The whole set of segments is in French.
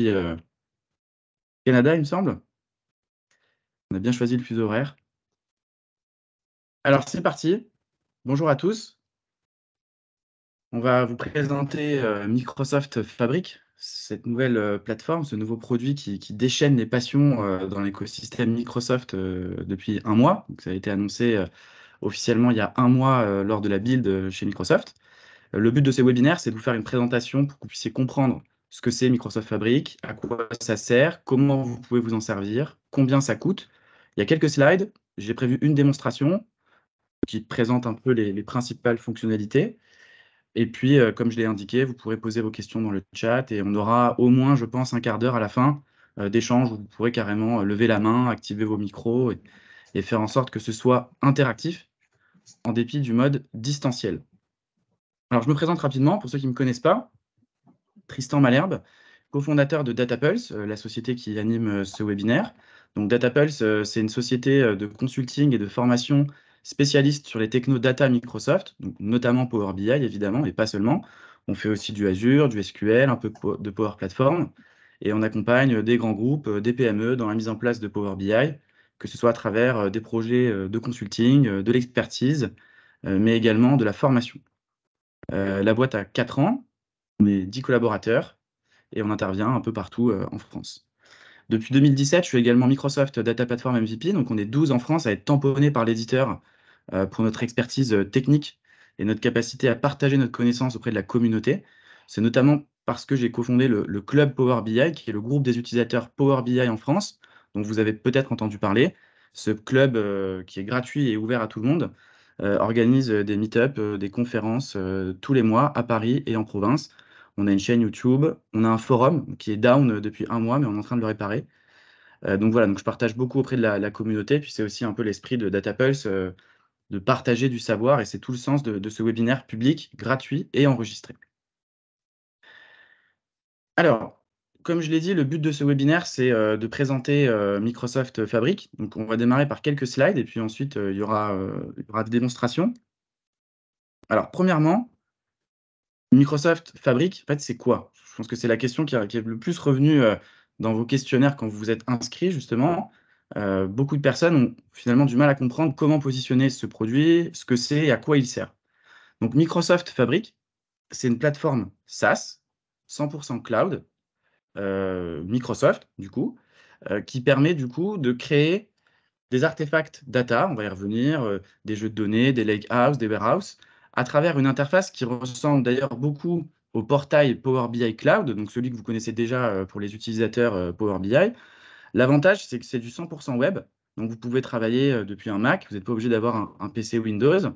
Euh, Canada, il me semble. On a bien choisi le fuseau horaire. Alors, c'est parti. Bonjour à tous. On va vous présenter euh, Microsoft Fabric, cette nouvelle euh, plateforme, ce nouveau produit qui, déchaîne les passions dans l'écosystème Microsoft depuis un mois. ça a été annoncé officiellement il y a un mois lors de la build chez Microsoft. Le but de ce webinaire, c'est de vous faire une présentation pour que vous puissiez comprendre ce que c'est Microsoft Fabric, à quoi ça sert, comment vous pouvez vous en servir, combien ça coûte. Il y a quelques slides, j'ai prévu une démonstration qui présente un peu les, principales fonctionnalités. Et puis, euh, comme je l'ai indiqué, vous pourrez poser vos questions dans le chat et on aura au moins, je pense, un quart d'heure à la fin euh, d'échange où vous pourrez carrément euh, lever la main, activer vos micros et, et faire en sorte que ce soit interactif en dépit du mode distanciel. Alors, je me présente rapidement pour ceux qui ne me connaissent pas. Tristan Malherbe, cofondateur de DataPulse, euh, la société qui anime euh, ce webinaire. Donc DataPulse, euh, c'est une société de consulting et de formation spécialiste sur les techno data Microsoft, notamment Power BI évidemment, et pas seulement. On fait aussi du Azure, du SQL, un peu de Power Platform, et on accompagne des grands groupes, des PME dans la mise en place de Power BI, que ce soit à travers des projets de consulting, de l'expertise, mais également de la formation. la boîte a 4 ans, on est 10 collaborateurs et on intervient un peu partout euh, en France. Depuis 2017, je suis également Microsoft Data Platform MVP, donc on est 12 en France à être tamponnés par l'éditeur euh, pour notre expertise euh, technique et notre capacité à partager notre connaissance auprès de la communauté. C'est notamment parce que j'ai cofondé le, club Power BI, qui est le groupe des utilisateurs Power BI en France, dont vous avez peut-être entendu parler. Ce club, qui est gratuit et ouvert à tout le monde, organise des meet-ups, des conférences tous les mois à Paris et en province on a une chaîne YouTube, on a un forum qui est down depuis un mois, mais on est en train de le réparer. Euh, donc voilà, donc je partage beaucoup auprès de la, communauté, puis c'est aussi un peu l'esprit de DataPulse, euh, de partager du savoir, et c'est tout le sens de, ce webinaire public, gratuit et enregistré. Alors, comme je l'ai dit, le but de ce webinaire, c'est euh, de présenter Microsoft Fabric. Donc on va démarrer par quelques slides, et puis ensuite il y, aura, il y aura des démonstrations. Alors, premièrement, Microsoft Fabric, en fait, c'est quoi Je pense que c'est la question qui, est le plus revenue euh, dans vos questionnaires quand vous vous êtes inscrits, justement. Euh, beaucoup de personnes ont finalement du mal à comprendre comment positionner ce produit, ce que c'est et à quoi il sert. Donc, Microsoft Fabric, c'est une plateforme SaaS, 100% cloud, euh, Microsoft, du coup, qui permet du coup de créer des artefacts data, on va y revenir, des jeux de données, des lake house, des warehouse, à travers une interface qui ressemble d'ailleurs beaucoup au portail Power BI Cloud, donc celui que vous connaissez déjà euh, pour les utilisateurs euh, Power BI. L'avantage, c'est que c'est du 100% web, donc vous pouvez travailler euh, depuis un Mac, vous n'êtes pas obligé d'avoir un, PC Windows.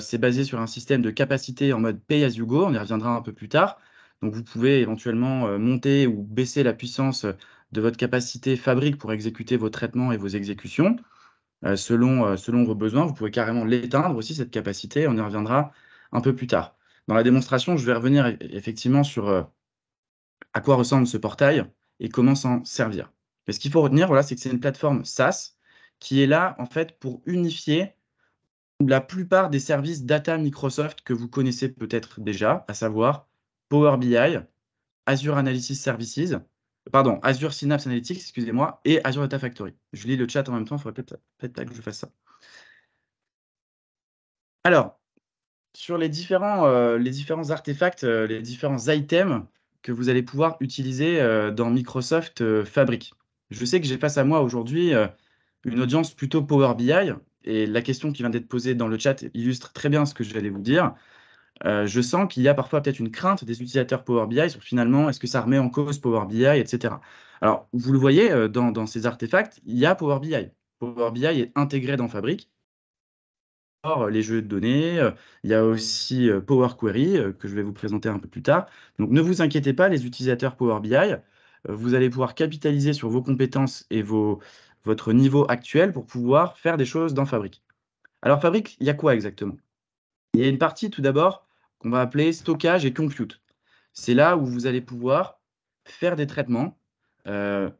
c'est basé sur un système de capacité en mode pay as you go, on y reviendra un peu plus tard. Donc vous pouvez éventuellement monter ou baisser la puissance de votre capacité fabrique pour exécuter vos traitements et vos exécutions. Euh, euh, selon, vos besoins. Vous pouvez carrément l'éteindre aussi, cette capacité. On y reviendra un peu plus tard. Dans la démonstration, je vais revenir e-, effectivement sur euh, à quoi ressemble ce portail et comment s'en servir. Mais ce qu'il faut retenir, voilà, c'est que c'est une plateforme SaaS qui est là en fait pour unifier la plupart des services data Microsoft que vous connaissez peut-être déjà, à savoir Power BI, Azure Analysis Services, Pardon, Azure Synapse Analytics, excusez-moi, et Azure Data Factory. Je lis le chat en même temps, il faudrait peut-être que je fasse ça. Alors, sur les différents, euh, les différents artefacts, euh, les différents items que vous allez pouvoir utiliser euh, dans Microsoft Fabric. Je sais que j'ai face à moi aujourd'hui une audience plutôt Power BI, et la question qui vient d'être posée dans le chat illustre très bien ce que j'allais vous dire. Euh, je sens qu'il y a parfois peut-être une crainte des utilisateurs Power BI sur finalement est-ce que ça remet en cause Power BI, etc. Alors, vous le voyez euh, dans, ces artefacts, il y a Power BI. Power BI est intégré dans Fabric. Or, les jeux de données, euh, il y a aussi Power Query que je vais vous présenter un peu plus tard. Donc, ne vous inquiétez pas, les utilisateurs Power BI, vous allez pouvoir capitaliser sur vos compétences et votre niveau actuel pour pouvoir faire des choses dans Fabric. Alors Fabric, il y a quoi exactement il y a une partie tout d'abord qu'on va appeler stockage et compute. C'est là où vous allez pouvoir faire des traitements, euh,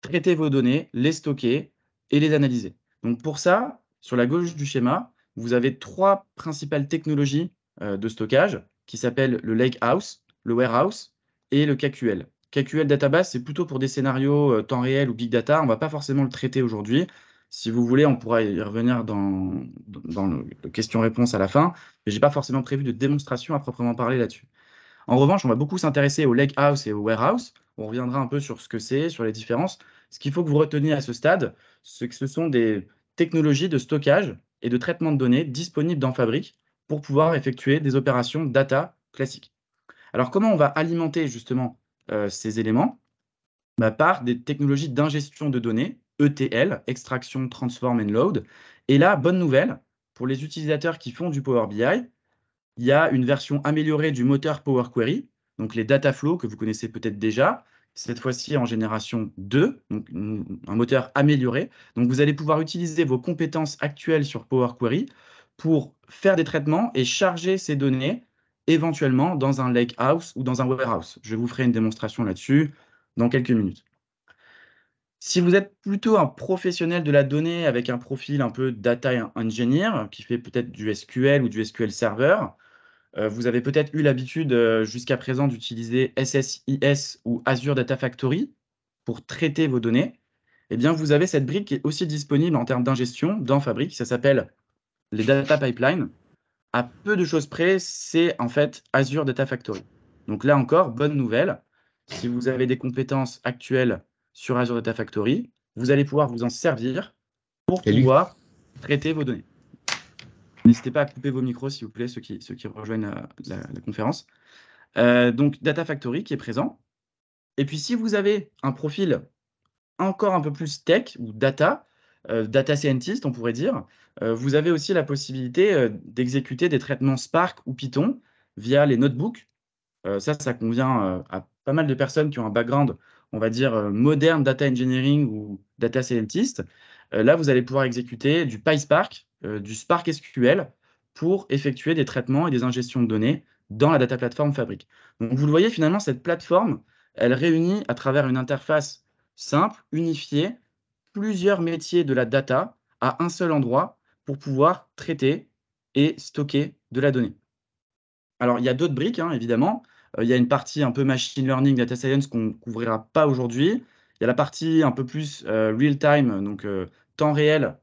traiter vos données, les stocker et les analyser. Donc pour ça, sur la gauche du schéma, vous avez trois principales technologies euh, de stockage qui s'appellent le lakehouse, le warehouse et le KQL. KQL Database, c'est plutôt pour des scénarios euh, temps réel ou big data. On ne va pas forcément le traiter aujourd'hui. Si vous voulez, on pourra y revenir dans, dans le, question-réponse à la fin, mais je n'ai pas forcément prévu de démonstration à proprement parler là-dessus. En revanche, on va beaucoup s'intéresser au leg house et au warehouse. On reviendra un peu sur ce que c'est, sur les différences. Ce qu'il faut que vous reteniez à ce stade, c'est que ce sont des technologies de stockage et de traitement de données disponibles dans fabrique pour pouvoir effectuer des opérations data classiques. Alors, comment on va alimenter justement euh, ces éléments bah, Par des technologies d'ingestion de données ETL, Extraction, Transform and Load. Et là, bonne nouvelle, pour les utilisateurs qui font du Power BI, il y a une version améliorée du moteur Power Query, donc les data flows que vous connaissez peut-être déjà, cette fois-ci en génération 2, donc un moteur amélioré. Donc vous allez pouvoir utiliser vos compétences actuelles sur Power Query pour faire des traitements et charger ces données éventuellement dans un lake house ou dans un warehouse. Je vous ferai une démonstration là-dessus dans quelques minutes. Si vous êtes plutôt un professionnel de la donnée avec un profil un peu data engineer qui fait peut-être du SQL ou du SQL Server, euh, vous avez peut-être eu l'habitude euh, jusqu'à présent d'utiliser SSIS ou Azure Data Factory pour traiter vos données. Eh bien, vous avez cette brique qui est aussi disponible en termes d'ingestion dans Fabric. Ça s'appelle les data pipelines. À peu de choses près, c'est en fait Azure Data Factory. Donc là encore, bonne nouvelle. Si vous avez des compétences actuelles sur Azure Data Factory, vous allez pouvoir vous en servir pour pouvoir traiter vos données. N'hésitez pas à couper vos micros, s'il vous plaît, ceux qui, ceux qui rejoignent euh, la, conférence. Euh, donc, Data Factory qui est présent. Et puis, si vous avez un profil encore un peu plus tech ou data, euh, data scientist, on pourrait dire, vous avez aussi la possibilité d'exécuter des traitements Spark ou Python via les notebooks. ça, ça convient à pas mal de personnes qui ont un background on va dire, euh, moderne data engineering ou data scientist, euh, là, vous allez pouvoir exécuter du PySpark, euh, du Spark SQL pour effectuer des traitements et des ingestions de données dans la data platform Fabric. Donc, vous le voyez, finalement, cette plateforme, elle réunit à travers une interface simple, unifiée, plusieurs métiers de la data à un seul endroit pour pouvoir traiter et stocker de la donnée. Alors, il y a d'autres briques, hein, évidemment. Euh, il y a une partie un peu machine learning, data science qu'on couvrira pas aujourd'hui. Il y a la partie un peu plus euh, real time, donc euh, temps réel,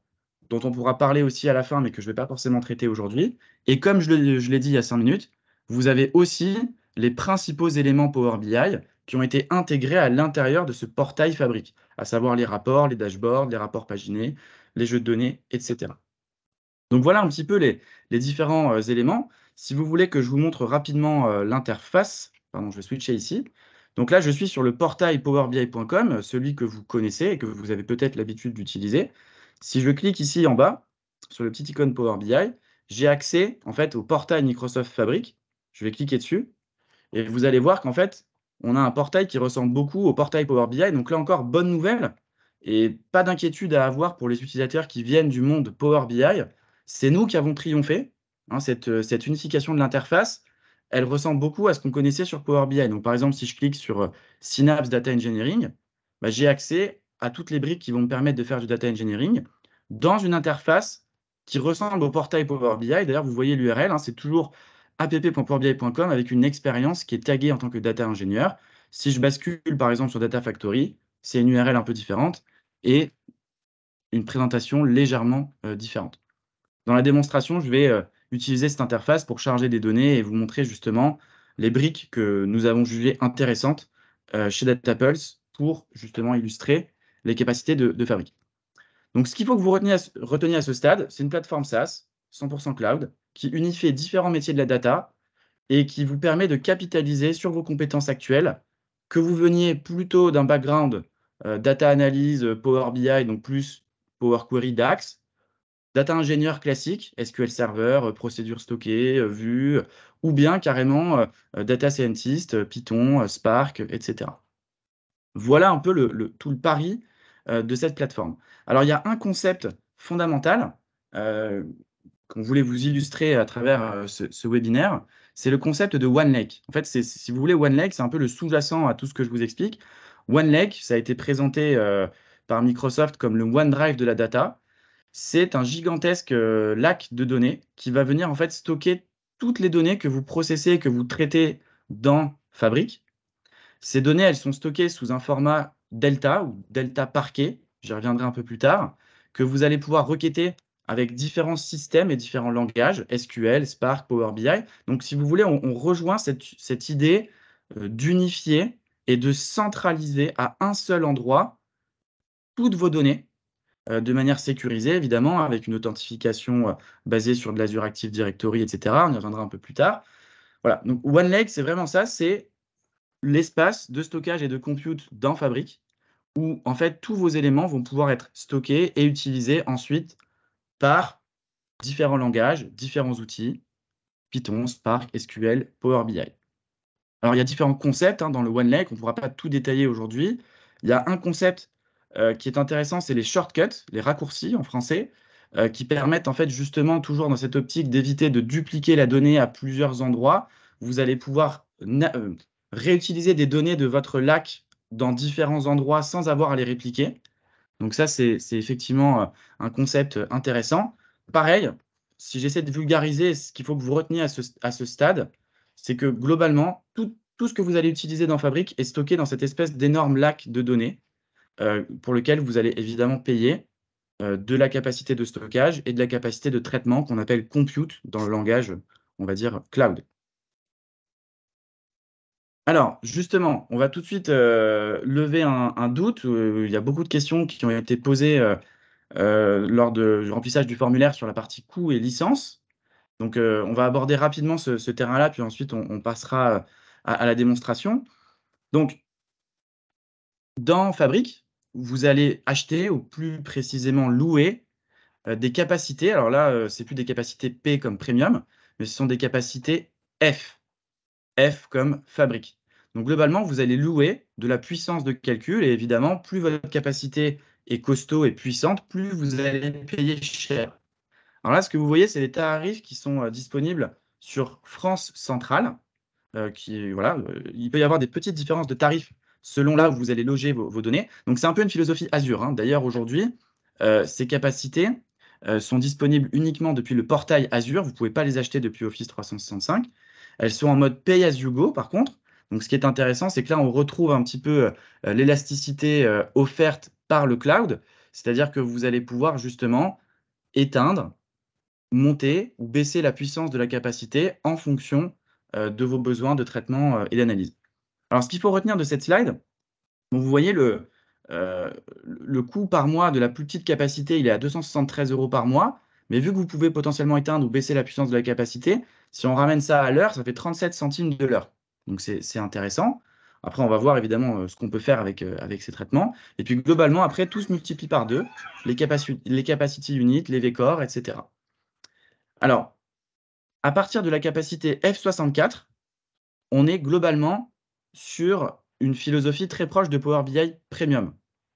dont on pourra parler aussi à la fin, mais que je ne vais pas forcément traiter aujourd'hui. Et comme je l'ai dit il y a cinq minutes, vous avez aussi les principaux éléments Power BI qui ont été intégrés à l'intérieur de ce portail fabrique, à savoir les rapports, les dashboards, les rapports paginés, les jeux de données, etc. Donc voilà un petit peu les différents éléments. Si vous voulez que je vous montre rapidement euh, l'interface, pardon, je vais switcher ici. Donc là, je suis sur le portail powerbi.com, celui que vous connaissez et que vous avez peut-être l'habitude d'utiliser. Si je clique ici en bas, sur le petit icône Power BI, j'ai accès en fait au portail Microsoft Fabric. Je vais cliquer dessus et vous allez voir qu'en fait, on a un portail qui ressemble beaucoup au portail Power BI. Donc là encore, bonne nouvelle et pas d'inquiétude à avoir pour les utilisateurs qui viennent du monde Power BI. C'est nous qui avons triomphé Hein, euh, cette, unification de l'interface, elle ressemble beaucoup à ce qu'on connaissait sur Power BI. Donc, par exemple, si je clique sur euh, Synapse Data Engineering, bah, j'ai accès à toutes les briques qui vont me permettre de faire du data engineering dans une interface qui ressemble au portail Power BI. D'ailleurs, vous voyez l'URL, hein, c'est toujours app.powerbi.com avec une expérience qui est taguée en tant que data ingénieur. Si je bascule, par exemple, sur Data Factory, c'est une URL un peu différente et une présentation légèrement euh, différente. Dans la démonstration, je vais utiliser cette interface pour charger des données et vous montrer justement les briques que nous avons jugées intéressantes euh, chez DataPulse pour justement illustrer les capacités de, fabrique. Donc, ce qu'il faut que vous reteniez à, ce stade, c'est une plateforme SaaS, 100% cloud, qui unifie différents métiers de la data et qui vous permet de capitaliser sur vos compétences actuelles, que vous veniez plutôt d'un background euh, data analyse, Power BI, donc plus Power Query DAX, Data ingénieur classique, SQL Server, euh, procédure stockée, stockées, euh, euh, ou bien carrément data scientist, Python, Spark, etc. Voilà un peu tout le pari de cette plateforme. Alors il y a un concept fondamental qu'on voulait vous illustrer à travers ce, webinaire, c'est le concept de One En fait, si vous voulez, OneLake, c'est un peu le sous-jacent à tout ce que je vous explique. One ça a été présenté par Microsoft comme le OneDrive de la data c'est un gigantesque euh, lac de données qui va venir en fait stocker toutes les données que vous processez et que vous traitez dans Fabric. Ces données, elles sont stockées sous un format Delta ou Delta Parquet, j'y reviendrai un peu plus tard, que vous allez pouvoir requêter avec différents systèmes et différents langages, SQL, Spark, Power BI. Donc, si vous voulez, on, rejoint cette, idée euh, d'unifier et de centraliser à un seul endroit toutes vos données euh, de manière sécurisée, évidemment, avec une authentification euh, basée sur de l'Azure Active Directory, etc. On y reviendra un peu plus tard. Voilà, donc OneLake, c'est vraiment ça, c'est l'espace de stockage et de compute dans fabrique où en fait tous vos éléments vont pouvoir être stockés et utilisés ensuite par différents langages, différents outils, Python, Spark, SQL, Power BI. Alors il y a différents concepts hein, dans le OneLake, on ne pourra pas tout détailler aujourd'hui. Il y a un concept euh, qui est intéressant, c'est les shortcuts, les raccourcis en français, euh, qui permettent en fait justement toujours dans cette optique d'éviter de dupliquer la donnée à plusieurs endroits. Vous allez pouvoir euh, réutiliser des données de votre lac dans différents endroits sans avoir à les répliquer. Donc ça, c'est effectivement un concept intéressant. Pareil, si j'essaie de vulgariser ce qu'il faut que vous reteniez à ce, à ce stade, c'est que globalement, tout, tout, ce que vous allez utiliser dans Fabric est stocké dans cette espèce d'énorme lac de données euh, pour lequel vous allez évidemment payer euh, de la capacité de stockage et de la capacité de traitement qu'on appelle compute dans le langage, on va dire, cloud. Alors, justement, on va tout de suite euh, lever un, doute. il y a beaucoup de questions qui ont été posées lors du remplissage du formulaire sur la partie coût et licence. Donc, on va aborder rapidement ce, terrain-là, puis ensuite, on, passera à, la démonstration. Donc, dans Fabrique vous allez acheter, ou plus précisément louer, euh, des capacités. Alors là, ce euh, c'est plus des capacités P comme premium, mais ce sont des capacités F. F comme fabrique. Donc globalement, vous allez louer de la puissance de calcul, et évidemment, plus votre capacité est costaud et puissante, plus vous allez payer cher. Alors là, ce que vous voyez, c'est les tarifs qui sont euh, disponibles sur France Centrale. voilà, il peut y avoir des petites différences de tarifs selon là où vous allez loger vos, données. Donc, c'est un peu une philosophie Azure. Hein. D'ailleurs, aujourd'hui, euh, ces capacités euh, sont disponibles uniquement depuis le portail Azure. Vous ne pouvez pas les acheter depuis Office 365. Elles sont en mode Pay as you go, par contre. Donc, ce qui est intéressant, c'est que là, on retrouve un petit peu euh, l'élasticité offerte par le cloud. C'est-à-dire que vous allez pouvoir justement éteindre, monter ou baisser la puissance de la capacité en fonction de vos besoins de traitement et d'analyse. Alors, ce qu'il faut retenir de cette slide, vous voyez le, euh, le coût par mois de la plus petite capacité, il est à 273 euros par mois. Mais vu que vous pouvez potentiellement éteindre ou baisser la puissance de la capacité, si on ramène ça à l'heure, ça fait 37 centimes de l'heure. Donc, c'est intéressant. Après, on va voir évidemment euh, ce qu'on peut faire avec, euh, avec ces traitements. Et puis, globalement, après, tout se multiplie par deux, les, capacités les capacity units, les etc. Alors, à partir de la capacité F64, on est globalement sur une philosophie très proche de Power BI Premium.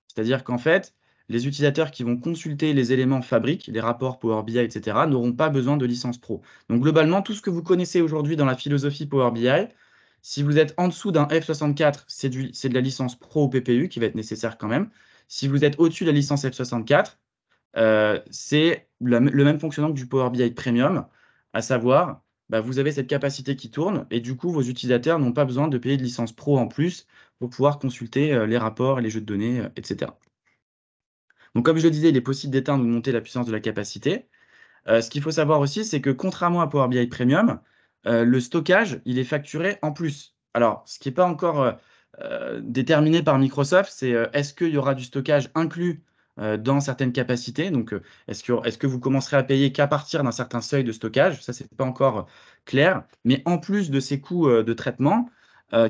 C'est-à-dire qu'en fait, les utilisateurs qui vont consulter les éléments fabriques, les rapports Power BI, etc., n'auront pas besoin de licence pro. Donc globalement, tout ce que vous connaissez aujourd'hui dans la philosophie Power BI, si vous êtes en dessous d'un F64, c'est de la licence pro ou PPU qui va être nécessaire quand même. Si vous êtes au-dessus de la licence F64, euh, c'est le même fonctionnement que du Power BI Premium, à savoir bah, vous avez cette capacité qui tourne et du coup, vos utilisateurs n'ont pas besoin de payer de licence pro en plus pour pouvoir consulter euh, les rapports et les jeux de données, euh, etc. Donc, comme je le disais, il est possible d'éteindre ou de monter la puissance de la capacité. Euh, ce qu'il faut savoir aussi, c'est que contrairement à Power BI Premium, le stockage, il est facturé en plus. Alors, ce qui n'est pas encore déterminé par Microsoft, c'est est-ce qu'il y aura du stockage inclus euh, dans certaines capacités. Donc, euh, est-ce que, vous commencerez à payer qu'à partir d'un certain seuil de stockage Ça, c'est pas encore euh, clair. Mais en plus de ces coûts de traitement,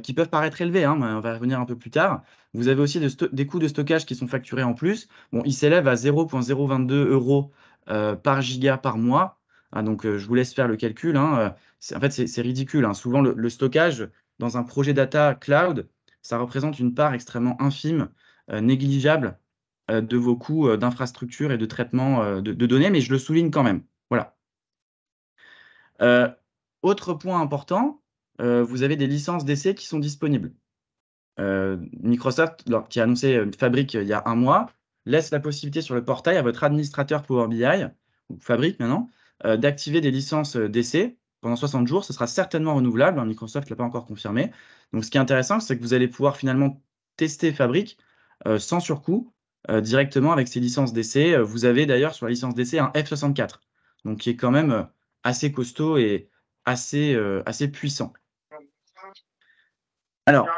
qui peuvent paraître élevés, hein, on va revenir un peu plus tard, vous avez aussi des coûts de stockage qui sont facturés en plus. Bon, ils s'élèvent à 0,022 euros par giga par mois. Ah, donc, je vous laisse faire le calcul. Hein, en fait, c'est ridicule. Hein. Souvent, le, stockage dans un projet data cloud, ça représente une part extrêmement infime, négligeable euh, de vos coûts euh, d'infrastructure et de traitement euh, de, données, mais je le souligne quand même. Voilà. autre point important, vous avez des licences d'essai qui sont disponibles. Microsoft, qui a annoncé une fabrique il y a un mois, laisse la possibilité sur le portail à votre administrateur Power BI, ou fabrique maintenant, d'activer des licences d'essai pendant 60 jours. Ce sera certainement renouvelable. Hein, Microsoft ne l'a pas encore confirmé. Donc, ce qui est intéressant, c'est que vous allez pouvoir finalement tester Fabrique sans surcoût euh, directement avec ces licences d'essai. Euh, vous avez d'ailleurs sur la licence d'essai un F64, donc qui est quand même euh, assez costaud et assez, assez puissant. Alors,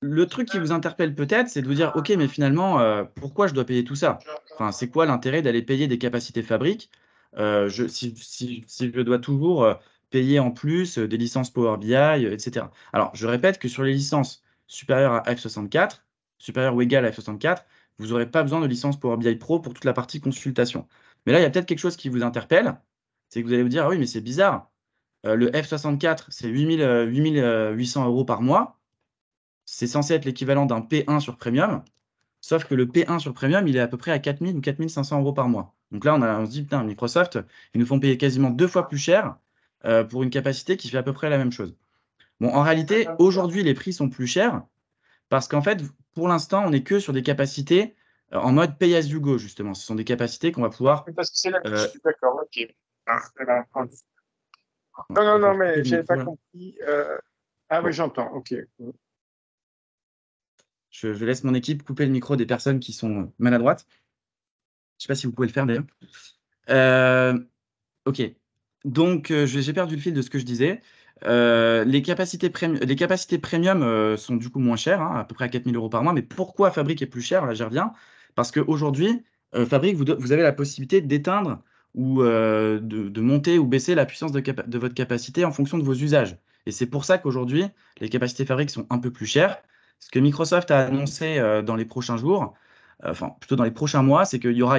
le truc qui vous interpelle peut-être, c'est de vous dire, OK, mais finalement, pourquoi je dois payer tout ça Enfin, c'est quoi l'intérêt d'aller payer des capacités fabriques je, si, si, je dois toujours payer en plus des licences Power BI, etc. Alors, je répète que sur les licences supérieures à F64, supérieures ou égales à F64, vous n'aurez pas besoin de licence pour BI Pro pour toute la partie consultation. Mais là, il y a peut-être quelque chose qui vous interpelle, c'est que vous allez vous dire, ah oui, mais c'est bizarre, euh, le F64, c'est 8800 euh, euh, euros par mois, c'est censé être l'équivalent d'un P1 sur Premium, sauf que le P1 sur Premium, il est à peu près à 4000 ou 4500 euros par mois. Donc là, on, se dit, putain, Microsoft, ils nous font payer quasiment deux fois plus cher pour une capacité qui fait à peu près la même chose. Bon, en réalité, aujourd'hui, les prix sont plus chers parce qu'en fait, pour l'instant, on n'est que sur des capacités euh, en mode pay as you go, justement. Ce sont des capacités qu'on va pouvoir. Euh, d'accord, ok. Ah, non, non, non, mais je pas compris. Euh, ah oui, j'entends, ok. Je, laisse mon équipe couper le micro des personnes qui sont maladroites. Je ne sais pas si vous pouvez le faire d'ailleurs. ok. Donc, j'ai perdu le fil de ce que je disais. Euh, les, capacités les capacités premium euh, sont du coup moins chères, hein, à peu près à 4000 euros par mois. Mais pourquoi Fabric est plus cher Là, j'y reviens. Parce qu'aujourd'hui, euh, Fabric, vous, avez la possibilité d'éteindre ou de, monter ou baisser la puissance de, de, votre capacité en fonction de vos usages. Et c'est pour ça qu'aujourd'hui, les capacités Fabric sont un peu plus chères. Ce que Microsoft a annoncé dans les prochains jours, enfin plutôt dans les prochains mois, c'est qu'il y aura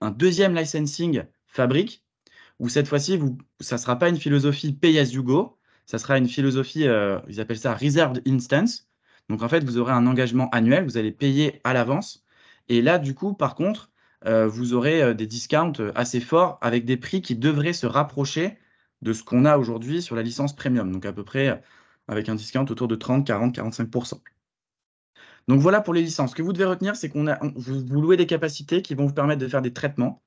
un deuxième licensing Fabric où cette fois-ci, vous, ça ne sera pas une philosophie pay as you go, ça sera une philosophie, euh, ils appellent ça reserved instance. Donc en fait, vous aurez un engagement annuel, vous allez payer à l'avance. Et là, du coup, par contre, euh, vous aurez euh, des discounts assez forts avec des prix qui devraient se rapprocher de ce qu'on a aujourd'hui sur la licence premium. Donc à peu près avec un discount autour de 30, 40, 45 donc voilà pour les licences. Ce que vous devez retenir, c'est qu'on vous, louez des capacités qui vont vous permettre de faire des traitements.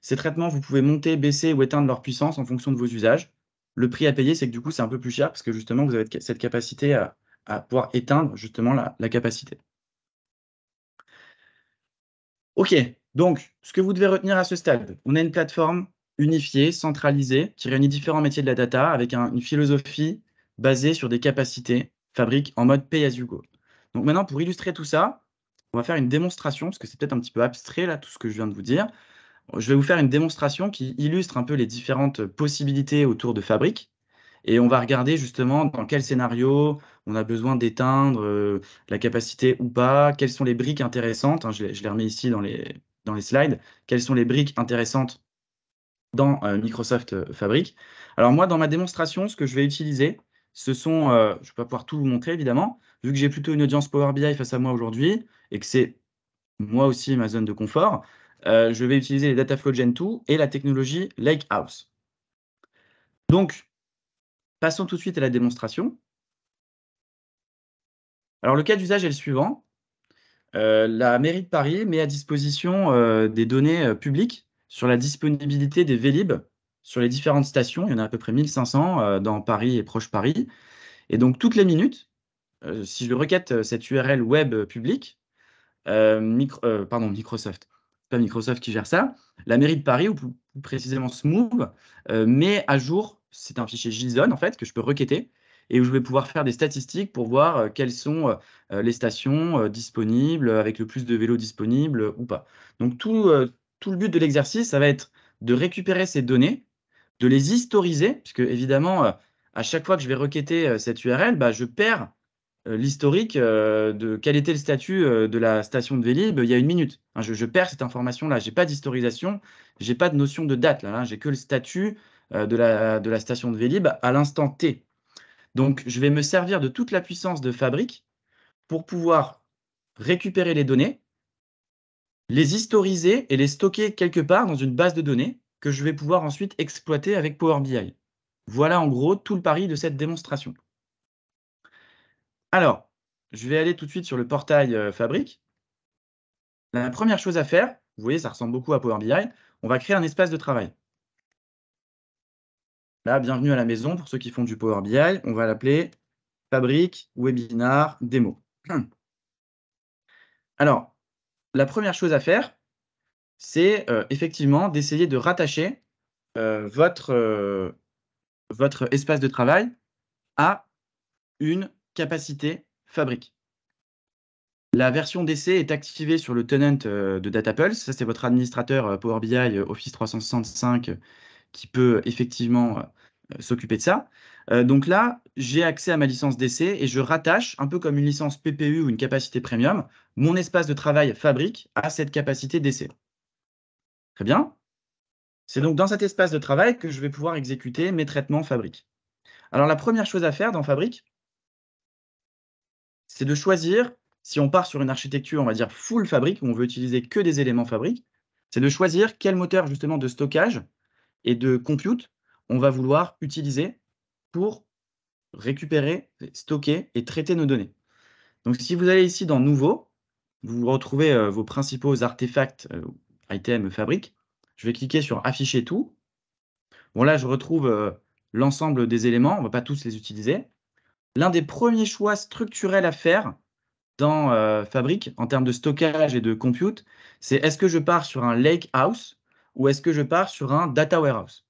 Ces traitements, vous pouvez monter, baisser ou éteindre leur puissance en fonction de vos usages. Le prix à payer, c'est que du coup, c'est un peu plus cher parce que justement, vous avez cette capacité à, pouvoir éteindre justement la, capacité. OK, donc ce que vous devez retenir à ce stade, on a une plateforme unifiée, centralisée, qui réunit différents métiers de la data avec une philosophie basée sur des capacités fabriquées en mode pay as you go. Donc maintenant, pour illustrer tout ça, on va faire une démonstration, parce que c'est peut-être un petit peu abstrait là, tout ce que je viens de vous dire je vais vous faire une démonstration qui illustre un peu les différentes possibilités autour de Fabrique. Et on va regarder justement dans quel scénario on a besoin d'éteindre euh, la capacité ou pas, quelles sont les briques intéressantes, hein, je, les, remets ici dans les, dans les slides, quelles sont les briques intéressantes dans euh, Microsoft euh, Fabric. Alors moi, dans ma démonstration, ce que je vais utiliser, ce sont, je ne vais pas pouvoir tout vous montrer évidemment, vu que j'ai plutôt une audience Power BI face à moi aujourd'hui et que c'est moi aussi ma zone de confort, euh, je vais utiliser les Dataflow Gen 2 et la technologie Lakehouse. Donc, passons tout de suite à la démonstration. Alors, le cas d'usage est le suivant. Euh, la mairie de Paris met à disposition euh, des données publiques sur la disponibilité des Vélib sur les différentes stations. Il y en a à peu près 1500 dans Paris et proche Paris. Et donc, toutes les minutes, si je requête cette URL web publique, pardon, Microsoft, pas Microsoft qui gère ça, la mairie de Paris, ou précisément Smooth, euh, mais met à jour, c'est un fichier JSON en fait, que je peux requêter, et où je vais pouvoir faire des statistiques pour voir euh, quelles sont euh, les stations disponibles, avec le plus de vélos disponibles ou pas. Donc tout, tout le but de l'exercice, ça va être de récupérer ces données, de les historiser, puisque évidemment, à chaque fois que je vais requêter cette URL, bah, je perds euh, l'historique euh, de quel était le statut euh, de la station de Vélib il y a une minute. Hein, je, perds cette information-là. J'ai n'ai pas d'historisation, je n'ai pas de notion de date. Là, hein. j'ai que le statut de la, de la station de Vélib à l'instant T. Donc, je vais me servir de toute la puissance de fabrique pour pouvoir récupérer les données, les historiser et les stocker quelque part dans une base de données que je vais pouvoir ensuite exploiter avec Power BI. Voilà en gros tout le pari de cette démonstration. Alors, je vais aller tout de suite sur le portail euh, Fabrique. La première chose à faire, vous voyez, ça ressemble beaucoup à Power BI, on va créer un espace de travail. Là, bienvenue à la maison pour ceux qui font du Power BI. On va l'appeler Fabrique, Webinar, Démo. Alors, la première chose à faire, c'est euh, effectivement d'essayer de rattacher euh, votre, votre, espace de travail à une capacité, fabrique. La version d'essai est activée sur le tenant euh, de DataPulse. Ça, c'est votre administrateur euh, Power BI euh, Office 365 qui peut effectivement s'occuper de ça. donc là, j'ai accès à ma licence d'essai et je rattache, un peu comme une licence PPU ou une capacité premium, mon espace de travail fabrique à cette capacité d'essai. Très bien. C'est donc dans cet espace de travail que je vais pouvoir exécuter mes traitements fabrique. Alors la première chose à faire dans fabrique, c'est de choisir, si on part sur une architecture, on va dire full fabrique, où on veut utiliser que des éléments fabriques, c'est de choisir quel moteur justement de stockage et de compute on va vouloir utiliser pour récupérer, stocker et traiter nos données. Donc si vous allez ici dans Nouveau, vous retrouvez euh, vos principaux artefacts, euh, items, fabriques. Je vais cliquer sur Afficher tout. Bon là, je retrouve euh, l'ensemble des éléments, on ne va pas tous les utiliser l'un des premiers choix structurels à faire dans euh, fabrique, en termes de stockage et de compute, c'est est-ce que je pars sur un lake house ou est-ce que je pars sur un data warehouse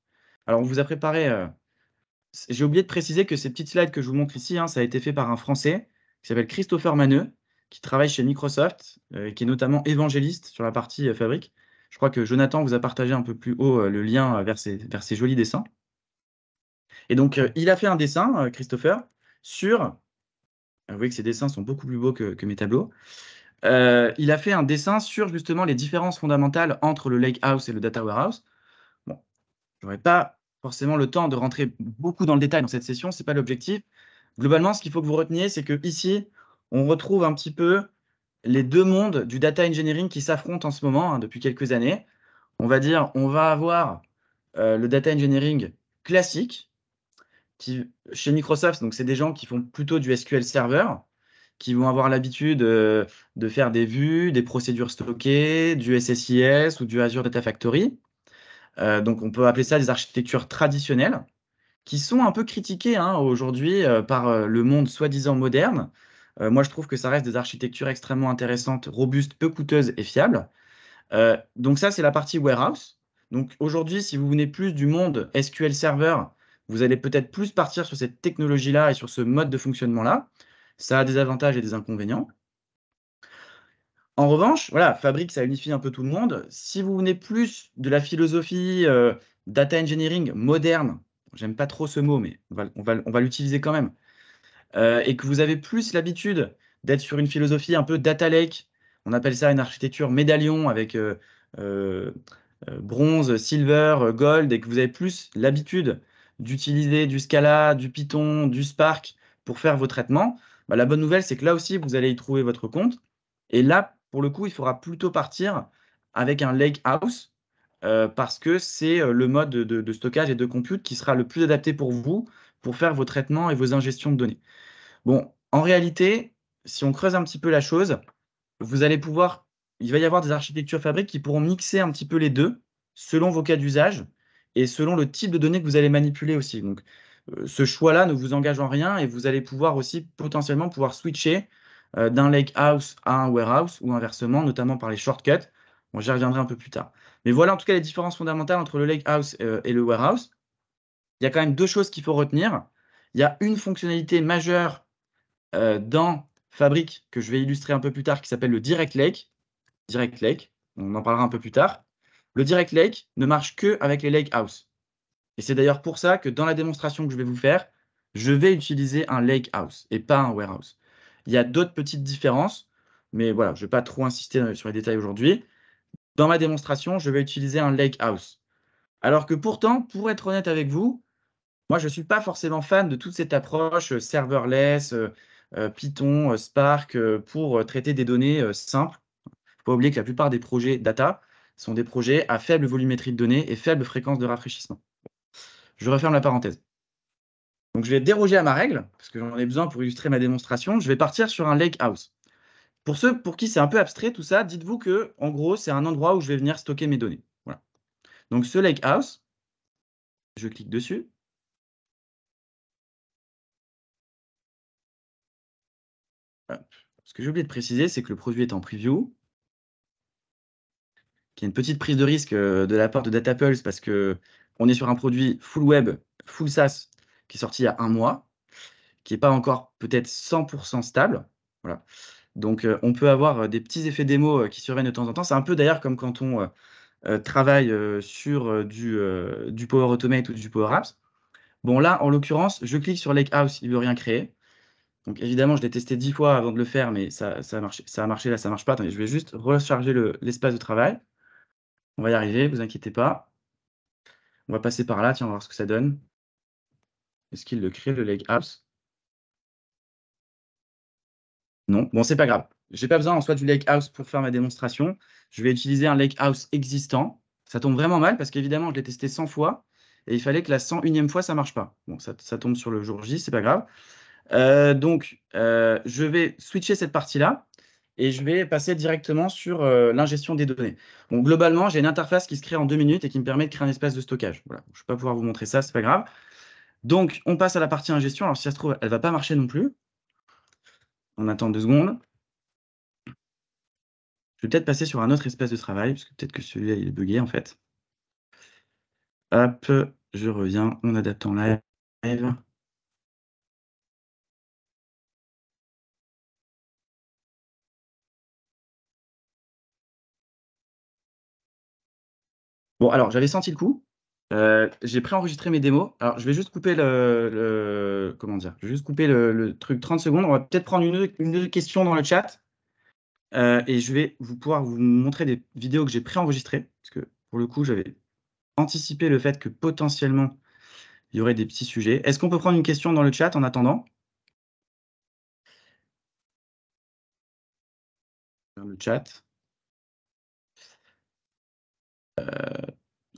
Alors, on vous a préparé, euh, j'ai oublié de préciser que ces petites slides que je vous montre ici, hein, ça a été fait par un Français qui s'appelle Christopher Maneux, qui travaille chez Microsoft, euh, et qui est notamment évangéliste sur la partie fabrique. Je crois que Jonathan vous a partagé un peu plus haut le lien vers vers ces jolis dessins. Et donc, il a fait un dessin, Christopher, sur. Vous voyez que ces dessins sont beaucoup plus beaux que, mes tableaux. Euh, il a fait un dessin sur justement les différences fondamentales entre le Lake House et le Data Warehouse. Bon, je n'aurai pas forcément le temps de rentrer beaucoup dans le détail dans cette session, c'est pas l'objectif. Globalement, ce qu'il faut que vous reteniez, c'est que ici, on retrouve un petit peu les deux mondes du data engineering qui s'affrontent en ce moment hein, depuis quelques années. On va dire, on va avoir euh, le data engineering classique, chez Microsoft, donc c'est des gens qui font plutôt du SQL Server, qui vont avoir l'habitude euh, de faire des vues, des procédures stockées, du SSIS ou du Azure Data Factory. Euh, donc on peut appeler ça des architectures traditionnelles, qui sont un peu critiquées hein, aujourd'hui euh, par le monde soi-disant moderne. moi, je trouve que ça reste des architectures extrêmement intéressantes, robustes, peu coûteuses et fiables. donc ça, c'est la partie warehouse. Donc aujourd'hui, si vous venez plus du monde SQL Server, vous allez peut-être plus partir sur cette technologie-là et sur ce mode de fonctionnement-là. Ça a des avantages et des inconvénients. En revanche, voilà, Fabric, ça unifie un peu tout le monde. Si vous venez plus de la philosophie euh, data engineering moderne, j'aime pas trop ce mot, mais on va, l'utiliser quand même, euh, et que vous avez plus l'habitude d'être sur une philosophie un peu data lake, on appelle ça une architecture médaillon avec euh, bronze, silver, gold, et que vous avez plus l'habitude d'utiliser du Scala, du Python, du Spark pour faire vos traitements, bah, la bonne nouvelle, c'est que là aussi, vous allez y trouver votre compte. Et là, pour le coup, il faudra plutôt partir avec un Lakehouse euh, parce que c'est euh, le mode de, de, stockage et de compute qui sera le plus adapté pour vous pour faire vos traitements et vos ingestions de données. Bon, en réalité, si on creuse un petit peu la chose, vous allez pouvoir, il va y avoir des architectures fabriques qui pourront mixer un petit peu les deux selon vos cas d'usage et selon le type de données que vous allez manipuler aussi. Donc, euh, ce choix-là ne vous engage en rien et vous allez pouvoir aussi potentiellement pouvoir switcher euh, d'un lake house à un warehouse ou inversement, notamment par les shortcuts. Bon, j'y reviendrai un peu plus tard. Mais voilà en tout cas les différences fondamentales entre le lake house euh, et le warehouse. Il y a quand même deux choses qu'il faut retenir. Il y a une fonctionnalité majeure dans Fabric que je vais illustrer un peu plus tard qui s'appelle le Direct Lake. Direct Lake, on en parlera un peu plus tard. Le direct lake ne marche que avec les lake house. Et c'est d'ailleurs pour ça que dans la démonstration que je vais vous faire, je vais utiliser un lake house et pas un warehouse. Il y a d'autres petites différences, mais voilà, je ne vais pas trop insister sur les détails aujourd'hui. Dans ma démonstration, je vais utiliser un lake house. Alors que pourtant, pour être honnête avec vous, moi, je ne suis pas forcément fan de toute cette approche euh, serverless, euh, euh, Python, Spark, pour traiter des données simples. Il ne faut pas oublier que la plupart des projets data sont des projets à faible volumétrie de données et faible fréquence de rafraîchissement. Je referme la parenthèse. Donc je vais déroger à ma règle, parce que j'en ai besoin pour illustrer ma démonstration. Je vais partir sur un lake house. Pour ceux pour qui c'est un peu abstrait tout ça, dites-vous que en gros c'est un endroit où je vais venir stocker mes données. Voilà. Donc ce lake house, je clique dessus. Ce que j'ai oublié de préciser, c'est que le produit est en preview qui a une petite prise de risque euh, de la part de DataPulse parce que on est sur un produit full web, full SaaS, qui est sorti il y a un mois, qui n'est pas encore peut-être 100% stable. Voilà. Donc, euh, on peut avoir euh, des petits effets démo qui surviennent de temps en temps. C'est un peu d'ailleurs comme quand on travaille sur du, Power Automate ou du Power Apps. Bon, là, en l'occurrence, je clique sur Lake il ne veut rien créer. Donc, évidemment, je l'ai testé dix fois avant de le faire, mais ça, a marché, là, ça ne marche pas. Attendez, je vais juste recharger l'espace de travail. On va y arriver, vous inquiétez pas. On va passer par là, tiens, on va voir ce que ça donne. Est-ce qu'il le crée, le lake house Non, bon, c'est pas grave. Je n'ai pas besoin en soi du lake house pour faire ma démonstration. Je vais utiliser un lake house existant. Ça tombe vraiment mal parce qu'évidemment, je l'ai testé 100 fois et il fallait que la 101e fois, ça marche pas. Bon, ça, tombe sur le jour J, c'est pas grave. Euh, donc, euh, je vais switcher cette partie-là et je vais passer directement sur euh, l'ingestion des données. Donc, globalement, j'ai une interface qui se crée en deux minutes et qui me permet de créer un espace de stockage. Voilà. Je ne vais pas pouvoir vous montrer ça, ce n'est pas grave. Donc, on passe à la partie ingestion. Alors, si ça se trouve, elle ne va pas marcher non plus. On attend deux secondes. Je vais peut-être passer sur un autre espace de travail, parce que peut-être que celui-là, il est bugué, en fait. Hop, je reviens, en adaptant en live. Bon, alors j'avais senti le coup. Euh, j'ai préenregistré mes démos. Alors, je vais juste couper le, comment dire, juste couper le, truc 30 secondes. On va peut-être prendre une, question dans le chat euh, et je vais vous pouvoir vous montrer des vidéos que j'ai préenregistrées parce que pour le coup, j'avais anticipé le fait que potentiellement il y aurait des petits sujets. Est-ce qu'on peut prendre une question dans le chat en attendant Dans le chat. Euh,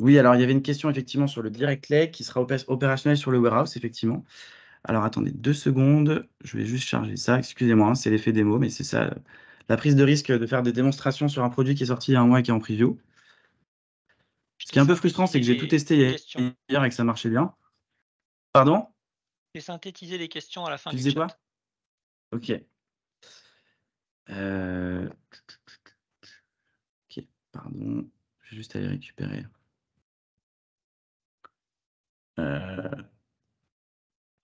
oui, alors il y avait une question effectivement sur le direct qui sera opérationnel sur le warehouse, effectivement. Alors attendez deux secondes, je vais juste charger ça. Excusez-moi, hein, c'est l'effet démo, mais c'est ça la prise de risque de faire des démonstrations sur un produit qui est sorti il y a un mois et qui est en preview. Ce qui est un peu frustrant, c'est que j'ai tout testé hier et que ça marchait bien. Pardon J'ai synthétisé les questions à la fin tu disais Quoi ok. Euh, ok, pardon juste aller récupérer. Euh,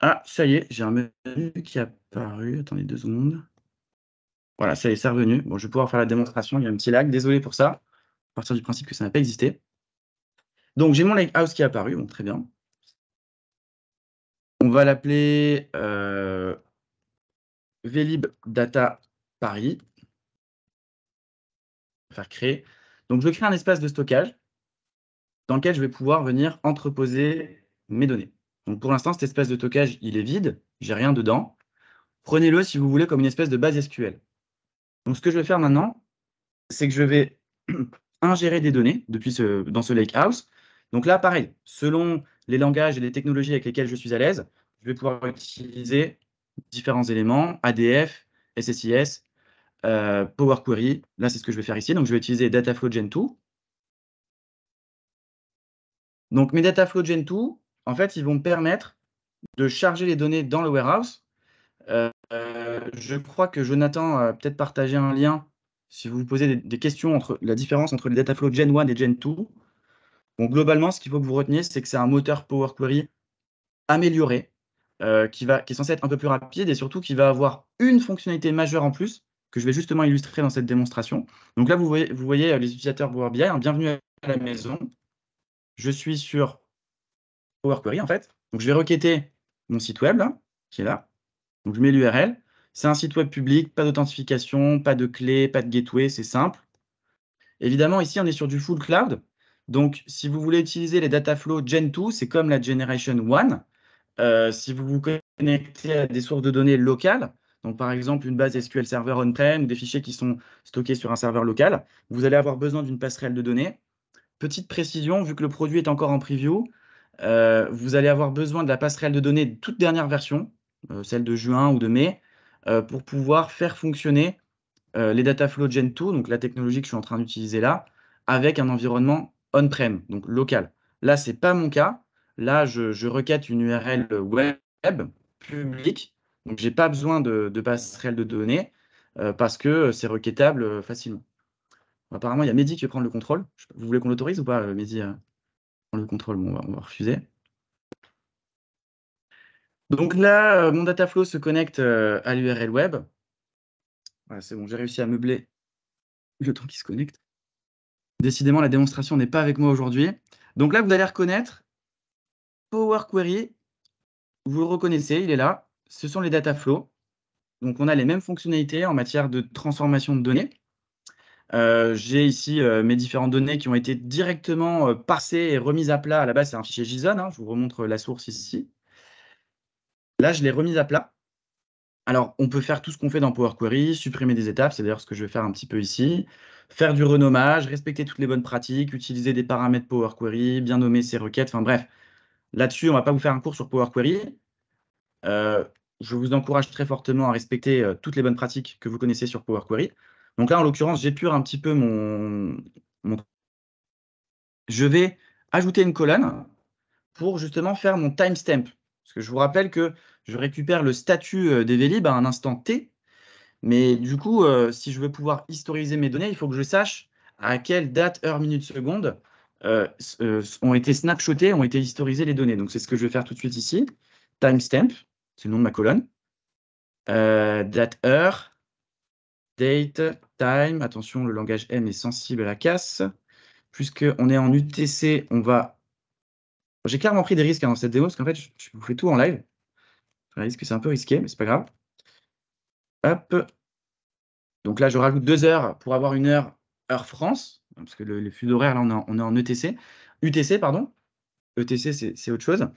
ah, ça y est, j'ai un menu qui a apparu. Attendez deux secondes. Voilà, ça y est, c'est revenu. Bon, je vais pouvoir faire la démonstration. Il y a un petit lag, désolé pour ça. À partir du principe que ça n'a pas existé. Donc, j'ai mon house qui est apparu. Bon, très bien. On va l'appeler euh, Data Paris. On va faire créer. Donc, je crée un espace de stockage dans lequel je vais pouvoir venir entreposer mes données. Donc, pour l'instant, cet espace de stockage, il est vide, j'ai rien dedans. Prenez-le, si vous voulez, comme une espèce de base SQL. Donc, ce que je vais faire maintenant, c'est que je vais ingérer des données depuis ce, dans ce lakehouse. Donc là, pareil, selon les langages et les technologies avec lesquelles je suis à l'aise, je vais pouvoir utiliser différents éléments, ADF, SSIS, euh, Power Query. Là, c'est ce que je vais faire ici. Donc, je vais utiliser Dataflow Gen 2. Donc, mes Dataflow Gen 2, en fait, ils vont me permettre de charger les données dans le warehouse. Euh, euh, je crois que Jonathan a peut-être partagé un lien si vous vous posez des, questions entre la différence entre les Dataflow Gen 1 et Gen 2. Bon, globalement, ce qu'il faut que vous reteniez, c'est que c'est un moteur Power Query amélioré, qui, va, qui est censé être un peu plus rapide et surtout qui va avoir une fonctionnalité majeure en plus, que je vais justement illustrer dans cette démonstration. Donc là, vous voyez, vous voyez euh, les utilisateurs Power BI, hein, bienvenue à la maison. Je suis sur Power Query, en fait. Donc je vais requêter mon site web, qui est là. Donc je mets l'URL. C'est un site web public, pas d'authentification, pas de clé, pas de gateway, c'est simple. Évidemment, ici, on est sur du full cloud. Donc, si vous voulez utiliser les data flows Gen 2, c'est comme la Generation 1. Euh, si vous vous connectez à des sources de données locales, donc, par exemple, une base SQL Server on-prem, des fichiers qui sont stockés sur un serveur local. Vous allez avoir besoin d'une passerelle de données. Petite précision, vu que le produit est encore en preview, euh, vous allez avoir besoin de la passerelle de données de toute dernière version, euh, celle de juin ou de mai, euh, pour pouvoir faire fonctionner les Dataflow Gen 2, donc la technologie que je suis en train d'utiliser là, avec un environnement on-prem, donc local. Là, ce n'est pas mon cas. Là, je, je requête une URL web publique donc, je n'ai pas besoin de, passerelle de données euh, parce que c'est requêtable euh, facilement. Apparemment, il y a Mehdi qui veut prendre le contrôle. Vous voulez qu'on l'autorise ou pas, euh, Mehdi le contrôle, bon, on, va, refuser. Donc là, mon dataflow se connecte à l'URL web. c'est bon, j'ai réussi à meubler le temps qu'il se connecte. Décidément, la démonstration n'est pas avec moi aujourd'hui. Donc là, vous allez reconnaître Power Query. Vous le reconnaissez, il est là ce sont les data flows. Donc, on a les mêmes fonctionnalités en matière de transformation de données. Euh, j'ai ici euh, mes différentes données qui ont été directement euh, passées et remises à plat. À la base, c'est un fichier JSON. Hein. je vous remontre la source ici. Là, je l'ai remise à plat. Alors, on peut faire tout ce qu'on fait dans Power Query, supprimer des étapes, c'est d'ailleurs ce que je vais faire un petit peu ici, faire du renommage, respecter toutes les bonnes pratiques, utiliser des paramètres Power Query, bien nommer ses requêtes, enfin bref. Là-dessus, on ne va pas vous faire un cours sur Power Query, euh, je vous encourage très fortement à respecter euh, toutes les bonnes pratiques que vous connaissez sur Power Query. Donc là, en l'occurrence, j'épure un petit peu mon, Je vais ajouter une colonne pour justement faire mon timestamp. Parce que je vous rappelle que je récupère le statut euh, des à un instant T. Mais du coup, si je veux pouvoir historiser mes données, il faut que je sache à quelle date, heure, minute, seconde ont été snapshotées, ont été historisées les données. Donc, c'est ce que je vais faire tout de suite ici. Timestamp c'est le nom de ma colonne. date, euh, heure, date, time. Attention, le langage M est sensible à la casse. Puisqu'on est en UTC, on va... J'ai clairement pris des risques hein, dans cette démo, parce qu'en fait, je, vous fais tout en live. Je réalise que c'est un peu risqué, mais c'est pas grave. Hop. Donc là, je rajoute deux heures pour avoir une heure heure France, parce que le, flux fuseau là, on est, en, on ETC. E UTC, pardon. ETC, c'est autre chose.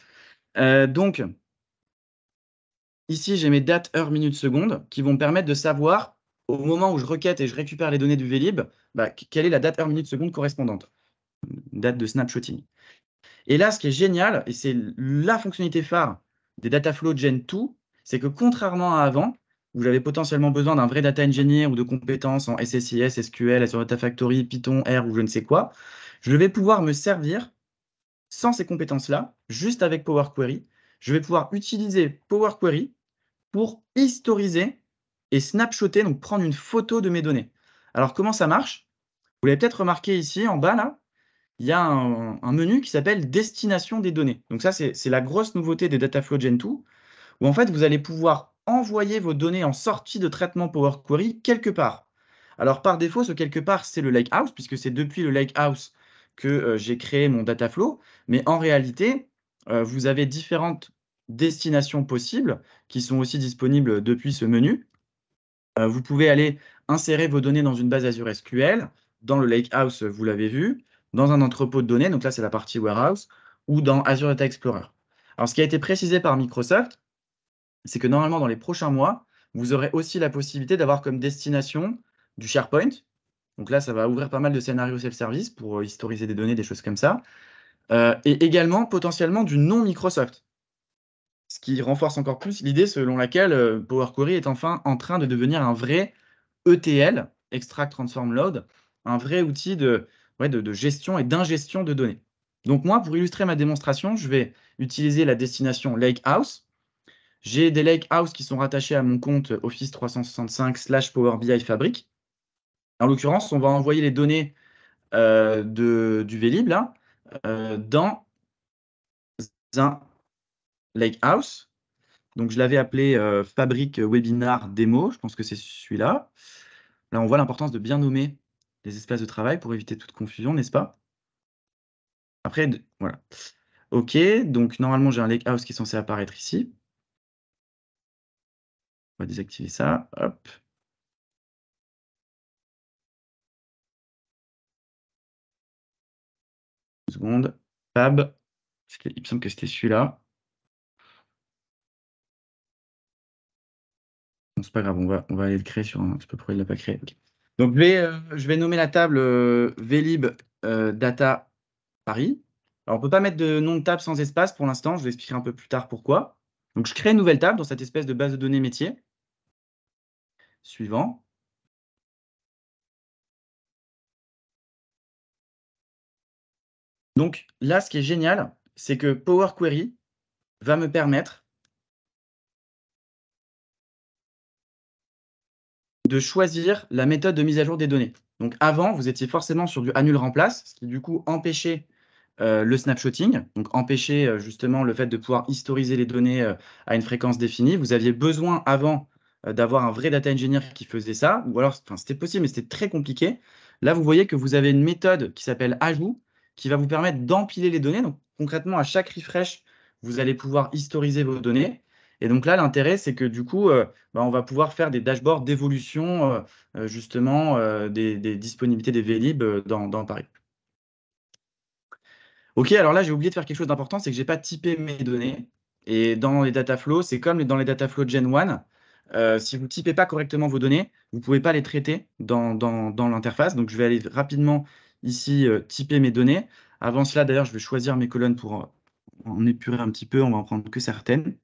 Euh, donc, Ici, j'ai mes dates, heures, minutes, secondes qui vont me permettre de savoir au moment où je requête et je récupère les données du Vlib, bah, quelle est la date, heure, minute, seconde correspondante. Date de snapshotting. Et là, ce qui est génial, et c'est la fonctionnalité phare des dataflow Gen 2, c'est que contrairement à avant, où j'avais potentiellement besoin d'un vrai data engineer ou de compétences en SSIS, SQL, Azure Data Factory, Python, R ou je ne sais quoi, je vais pouvoir me servir sans ces compétences-là, juste avec Power Query. Je vais pouvoir utiliser Power Query pour historiser et snapshotter, donc prendre une photo de mes données. Alors comment ça marche Vous l'avez peut-être remarqué ici en bas, là, il y a un, menu qui s'appelle Destination des données. Donc ça, c'est la grosse nouveauté des Dataflow Gen 2, où en fait, vous allez pouvoir envoyer vos données en sortie de traitement Power Query quelque part. Alors par défaut, ce quelque part, c'est le Lakehouse, puisque c'est depuis le Lakehouse que euh, j'ai créé mon Dataflow. Mais en réalité, euh, vous avez différentes destinations possibles qui sont aussi disponibles depuis ce menu. Euh, vous pouvez aller insérer vos données dans une base Azure SQL, dans le Lakehouse, vous l'avez vu, dans un entrepôt de données, donc là c'est la partie Warehouse, ou dans Azure Data Explorer. Alors ce qui a été précisé par Microsoft, c'est que normalement dans les prochains mois, vous aurez aussi la possibilité d'avoir comme destination du SharePoint. Donc là, ça va ouvrir pas mal de scénarios self-service pour euh, historiser des données, des choses comme ça. Euh, et également potentiellement du non-Microsoft ce qui renforce encore plus l'idée selon laquelle euh, Power Query est enfin en train de devenir un vrai ETL, Extract Transform Load, un vrai outil de, gestion et d'ingestion de données. Donc moi, pour illustrer ma démonstration, je vais utiliser la destination Lake House. J'ai des Lake Lakehouse qui sont rattachés à mon compte Office 365 slash Power BI Fabric. En l'occurrence, on va envoyer les données euh, du Vlib euh, dans un Lake House. Donc, je l'avais appelé euh, Fabrique Webinar Démo. Je pense que c'est celui-là. Là, on voit l'importance de bien nommer les espaces de travail pour éviter toute confusion, n'est-ce pas Après, voilà. OK, donc normalement, j'ai un Lake House qui est censé apparaître ici. On va désactiver ça. Hop. Une seconde. Fab. Il me semble que c'était celui-là. c'est pas grave, on va, on va aller le créer sur un. Je pas l'a pas créé. Donc, je vais, euh, je vais, nommer la table euh, euh, Data Paris. Alors, on peut pas mettre de nom de table sans espace pour l'instant. Je vais expliquer un peu plus tard pourquoi. Donc, je crée une nouvelle table dans cette espèce de base de données métier. Suivant. Donc là, ce qui est génial, c'est que Power Query va me permettre de choisir la méthode de mise à jour des données. Donc avant, vous étiez forcément sur du annul remplace, ce qui du coup empêchait euh, le snapshotting, donc empêchait euh, justement le fait de pouvoir historiser les données euh, à une fréquence définie. Vous aviez besoin avant d'avoir un vrai data engineer qui faisait ça, ou alors c'était possible, mais c'était très compliqué. Là, vous voyez que vous avez une méthode qui s'appelle ajout, qui va vous permettre d'empiler les données. Donc concrètement, à chaque refresh, vous allez pouvoir historiser vos données. Et donc là, l'intérêt, c'est que du coup, euh, bah, on va pouvoir faire des dashboards d'évolution euh, euh, justement des, disponibilités des Vlib dans, Paris. OK, alors là, j'ai oublié de faire quelque chose d'important, c'est que je n'ai pas typé mes données. Et dans les data c'est comme dans les data Gen 1. si vous ne typez pas correctement vos données, vous ne pouvez pas les traiter dans, l'interface. Donc, je vais aller rapidement ici typer mes données. Avant cela, d'ailleurs, je vais choisir mes colonnes pour en épurer un petit peu. On va en prendre que certaines.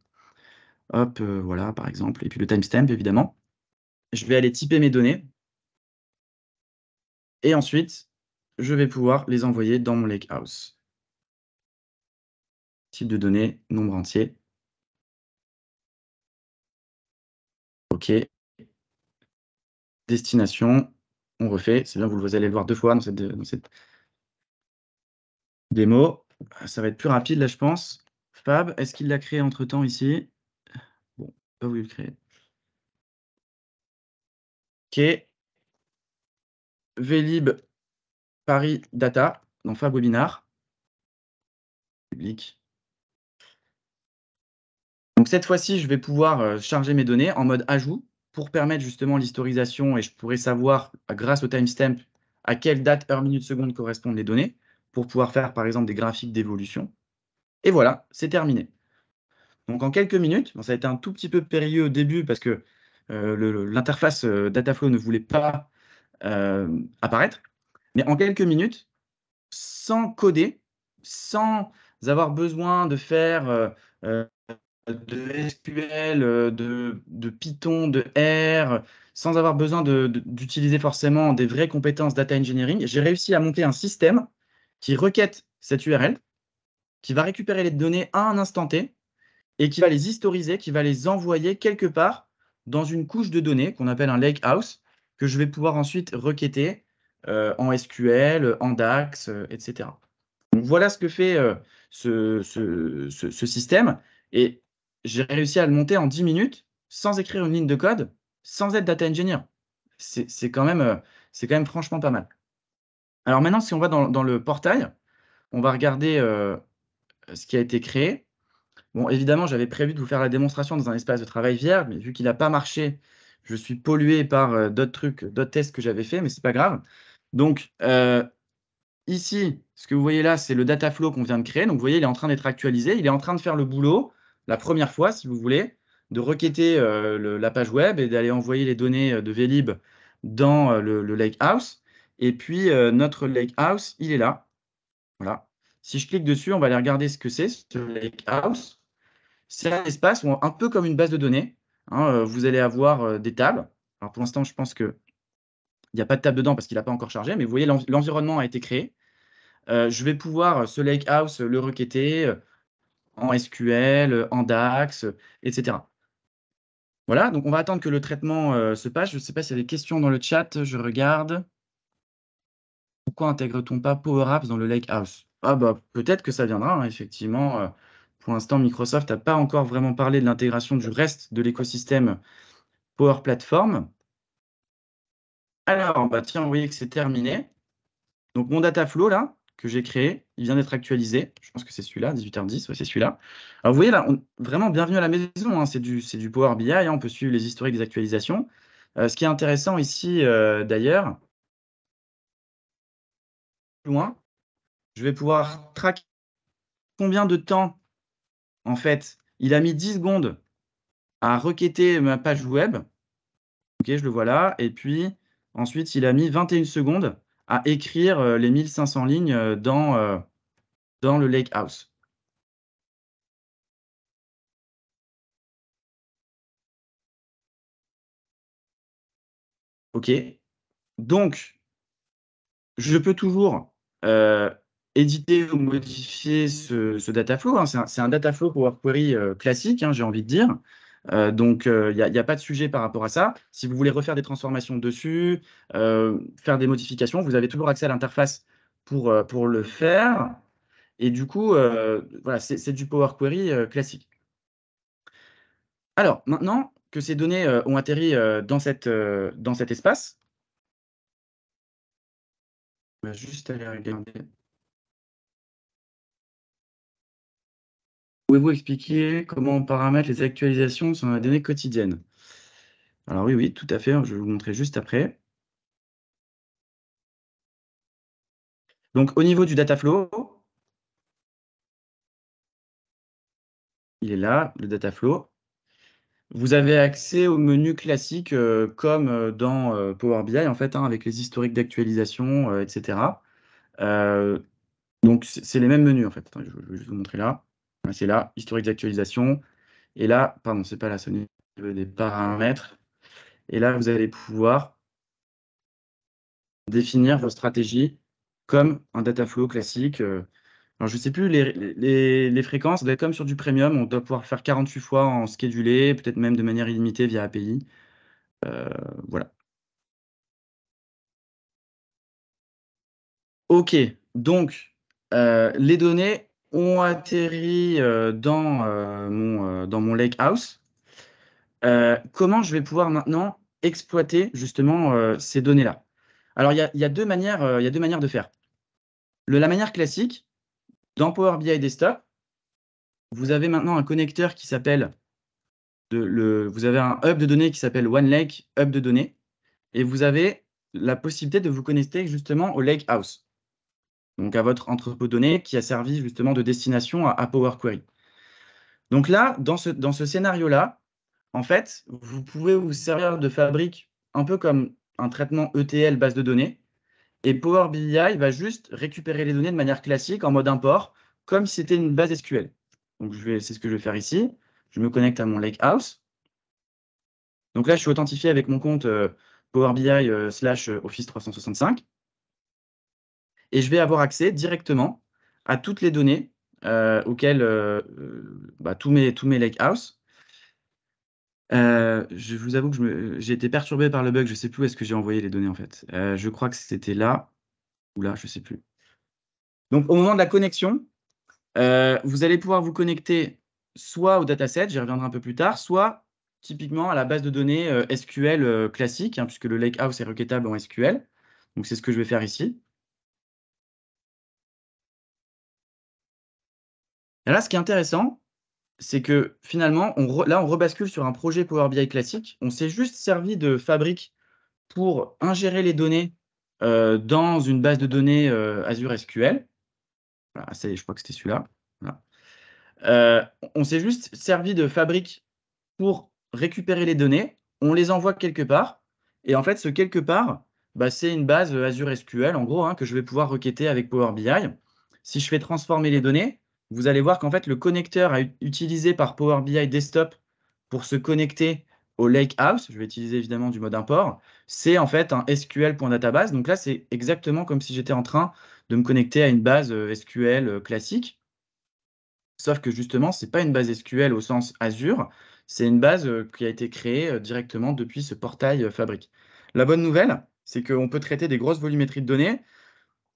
Hop, euh, voilà, par exemple. Et puis le timestamp, évidemment. Je vais aller typer mes données. Et ensuite, je vais pouvoir les envoyer dans mon lakehouse. Type de données, nombre entier. OK. Destination, on refait. C'est bien, vous allez le voir deux fois dans cette, dans cette démo. Ça va être plus rapide, là, je pense. Fab, est-ce qu'il l'a créé entre-temps ici voulu le créer. Ok. Vlib Paris Data dans Fab Webinar. Public. Donc cette fois-ci, je vais pouvoir euh, charger mes données en mode ajout pour permettre justement l'historisation et je pourrai savoir euh, grâce au timestamp à quelle date, heure, minute, seconde correspondent les données pour pouvoir faire par exemple des graphiques d'évolution. Et voilà, c'est terminé. Donc en quelques minutes, ça a été un tout petit peu périlleux au début parce que euh, l'interface euh, Dataflow ne voulait pas euh, apparaître. Mais en quelques minutes, sans coder, sans avoir besoin de faire de SQL, de, Python, de R, sans avoir besoin d'utiliser forcément des vraies compétences data engineering, j'ai réussi à monter un système qui requête cette URL, qui va récupérer les données à un instant T et qui va les historiser, qui va les envoyer quelque part dans une couche de données qu'on appelle un lake house, que je vais pouvoir ensuite requêter euh, en SQL, en DAX, etc. Euh, voilà ce que fait euh, ce, système. Et j'ai réussi à le monter en 10 minutes sans écrire une ligne de code, sans être data engineer. C'est quand, même, quand même franchement pas mal. Alors maintenant, si on va dans le portail, on va regarder ce qui a été créé. Bon, évidemment, j'avais prévu de vous faire la démonstration dans un espace de travail vierge, mais vu qu'il n'a pas marché, je suis pollué par euh, d'autres trucs, d'autres tests que j'avais fait, mais c'est pas grave. Donc, euh, ici, ce que vous voyez là, c'est le data flow qu'on vient de créer. Donc, vous voyez, il est en train d'être actualisé. Il est en train de faire le boulot, la première fois, si vous voulez, de requêter euh, la page web et d'aller envoyer les données de Vlib dans le, Lake House. Et puis, notre Lake House, il est là. Voilà. Si je clique dessus, on va aller regarder ce que c'est, ce Lake House c'est un espace un peu comme une base de données, hein, euh, vous allez avoir euh, des tables. Alors pour l'instant, je pense qu'il n'y a pas de table dedans parce qu'il n'a pas encore chargé, mais vous voyez, l'environnement a été créé. Euh, je vais pouvoir ce lakehouse le requêter en SQL, en DAX, etc. Voilà, donc on va attendre que le traitement se passe. Je ne sais pas s'il y a des questions dans le chat, je regarde. Pourquoi intègre-t-on pas Power Apps dans le Lakehouse Ah bah peut-être que ça viendra, hein, effectivement. Pour l'instant, Microsoft n'a pas encore vraiment parlé de l'intégration du reste de l'écosystème Power Platform. Alors, bah tiens, vous voyez que c'est terminé. Donc, mon data flow, là, que j'ai créé, il vient d'être actualisé. Je pense que c'est celui-là, 18h10, c'est celui-là. Alors, vous voyez, là, vraiment, bienvenue à la maison. Hein, c'est du, Power BI, hein, on peut suivre les historiques des actualisations. Euh, ce qui est intéressant ici, euh, d'ailleurs, loin, je vais pouvoir traquer combien de temps en fait, il a mis 10 secondes à requêter ma page web. Ok, je le vois là. Et puis, ensuite, il a mis 21 secondes à écrire euh, les 1500 lignes euh, dans, euh, dans le Lake House. OK. Donc, je peux toujours éditer ou modifier ce, dataflow. Hein. C'est un, dataflow Power Query euh, classique, hein, j'ai envie de dire. Euh, donc, euh, il n'y a, pas de sujet par rapport à ça. Si vous voulez refaire des transformations dessus, faire des modifications, vous avez toujours accès à l'interface pour, pour le faire. Et du coup, voilà, c'est du Power Query classique. Alors, maintenant que ces données ont atterri dans, cette, dans cet espace, juste aller regarder. Pouvez-vous expliquer comment on paramètre les actualisations sur la donnée quotidienne Alors oui, oui, tout à fait, hein, je vais vous montrer juste après. Donc au niveau du data flow, il est là, le data flow. Vous avez accès au menu classique euh, comme euh, dans euh, Power BI, en fait, hein, avec les historiques d'actualisation, etc. donc, c'est les mêmes menus, en fait. je, vais vous montrer là. C'est là, historique d'actualisation. Et là, pardon, c'est pas la à des paramètres. Et là, vous allez pouvoir définir vos stratégies comme un data flow classique. Euh, alors, je ne sais plus, les, les, fréquences, comme sur du premium, on doit pouvoir faire 48 fois en schedulé, peut-être même de manière illimitée via API. Euh, voilà. OK, donc euh, les données, ont atterri euh, dans, euh, mon, euh, dans mon lake house. comment je vais pouvoir maintenant exploiter justement ces données-là Alors, il y a, deux manières, il y a deux manières de faire. la manière classique, dans Power BI Desktop, vous avez maintenant un connecteur qui s'appelle, vous avez un hub de données qui s'appelle OneLake Hub de données, et vous avez la possibilité de vous connecter justement au Lake House donc à votre entrepôt de données qui a servi justement de destination à, Power Query. Donc là, dans ce, dans ce scénario-là, en fait, vous pouvez vous servir de fabrique un peu comme un traitement ETL base de données. Et Power BI va juste récupérer les données de manière classique en mode import, comme si c'était une base SQL. Donc c'est ce que je vais faire ici. Je me connecte à mon Lakehouse. Donc là, je suis authentifié avec mon compte euh, Power BI euh, slash euh, Office 365 et je vais avoir accès directement à toutes les données euh, auxquelles euh, euh, bah, tous mes, tous mes lake house. je vous avoue que j'ai été perturbé par le bug, je ne sais plus où est-ce que j'ai envoyé les données en fait. je crois que c'était là, ou là, je ne sais plus. Donc au moment de la connexion, vous allez pouvoir vous connecter soit au dataset, j'y reviendrai un peu plus tard, soit typiquement à la base de données SQL classique, hein, puisque le Lakehouse est requêtable en SQL. Donc c'est ce que je vais faire ici. Là, ce qui est intéressant, c'est que finalement, on là, on rebascule sur un projet Power BI classique. On s'est juste servi de fabrique pour ingérer les données euh, dans une base de données euh, Azure SQL. Voilà, je crois que c'était celui-là. Euh, on s'est juste servi de fabrique pour récupérer les données. On les envoie quelque part. Et en fait, ce quelque part, bah, c'est une base Azure SQL, en gros, hein, que je vais pouvoir requêter avec Power BI. Si je fais transformer les données, vous allez voir qu'en fait, le connecteur utilisé par Power BI Desktop pour se connecter au Lakehouse, je vais utiliser évidemment du mode import, c'est en fait un SQL.database. Donc là, c'est exactement comme si j'étais en train de me connecter à une base euh, SQL euh, classique. Sauf que justement, ce n'est pas une base SQL au sens Azure, c'est une base euh, qui a été créée directement depuis ce portail Fabric. La bonne nouvelle, c'est qu'on peut traiter des grosses volumétries de données.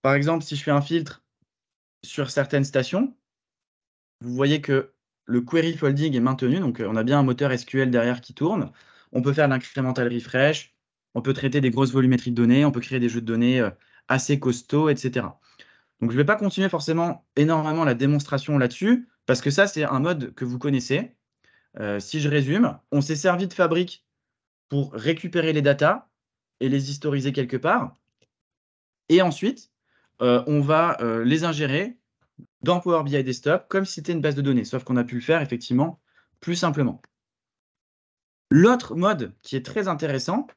Par exemple, si je fais un filtre sur certaines stations, vous voyez que le query folding est maintenu, donc euh, on a bien un moteur SQL derrière qui tourne. On peut faire l'incremental l'incrémental refresh, on peut traiter des grosses volumétries de données, on peut créer des jeux de données euh, assez costauds, etc. Donc, je ne vais pas continuer forcément énormément la démonstration là-dessus, parce que ça, c'est un mode que vous connaissez. Euh, si je résume, on s'est servi de fabrique pour récupérer les datas et les historiser quelque part. Et ensuite, on va les ingérer dans Power BI Desktop comme si c'était une base de données, sauf qu'on a pu le faire effectivement plus simplement. L'autre mode qui est très intéressant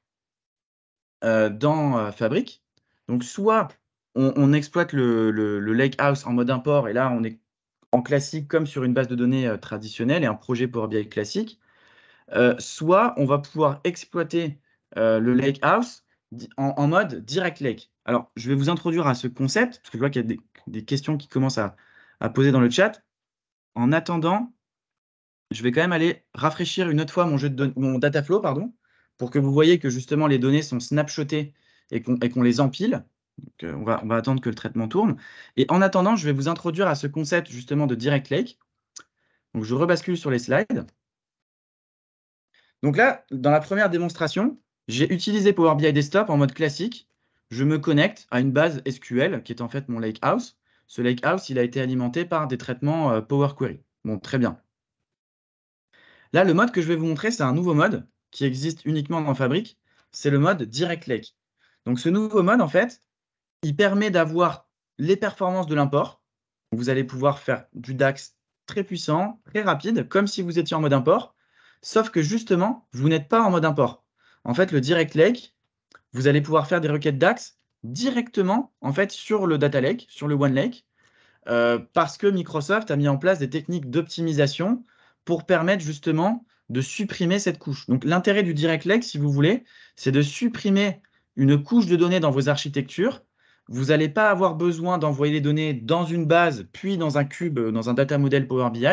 euh, dans euh, Fabric, donc soit on, exploite le, Lake House en mode import et là on est en classique comme sur une base de données euh, traditionnelle et un projet Power BI classique, soit on va pouvoir exploiter le Lake House en, mode Direct Lake. Alors je vais vous introduire à ce concept parce que je vois qu'il y a des questions qui commencent à, à poser dans le chat. En attendant, je vais quand même aller rafraîchir une autre fois mon, jeu de mon dataflow pardon, pour que vous voyez que justement les données sont snapshotées et qu'on les empile. Euh, on, va, attendre que le traitement tourne. Et en attendant, je vais vous introduire à ce concept justement de Direct Lake. Donc, je rebascule sur les slides. Donc là, dans la première démonstration, j'ai utilisé Power BI Desktop en mode classique. Je me connecte à une base SQL qui est en fait mon Lakehouse. Ce House, il a été alimenté par des traitements euh, Power Query. Bon, très bien. Là, le mode que je vais vous montrer, c'est un nouveau mode qui existe uniquement dans Fabrique. C'est le mode Direct Lake. Donc, ce nouveau mode, en fait, il permet d'avoir les performances de l'import. Vous allez pouvoir faire du DAX très puissant, très rapide, comme si vous étiez en mode import. Sauf que justement, vous n'êtes pas en mode import. En fait, le Direct Lake, vous allez pouvoir faire des requêtes DAX directement en fait sur le data lake, sur le one lake, euh, parce que Microsoft a mis en place des techniques d'optimisation pour permettre justement de supprimer cette couche. Donc l'intérêt du direct lake, si vous voulez, c'est de supprimer une couche de données dans vos architectures. Vous n'allez pas avoir besoin d'envoyer les données dans une base, puis dans un cube, euh, dans un data model Power BI.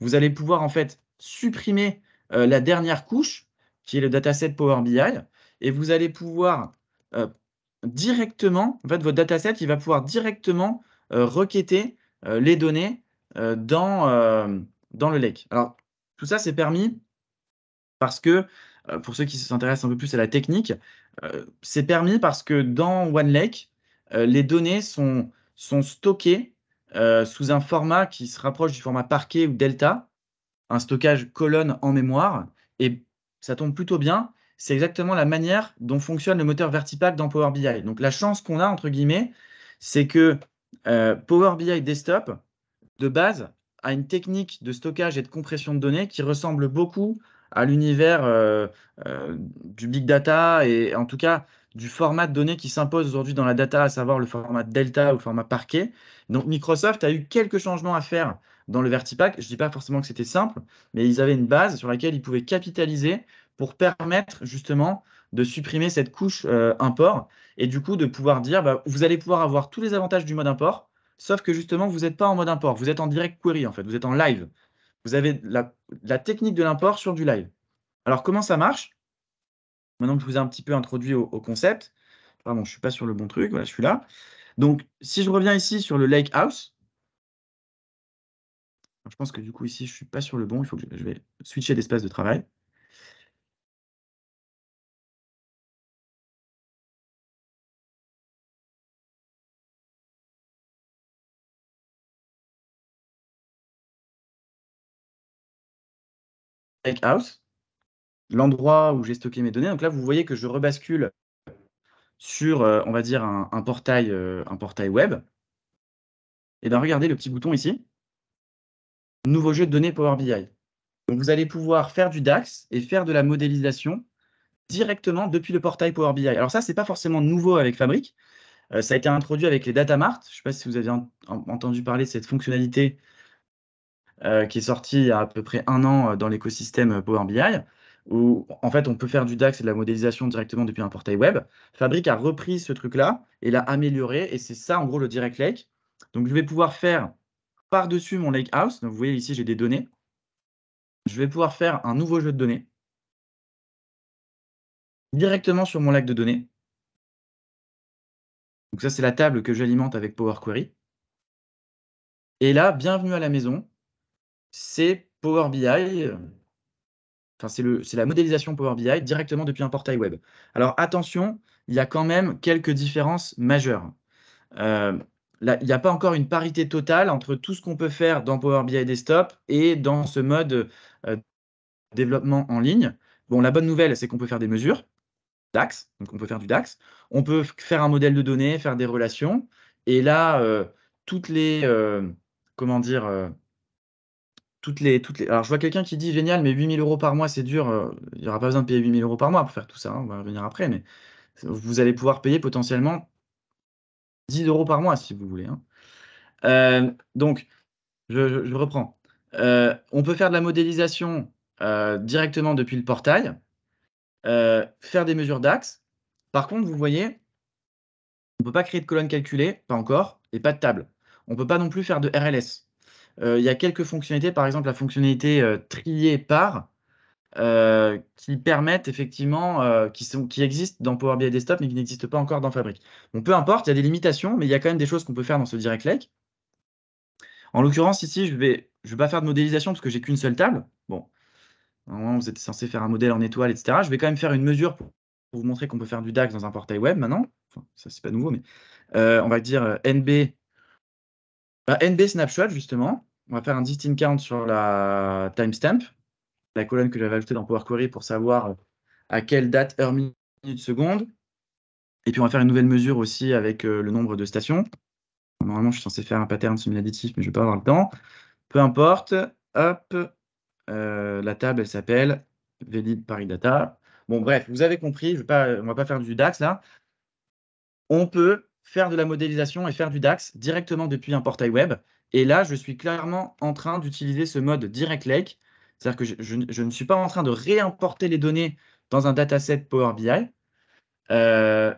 Vous allez pouvoir en fait supprimer euh, la dernière couche, qui est le dataset Power BI, et vous allez pouvoir directement, en votre dataset, il va pouvoir directement euh, requêter euh, les données euh, dans, dans le lake. Alors, tout ça, c'est permis parce que, pour ceux qui s'intéressent un peu plus à la technique, c'est permis parce que dans OneLake, les données sont, sont stockées sous un format qui se rapproche du format parquet ou delta, un stockage colonne en mémoire, et ça tombe plutôt bien c'est exactement la manière dont fonctionne le moteur Vertipack dans Power BI. Donc la chance qu'on a, entre guillemets, c'est que euh, Power BI Desktop, de base, a une technique de stockage et de compression de données qui ressemble beaucoup à l'univers euh, euh, du big data et en tout cas du format de données qui s'impose aujourd'hui dans la data, à savoir le format Delta ou le format Parquet. Donc Microsoft a eu quelques changements à faire dans le Vertipack. Je ne dis pas forcément que c'était simple, mais ils avaient une base sur laquelle ils pouvaient capitaliser pour permettre justement de supprimer cette couche euh, import et du coup de pouvoir dire bah, vous allez pouvoir avoir tous les avantages du mode import, sauf que justement vous n'êtes pas en mode import, vous êtes en direct query en fait, vous êtes en live. Vous avez la, technique de l'import sur du live. Alors comment ça marche Maintenant que je vous ai un petit peu introduit au, concept, pardon, ah, je ne suis pas sur le bon truc, voilà, je suis là. Donc si je reviens ici sur le lake house, je pense que du coup ici je ne suis pas sur le bon, il faut que je vais switcher d'espace de travail. House, l'endroit où j'ai stocké mes données. Donc là, vous voyez que je rebascule sur, euh, on va dire, un, portail, euh, un portail web. Et eh bien, regardez le petit bouton ici. Nouveau jeu de données Power BI. Donc, vous allez pouvoir faire du DAX et faire de la modélisation directement depuis le portail Power BI. Alors ça, c'est n'est pas forcément nouveau avec Fabric. Euh, ça a été introduit avec les Data Je ne sais pas si vous avez entendu parler de cette fonctionnalité euh, qui est sorti il y a à peu près un an euh, dans l'écosystème euh, Power BI où en fait on peut faire du DAX et de la modélisation directement depuis un portail web. Fabric a repris ce truc-là et l'a amélioré et c'est ça en gros le direct lake. Donc je vais pouvoir faire par-dessus mon lake house, donc vous voyez ici j'ai des données, je vais pouvoir faire un nouveau jeu de données directement sur mon lac de données. Donc ça c'est la table que j'alimente avec Power Query. Et là, bienvenue à la maison, c'est Power BI. Euh, enfin, c'est la modélisation Power BI directement depuis un portail web. Alors attention, il y a quand même quelques différences majeures. Euh, il n'y a pas encore une parité totale entre tout ce qu'on peut faire dans Power BI Desktop et dans ce mode euh, développement en ligne. Bon, la bonne nouvelle, c'est qu'on peut faire des mesures, DAX, donc on peut faire du DAX. On peut faire un modèle de données, faire des relations. Et là, toutes les, comment dire, les, Alors, je vois quelqu'un qui dit génial, mais 8000 euros par mois, c'est dur. Euh, il n'y aura pas besoin de payer 8000 euros par mois pour faire tout ça. Hein, on va revenir après, mais vous allez pouvoir payer potentiellement 10 euros par mois si vous voulez. Hein. Euh, donc, je, reprends. Euh, on peut faire de la modélisation directement depuis le portail, faire des mesures d'axe. Par contre, vous voyez, on ne peut pas créer de colonne calculée, pas encore, et pas de table. On ne peut pas non plus faire de RLS. Euh, il y a quelques fonctionnalités, par exemple la fonctionnalité euh, trier par, euh, qui permettent effectivement, qui, sont, qui existent dans Power BI Desktop, mais qui n'existent pas encore dans Fabric. Bon, peu importe, il y a des limitations, mais il y a quand même des choses qu'on peut faire dans ce Direct Lake. En l'occurrence, ici, je ne vais, je pas faire de modélisation parce que j'ai qu'une seule table. Bon, normalement, vous êtes censé faire un modèle en étoile, etc. Je vais quand même faire une mesure pour, vous montrer qu'on peut faire du DAX dans un portail web maintenant. Enfin, ça, c'est pas nouveau, mais on va dire NB bah, NB Snapshot, justement, on va faire un distinct count sur la timestamp, la colonne que j'avais ajoutée dans Power Query pour savoir euh, à quelle date, heure, minute, seconde. Et puis on va faire une nouvelle mesure aussi avec euh, le nombre de stations. Normalement, je suis censé faire un pattern semi-additif, mais je ne vais pas avoir le temps. Peu importe, hop, euh, la table, elle s'appelle Valid Paris Data. Bon, bref, vous avez compris, je vais pas, on ne va pas faire du DAX là. On peut faire de la modélisation et faire du DAX directement depuis un portail web. Et là, je suis clairement en train d'utiliser ce mode Direct Lake. C'est-à-dire que je, ne suis pas en train de réimporter les données dans un dataset Power BI. Euh,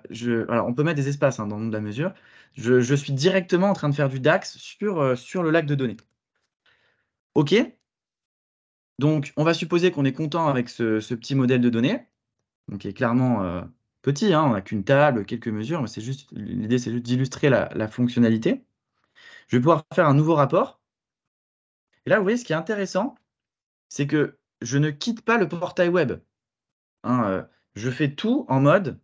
alors, on peut mettre des espaces hein, dans le nom de la mesure. Je, suis directement en train de faire du DAX sur, euh, sur le lac de données. OK Donc, on va supposer qu'on est content avec ce, petit modèle de données, qui est clairement euh, petit, hein, on n'a qu'une table, quelques mesures, mais c'est juste l'idée, c'est juste d'illustrer la, fonctionnalité. Je vais pouvoir faire un nouveau rapport. Et là, vous voyez, ce qui est intéressant, c'est que je ne quitte pas le portail web. Hein, euh, je fais tout en mode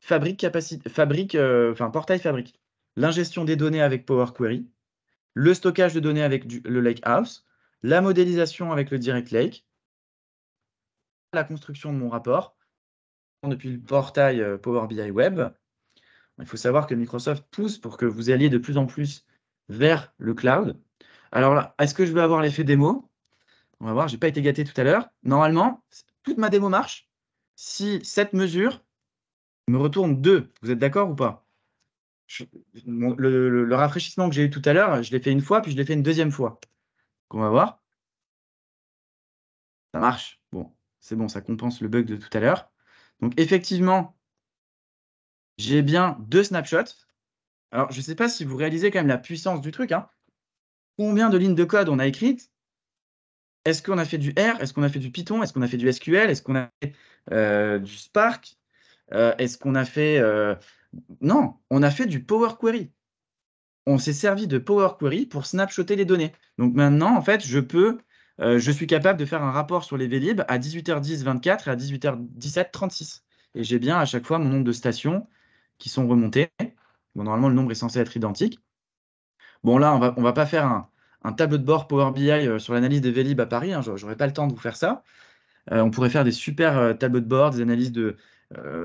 fabrique capacité, fabrique, euh, enfin portail fabrique. L'ingestion des données avec Power Query, le stockage de données avec le Lake House, la modélisation avec le Direct Lake, la construction de mon rapport, depuis le portail euh, Power BI Web. Il faut savoir que Microsoft pousse pour que vous alliez de plus en plus vers le cloud. Alors, là, est-ce que je vais avoir l'effet démo On va voir, je n'ai pas été gâté tout à l'heure. Normalement, toute ma démo marche si cette mesure me retourne 2. Vous êtes d'accord ou pas le, rafraîchissement que j'ai eu tout à l'heure, je l'ai fait une fois, puis je l'ai fait une deuxième fois. on va voir. Ça marche. Bon, c'est bon, ça compense le bug de tout à l'heure. Donc effectivement, j'ai bien deux snapshots. Alors je ne sais pas si vous réalisez quand même la puissance du truc. Hein. Combien de lignes de code on a écrites Est-ce qu'on a fait du R Est-ce qu'on a fait du Python Est-ce qu'on a fait du SQL Est-ce qu'on a fait euh, du Spark euh, Est-ce qu'on a fait... Euh, non, on a fait du Power Query. On s'est servi de Power Query pour snapshotter les données. Donc maintenant, en fait, je peux euh, je suis capable de faire un rapport sur les Vélib à 18h10, 24 et à 18h17, 36. Et j'ai bien à chaque fois mon nombre de stations qui sont remontées. Bon, normalement, le nombre est censé être identique. Bon, là, on va, on va pas faire un, un tableau de bord Power BI euh, sur l'analyse des Vélib à Paris. Hein. Je J'aurais pas le temps de vous faire ça. Euh, on pourrait faire des super tableaux de bord, des analyses de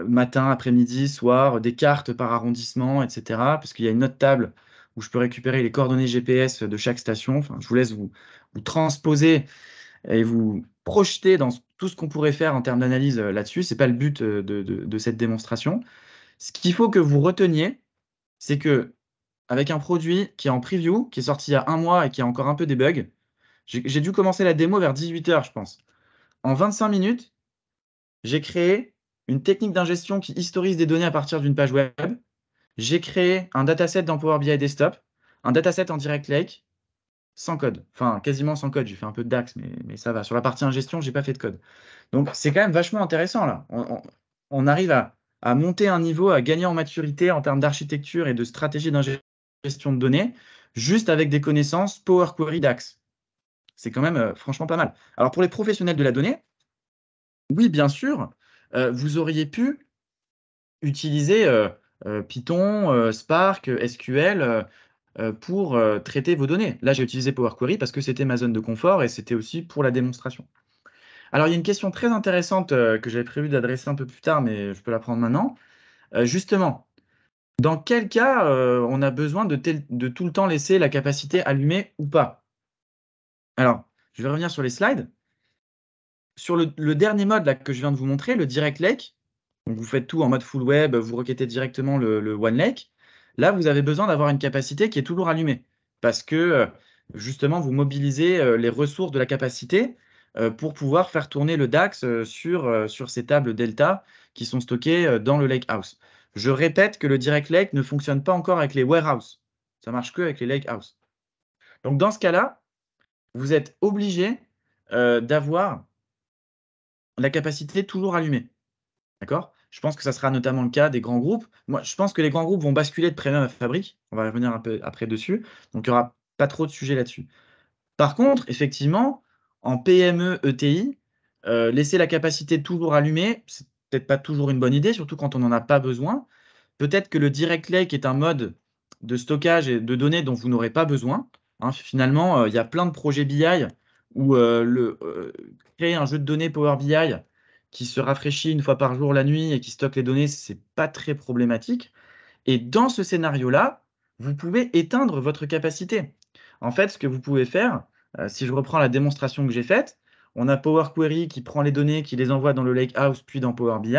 matin, après-midi, soir, des cartes par arrondissement, etc. Parce qu'il y a une autre table où je peux récupérer les coordonnées GPS de chaque station. Enfin, je vous laisse vous, transposer et vous projeter dans tout ce qu'on pourrait faire en termes d'analyse euh, là-dessus. Ce n'est pas le but euh, de, cette démonstration. Ce qu'il faut que vous reteniez, c'est que avec un produit qui est en preview, qui est sorti il y a un mois et qui a encore un peu des bugs, j'ai dû commencer la démo vers 18h, je pense. En 25 minutes, j'ai créé une technique d'ingestion qui historise des données à partir d'une page web j'ai créé un dataset dans Power BI Desktop, un dataset en Direct Lake, sans code. Enfin, quasiment sans code. J'ai fait un peu de DAX, mais, ça va. Sur la partie ingestion, je n'ai pas fait de code. Donc, c'est quand même vachement intéressant, là. On, arrive à, monter un niveau, à gagner en maturité en termes d'architecture et de stratégie d'ingestion de données, juste avec des connaissances Power Query DAX. C'est quand même euh, franchement pas mal. Alors, pour les professionnels de la donnée, oui, bien sûr, euh, vous auriez pu utiliser... Euh, euh, Python, euh, Spark, euh, SQL pour traiter vos données. Là, j'ai utilisé Power Query parce que c'était ma zone de confort et c'était aussi pour la démonstration. Alors, il y a une question très intéressante que j'avais prévu d'adresser un peu plus tard, mais je peux la prendre maintenant. justement, dans quel cas on a besoin de, tout le temps laisser la capacité allumée ou pas Alors, je vais revenir sur les slides. Sur le, le dernier mode là, que je viens de vous montrer, le Direct Lake, donc vous faites tout en mode full web, vous requêtez directement le, One Lake. Là, vous avez besoin d'avoir une capacité qui est toujours allumée parce que euh, justement, vous mobilisez euh, les ressources de la capacité euh, pour pouvoir faire tourner le DAX sur, sur ces tables delta qui sont stockées dans le Lake House. Je répète que le direct lake ne fonctionne pas encore avec les warehouses. Ça marche que avec les House. Donc dans ce cas-là, vous êtes obligé d'avoir la capacité toujours allumée. D'accord je pense que ça sera notamment le cas des grands groupes. Moi, je pense que les grands groupes vont basculer de premium à fabrique. On va revenir un peu après dessus. Donc, il n'y aura pas trop de sujets là-dessus. Par contre, effectivement, en PME, ETI, euh, laisser la capacité toujours allumée, c'est peut-être pas toujours une bonne idée, surtout quand on n'en a pas besoin. Peut-être que le direct lake est un mode de stockage et de données dont vous n'aurez pas besoin. Hein. finalement, euh, il y a plein de projets BI où euh, créer un jeu de données Power BI qui se rafraîchit une fois par jour la nuit et qui stocke les données, c'est pas très problématique. Et dans ce scénario-là, vous pouvez éteindre votre capacité. En fait, ce que vous pouvez faire, euh, si je reprends la démonstration que j'ai faite, on a Power Query qui prend les données, qui les envoie dans le Lakehouse, puis dans Power BI.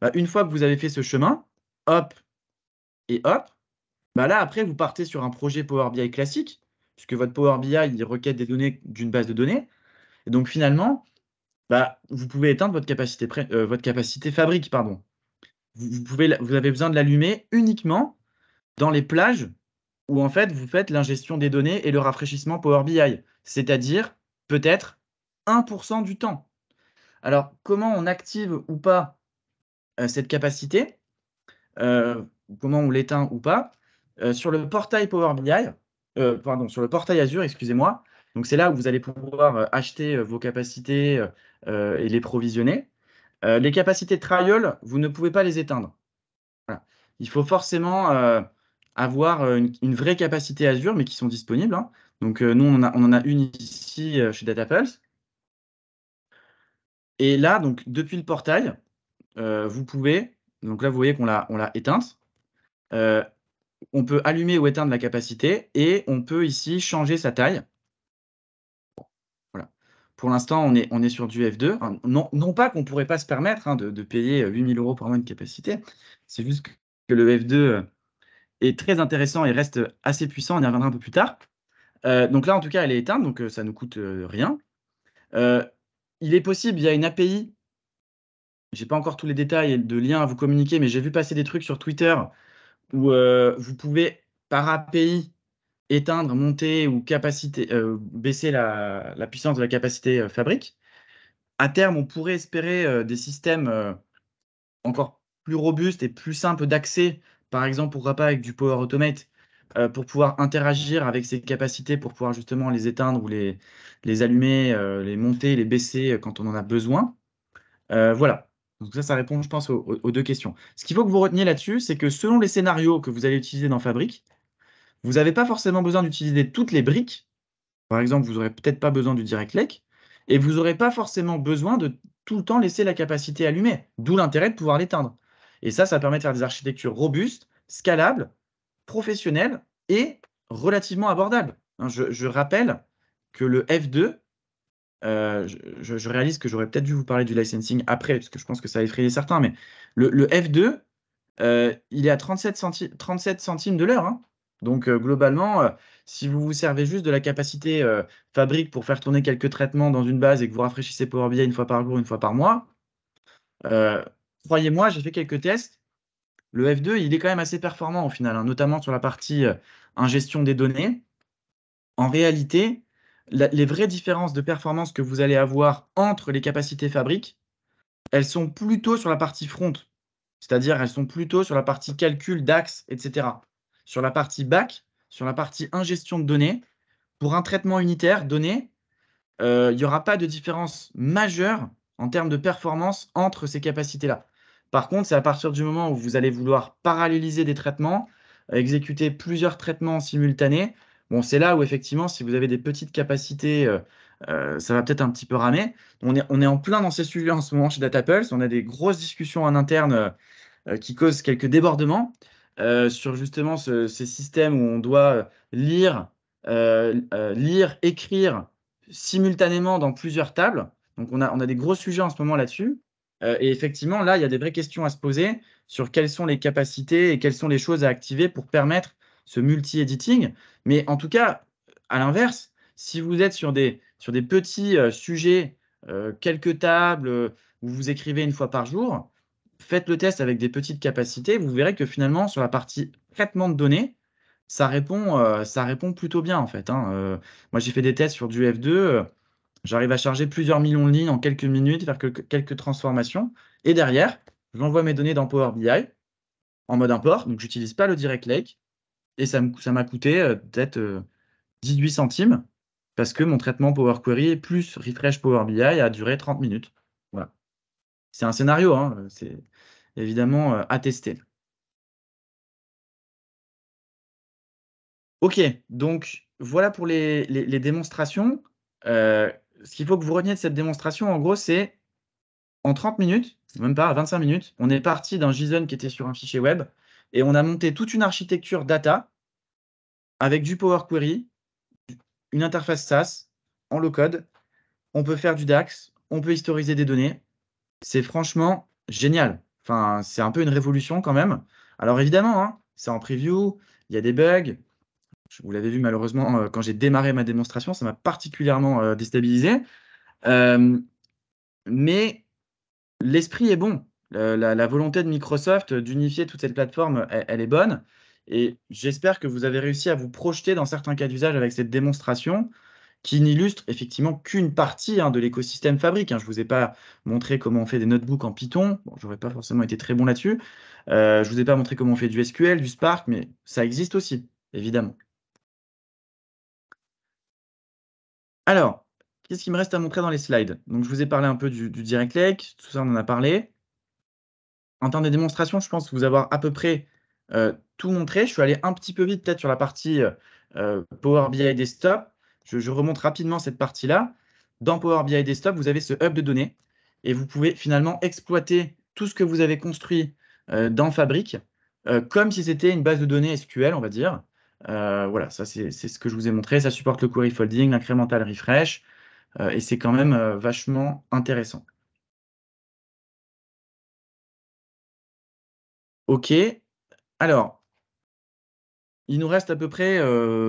Bah, une fois que vous avez fait ce chemin, hop et hop, bah là, après, vous partez sur un projet Power BI classique, puisque votre Power BI, il requête des données d'une base de données. Et donc, finalement, bah, vous pouvez éteindre votre capacité, euh, fabrique. Pardon. Vous, pouvez, vous avez besoin de l'allumer uniquement dans les plages où en fait vous faites l'ingestion des données et le rafraîchissement Power BI, c'est-à-dire peut-être 1% du temps. Alors comment on active ou pas euh, cette capacité euh, Comment on l'éteint ou pas Sur le portail Power BI, pardon, sur le portail Azure, excusez-moi, donc c'est là où vous allez pouvoir acheter vos capacités, euh, et les provisionner. Euh, les capacités de trial, vous ne pouvez pas les éteindre. Il faut forcément euh, avoir une, vraie capacité Azure, mais qui sont disponibles. Hein. Donc, nous, on, en a une ici chez DataPulse. Et là, donc, depuis le portail, vous pouvez, donc là, vous voyez qu'on l'a éteinte. on peut allumer ou éteindre la capacité et on peut ici changer sa taille pour l'instant, on est, on est sur du F2. non, non, pas qu'on ne pourrait pas se permettre hein, de, de, payer 8000 euh, euros par mois de capacité. C'est juste que le F2 euh, est très intéressant et reste assez puissant. On y reviendra un peu plus tard. Euh, donc là, en tout cas, elle est éteinte, donc ça ne nous coûte rien. il est possible, il y a une API. Je n'ai pas encore tous les détails de liens à vous communiquer, mais j'ai vu passer des trucs sur Twitter où vous pouvez, par API, éteindre, monter ou euh, baisser la, puissance de la capacité euh, fabrique. À terme, on pourrait espérer euh, des systèmes encore plus robustes et plus simples d'accès, par exemple, pourquoi pas avec du Power Automate, pour pouvoir interagir avec ces capacités, pour pouvoir justement les éteindre ou les, allumer, les monter, les baisser quand on en a besoin. voilà. Donc ça, ça répond, je pense, aux, deux questions. Ce qu'il faut que vous reteniez là-dessus, c'est que selon les scénarios que vous allez utiliser dans Fabrique, vous n'avez pas forcément besoin d'utiliser toutes les briques. Par exemple, vous n'aurez peut-être pas besoin du direct lake et vous n'aurez pas forcément besoin de tout le temps laisser la capacité allumée, d'où l'intérêt de pouvoir l'éteindre. Et ça, ça permet de faire des architectures robustes, scalables, professionnelles et relativement abordables. Hein, je, rappelle que le F2, euh, je, réalise que j'aurais peut-être dû vous parler du licensing après, parce que je pense que ça a effrayé certains, mais le, F2, euh, il est à 37, centimes de l'heure. Hein. Donc euh, globalement, euh, si vous vous servez juste de la capacité euh, fabrique pour faire tourner quelques traitements dans une base et que vous rafraîchissez Power BI une fois par jour, une fois par mois, croyez-moi, j'ai fait quelques tests. Le F2, il est quand même assez performant au final, hein, notamment sur la partie ingestion des données. En réalité, les vraies différences de performance que vous allez avoir entre les capacités fabriques, elles sont plutôt sur la partie front, c'est-à-dire elles sont plutôt sur la partie calcul, DAX, etc sur la partie back, sur la partie ingestion de données, pour un traitement unitaire donné, euh, il n'y aura pas de différence majeure en termes de performance entre ces capacités-là. Par contre, c'est à partir du moment où vous allez vouloir paralléliser des traitements, exécuter plusieurs traitements simultanés, bon, c'est là où effectivement, si vous avez des petites capacités, euh, euh, ça va peut-être un petit peu ramer. On est, on est en plein dans ces sujets en ce moment chez DataPulse. On a des grosses discussions en interne qui causent quelques débordements. Euh, sur justement ces systèmes où on doit euh, lire, euh, lire, écrire simultanément dans plusieurs tables. Donc on a, des gros sujets en ce moment là-dessus. et effectivement, là, il y a des vraies questions à se poser sur quelles sont les capacités et quelles sont les choses à activer pour permettre ce multi-editing. Mais en tout cas, à l'inverse, si vous êtes sur des, sur des petits sujets, quelques tables, où vous écrivez une fois par jour, faites le test avec des petites capacités, vous verrez que finalement, sur la partie traitement de données, ça répond, euh, ça répond plutôt bien en fait. Hein. Euh, moi, j'ai fait des tests sur du F2. Euh, j'arrive à charger plusieurs millions de lignes en quelques minutes, faire quelques transformations. Et derrière, j'envoie mes données dans Power BI en mode import. Donc, j'utilise pas le Direct Lake. Et ça m'a ça coûté peut-être 18 centimes parce que mon traitement Power Query plus Refresh Power BI a duré 30 minutes. C'est un scénario, hein, euh, c'est évidemment euh, à tester. Ok, donc voilà pour les, démonstrations. Euh, ce qu'il faut que vous reteniez de cette démonstration, en gros, c'est en 30 minutes, même pas, 25 minutes, on est parti d'un JSON qui était sur un fichier web et on a monté toute une architecture data avec du Power Query, une interface SAS en low code. On peut faire du DAX, on peut historiser des données, c'est franchement génial. Enfin, c'est un peu une révolution quand même. Alors évidemment, hein, c'est en preview, il y a des bugs. Vous l'avez vu malheureusement euh, quand j'ai démarré ma démonstration, ça m'a particulièrement euh, déstabilisé. Euh, mais l'esprit est bon. La, volonté de Microsoft d'unifier toute cette plateforme, e, elle est bonne. Et j'espère que vous avez réussi à vous projeter dans certains cas d'usage avec cette démonstration qui n'illustre effectivement qu'une partie hein, de l'écosystème fabrique. Hein. Je ne vous ai pas montré comment on fait des notebooks en Python, bon, n'aurais pas forcément été très bon là-dessus. Euh, je ne vous ai pas montré comment on fait du SQL, du Spark, mais ça existe aussi, évidemment. Alors, qu'est-ce qu'il me reste à montrer dans les slides Donc, je vous ai parlé un peu du, direct lake, tout ça, on en a parlé. En termes de démonstration, je pense vous avoir à peu près euh, tout montré. Je suis allé un petit peu vite peut-être sur la partie euh, Power BI Desktop. Je, remonte rapidement cette partie-là. Dans Power BI Desktop, vous avez ce hub de données et vous pouvez finalement exploiter tout ce que vous avez construit euh, dans Fabric euh, comme si c'était une base de données SQL, on va dire. Euh, voilà, ça c'est ce que je vous ai montré. Ça supporte le query folding, l'incremental refresh, et c'est quand même vachement intéressant. OK. Alors, il nous reste à peu près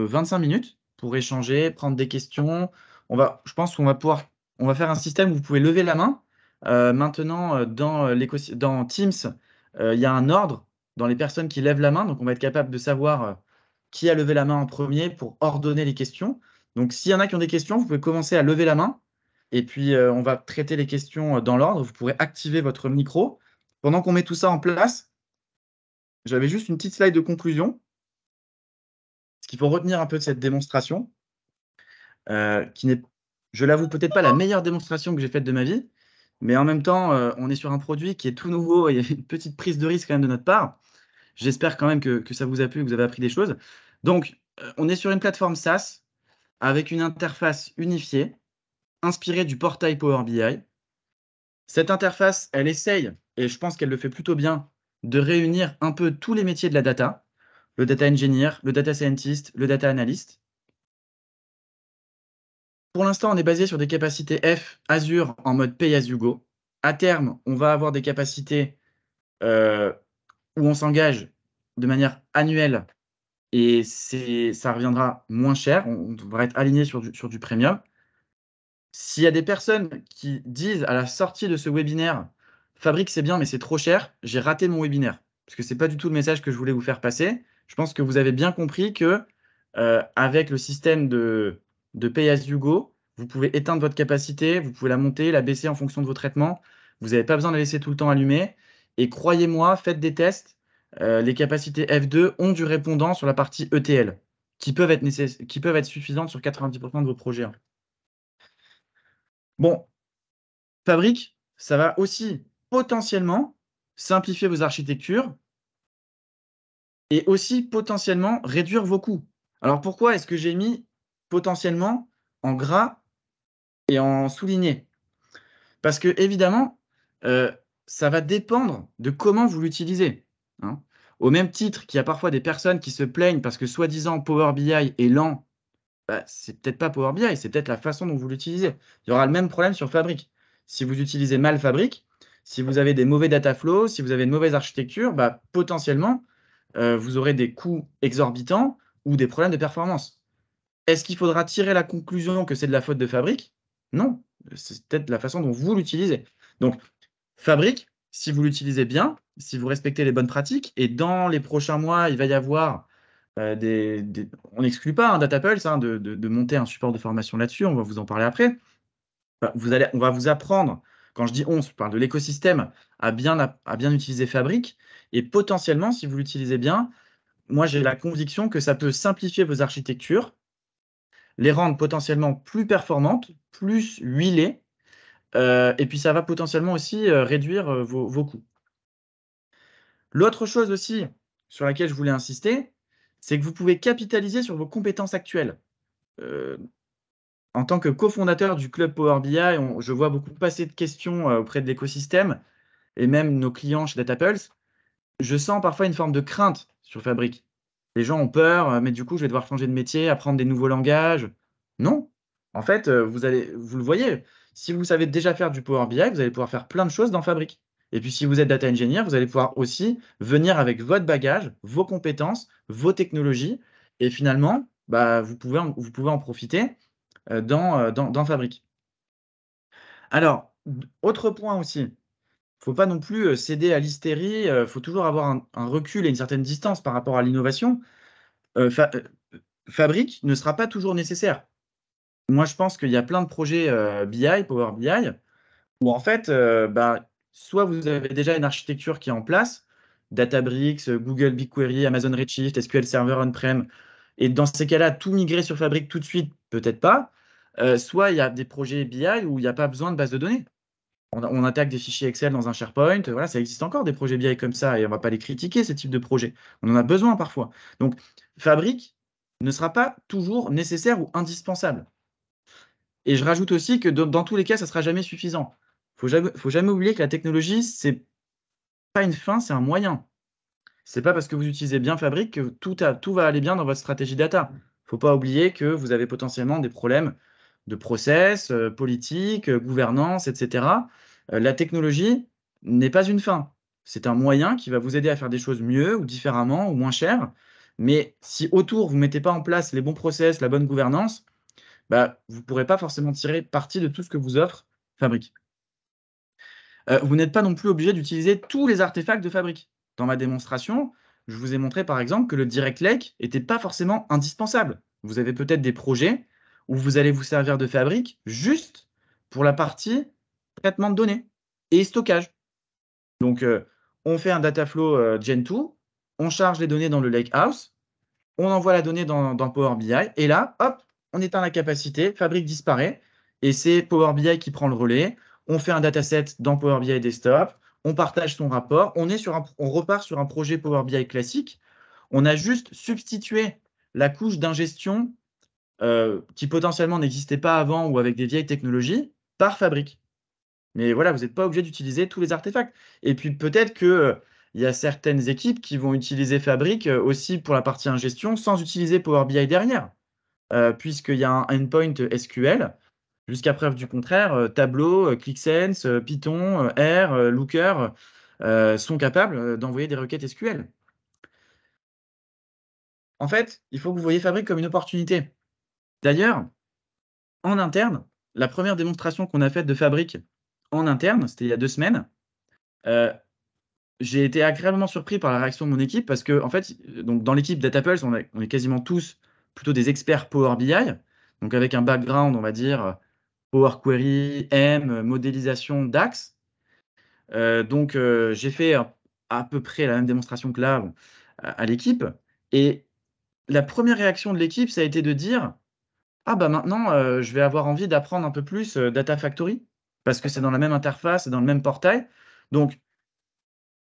25 minutes pour échanger, prendre des questions. On va, je pense qu'on va pouvoir, on va faire un système où vous pouvez lever la main. Euh, maintenant, euh, euh, dans, Teams, il y a un ordre dans les personnes qui lèvent la main. Donc, on va être capable de savoir qui a levé la main en premier pour ordonner les questions. Donc, s'il y en a qui ont des questions, vous pouvez commencer à lever la main. Et puis, on va traiter les questions dans l'ordre. Vous pourrez activer votre micro. Pendant qu'on met tout ça en place, j'avais juste une petite slide de conclusion. Ce qu'il faut retenir un peu de cette démonstration, euh, qui n'est, je l'avoue, peut-être pas la meilleure démonstration que j'ai faite de ma vie, mais en même temps, euh, on est sur un produit qui est tout nouveau et il y a une petite prise de risque quand même de notre part. J'espère quand même que, ça vous a plu, que vous avez appris des choses. Donc, euh, on est sur une plateforme SaaS avec une interface unifiée, inspirée du portail Power BI. Cette interface, elle essaye, et je pense qu'elle le fait plutôt bien, de réunir un peu tous les métiers de la data, le data engineer, le data scientist, le data analyst. Pour l'instant, on est basé sur des capacités F Azure en mode pay as you go. À terme, on va avoir des capacités euh, où on s'engage de manière annuelle et ça reviendra moins cher. On, devrait être aligné sur sur du premium. S'il y a des personnes qui disent à la sortie de ce webinaire, Fabrique, c'est bien, mais c'est trop cher, j'ai raté mon webinaire, parce que ce n'est pas du tout le message que je voulais vous faire passer je pense que vous avez bien compris que euh, avec le système de, de pay as you go, vous pouvez éteindre votre capacité, vous pouvez la monter, la baisser en fonction de vos traitements. Vous n'avez pas besoin de la laisser tout le temps allumée. Et croyez-moi, faites des tests. Euh, les capacités F2 ont du répondant sur la partie ETL, qui peuvent être, qui peuvent être suffisantes sur 90% de vos projets. Bon, Fabrique, ça va aussi potentiellement simplifier vos architectures et aussi potentiellement réduire vos coûts. Alors pourquoi est-ce que j'ai mis potentiellement en gras et en souligné Parce que évidemment, euh, ça va dépendre de comment vous l'utilisez. Hein. Au même titre qu'il y a parfois des personnes qui se plaignent parce que soi-disant Power BI est lent, bah, c'est peut-être pas Power BI, c'est peut-être la façon dont vous l'utilisez. Il y aura le même problème sur Fabric. Si vous utilisez mal Fabric, si vous avez des mauvais data flows, si vous avez une mauvaise architecture, bah, potentiellement, euh, vous aurez des coûts exorbitants ou des problèmes de performance. Est-ce qu'il faudra tirer la conclusion que c'est de la faute de Fabrique Non, c'est peut-être la façon dont vous l'utilisez. Donc, Fabrique, si vous l'utilisez bien, si vous respectez les bonnes pratiques, et dans les prochains mois, il va y avoir euh, des, On n'exclut pas hein, DataPulse hein, de, de, de, monter un support de formation là-dessus, on va vous en parler après. Bah, vous allez, on va vous apprendre quand je dis on, je parle de l'écosystème, à bien, à bien utiliser Fabric. Et potentiellement, si vous l'utilisez bien, moi j'ai la conviction que ça peut simplifier vos architectures, les rendre potentiellement plus performantes, plus huilées, euh, et puis ça va potentiellement aussi euh, réduire euh, vos, vos, coûts. L'autre chose aussi sur laquelle je voulais insister, c'est que vous pouvez capitaliser sur vos compétences actuelles en tant que cofondateur du club Power BI, je vois beaucoup passer de questions euh, auprès de l'écosystème et même nos clients chez DataPulse. Je sens parfois une forme de crainte sur fabrique. Les gens ont peur, euh, mais du coup, je vais devoir changer de métier, apprendre des nouveaux langages. Non. En fait, euh, vous, allez, vous le voyez, si vous savez déjà faire du Power BI, vous allez pouvoir faire plein de choses dans fabrique. Et puis, si vous êtes data engineer, vous allez pouvoir aussi venir avec votre bagage, vos compétences, vos technologies. Et finalement, bah, vous, vous pouvez en profiter euh, euh, dans, dans, Fabrique. Alors, autre point aussi, faut pas non plus euh, céder à l'hystérie, il faut toujours avoir un, recul et une certaine distance par rapport à l'innovation. Fabrique ne sera pas toujours nécessaire. Moi, je pense qu'il y a plein de projets BI, Power BI, où en fait, bah, soit vous avez déjà une architecture qui est en place, Databricks, Google BigQuery, Amazon Redshift, SQL Server on-prem, et dans ces cas-là, tout migrer sur Fabrique tout de suite peut-être pas. Euh, soit il y a des projets BI où il n'y a pas besoin de base de données. On, attaque des fichiers Excel dans un SharePoint. Voilà, ça existe encore des projets BI comme ça et on ne va pas les critiquer, ces types de projets. On en a besoin parfois. Donc, Fabrique ne sera pas toujours nécessaire ou indispensable. Et je rajoute aussi que dans, tous les cas, ça ne sera jamais suffisant. Il ne faut jamais oublier que la technologie, c'est pas une fin, c'est un moyen. C'est pas parce que vous utilisez bien Fabrique que tout, tout va aller bien dans votre stratégie data faut pas oublier que vous avez potentiellement des problèmes de process, euh, politique, euh, gouvernance, etc. Euh, la technologie n'est pas une fin. C'est un moyen qui va vous aider à faire des choses mieux ou différemment ou moins cher. Mais si autour, vous ne mettez pas en place les bons process, la bonne gouvernance, bah, vous ne pourrez pas forcément tirer parti de tout ce que vous offre Fabrique. vous n'êtes pas non plus obligé d'utiliser tous les artefacts de Fabrique. Dans ma démonstration, je vous ai montré par exemple que le direct lake n'était pas forcément indispensable. Vous avez peut-être des projets où vous allez vous servir de fabrique juste pour la partie traitement de données et stockage. Donc, euh, on fait un data flow euh, Gen 2, on charge les données dans le Lake House, on envoie la donnée dans, dans, Power BI, et là, hop, on éteint la capacité, fabrique disparaît, et c'est Power BI qui prend le relais. On fait un dataset dans Power BI Desktop, on partage son rapport, on, est sur on repart sur un projet Power BI classique, on a juste substitué la couche d'ingestion euh, qui potentiellement n'existait pas avant ou avec des vieilles technologies par fabrique. Mais voilà, vous n'êtes pas obligé d'utiliser tous les artefacts. Et puis peut-être qu'il euh, y a certaines équipes qui vont utiliser Fabric euh, aussi pour la partie ingestion sans utiliser Power BI derrière, puisqu'il y a un endpoint SQL Jusqu'à preuve du contraire, euh, Tableau, euh, ClickSense, euh, Python, R, Looker sont capables d'envoyer des requêtes SQL. En fait, il faut que vous voyez Fabric comme une opportunité. D'ailleurs, en interne, la première démonstration qu'on a faite de Fabric en interne, c'était il y a deux semaines, j'ai été agréablement surpris par la réaction de mon équipe parce que, en fait, donc dans l'équipe DataPulse, on, on, est quasiment tous plutôt des experts Power BI, donc avec un background, on va dire, Power Query, M, modélisation, DAX. Euh, donc, euh, j'ai fait à, peu près la même démonstration que là à, l'équipe. Et la première réaction de l'équipe, ça a été de dire Ah, bah maintenant, euh, je vais avoir envie d'apprendre un peu plus Data Factory, parce que c'est dans la même interface, c'est dans le même portail. Donc,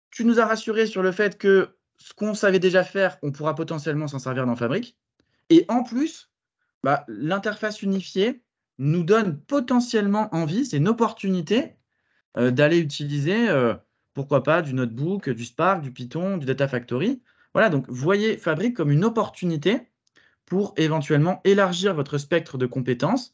tu nous as rassuré sur le fait que ce qu'on savait déjà faire, on pourra potentiellement s'en servir dans Fabrique. Et en plus, bah, l'interface unifiée, nous donne potentiellement envie, c'est une opportunité euh, d'aller utiliser, euh, pourquoi pas, du notebook, du Spark, du Python, du Data Factory. Voilà, donc voyez Fabric comme une opportunité pour éventuellement élargir votre spectre de compétences,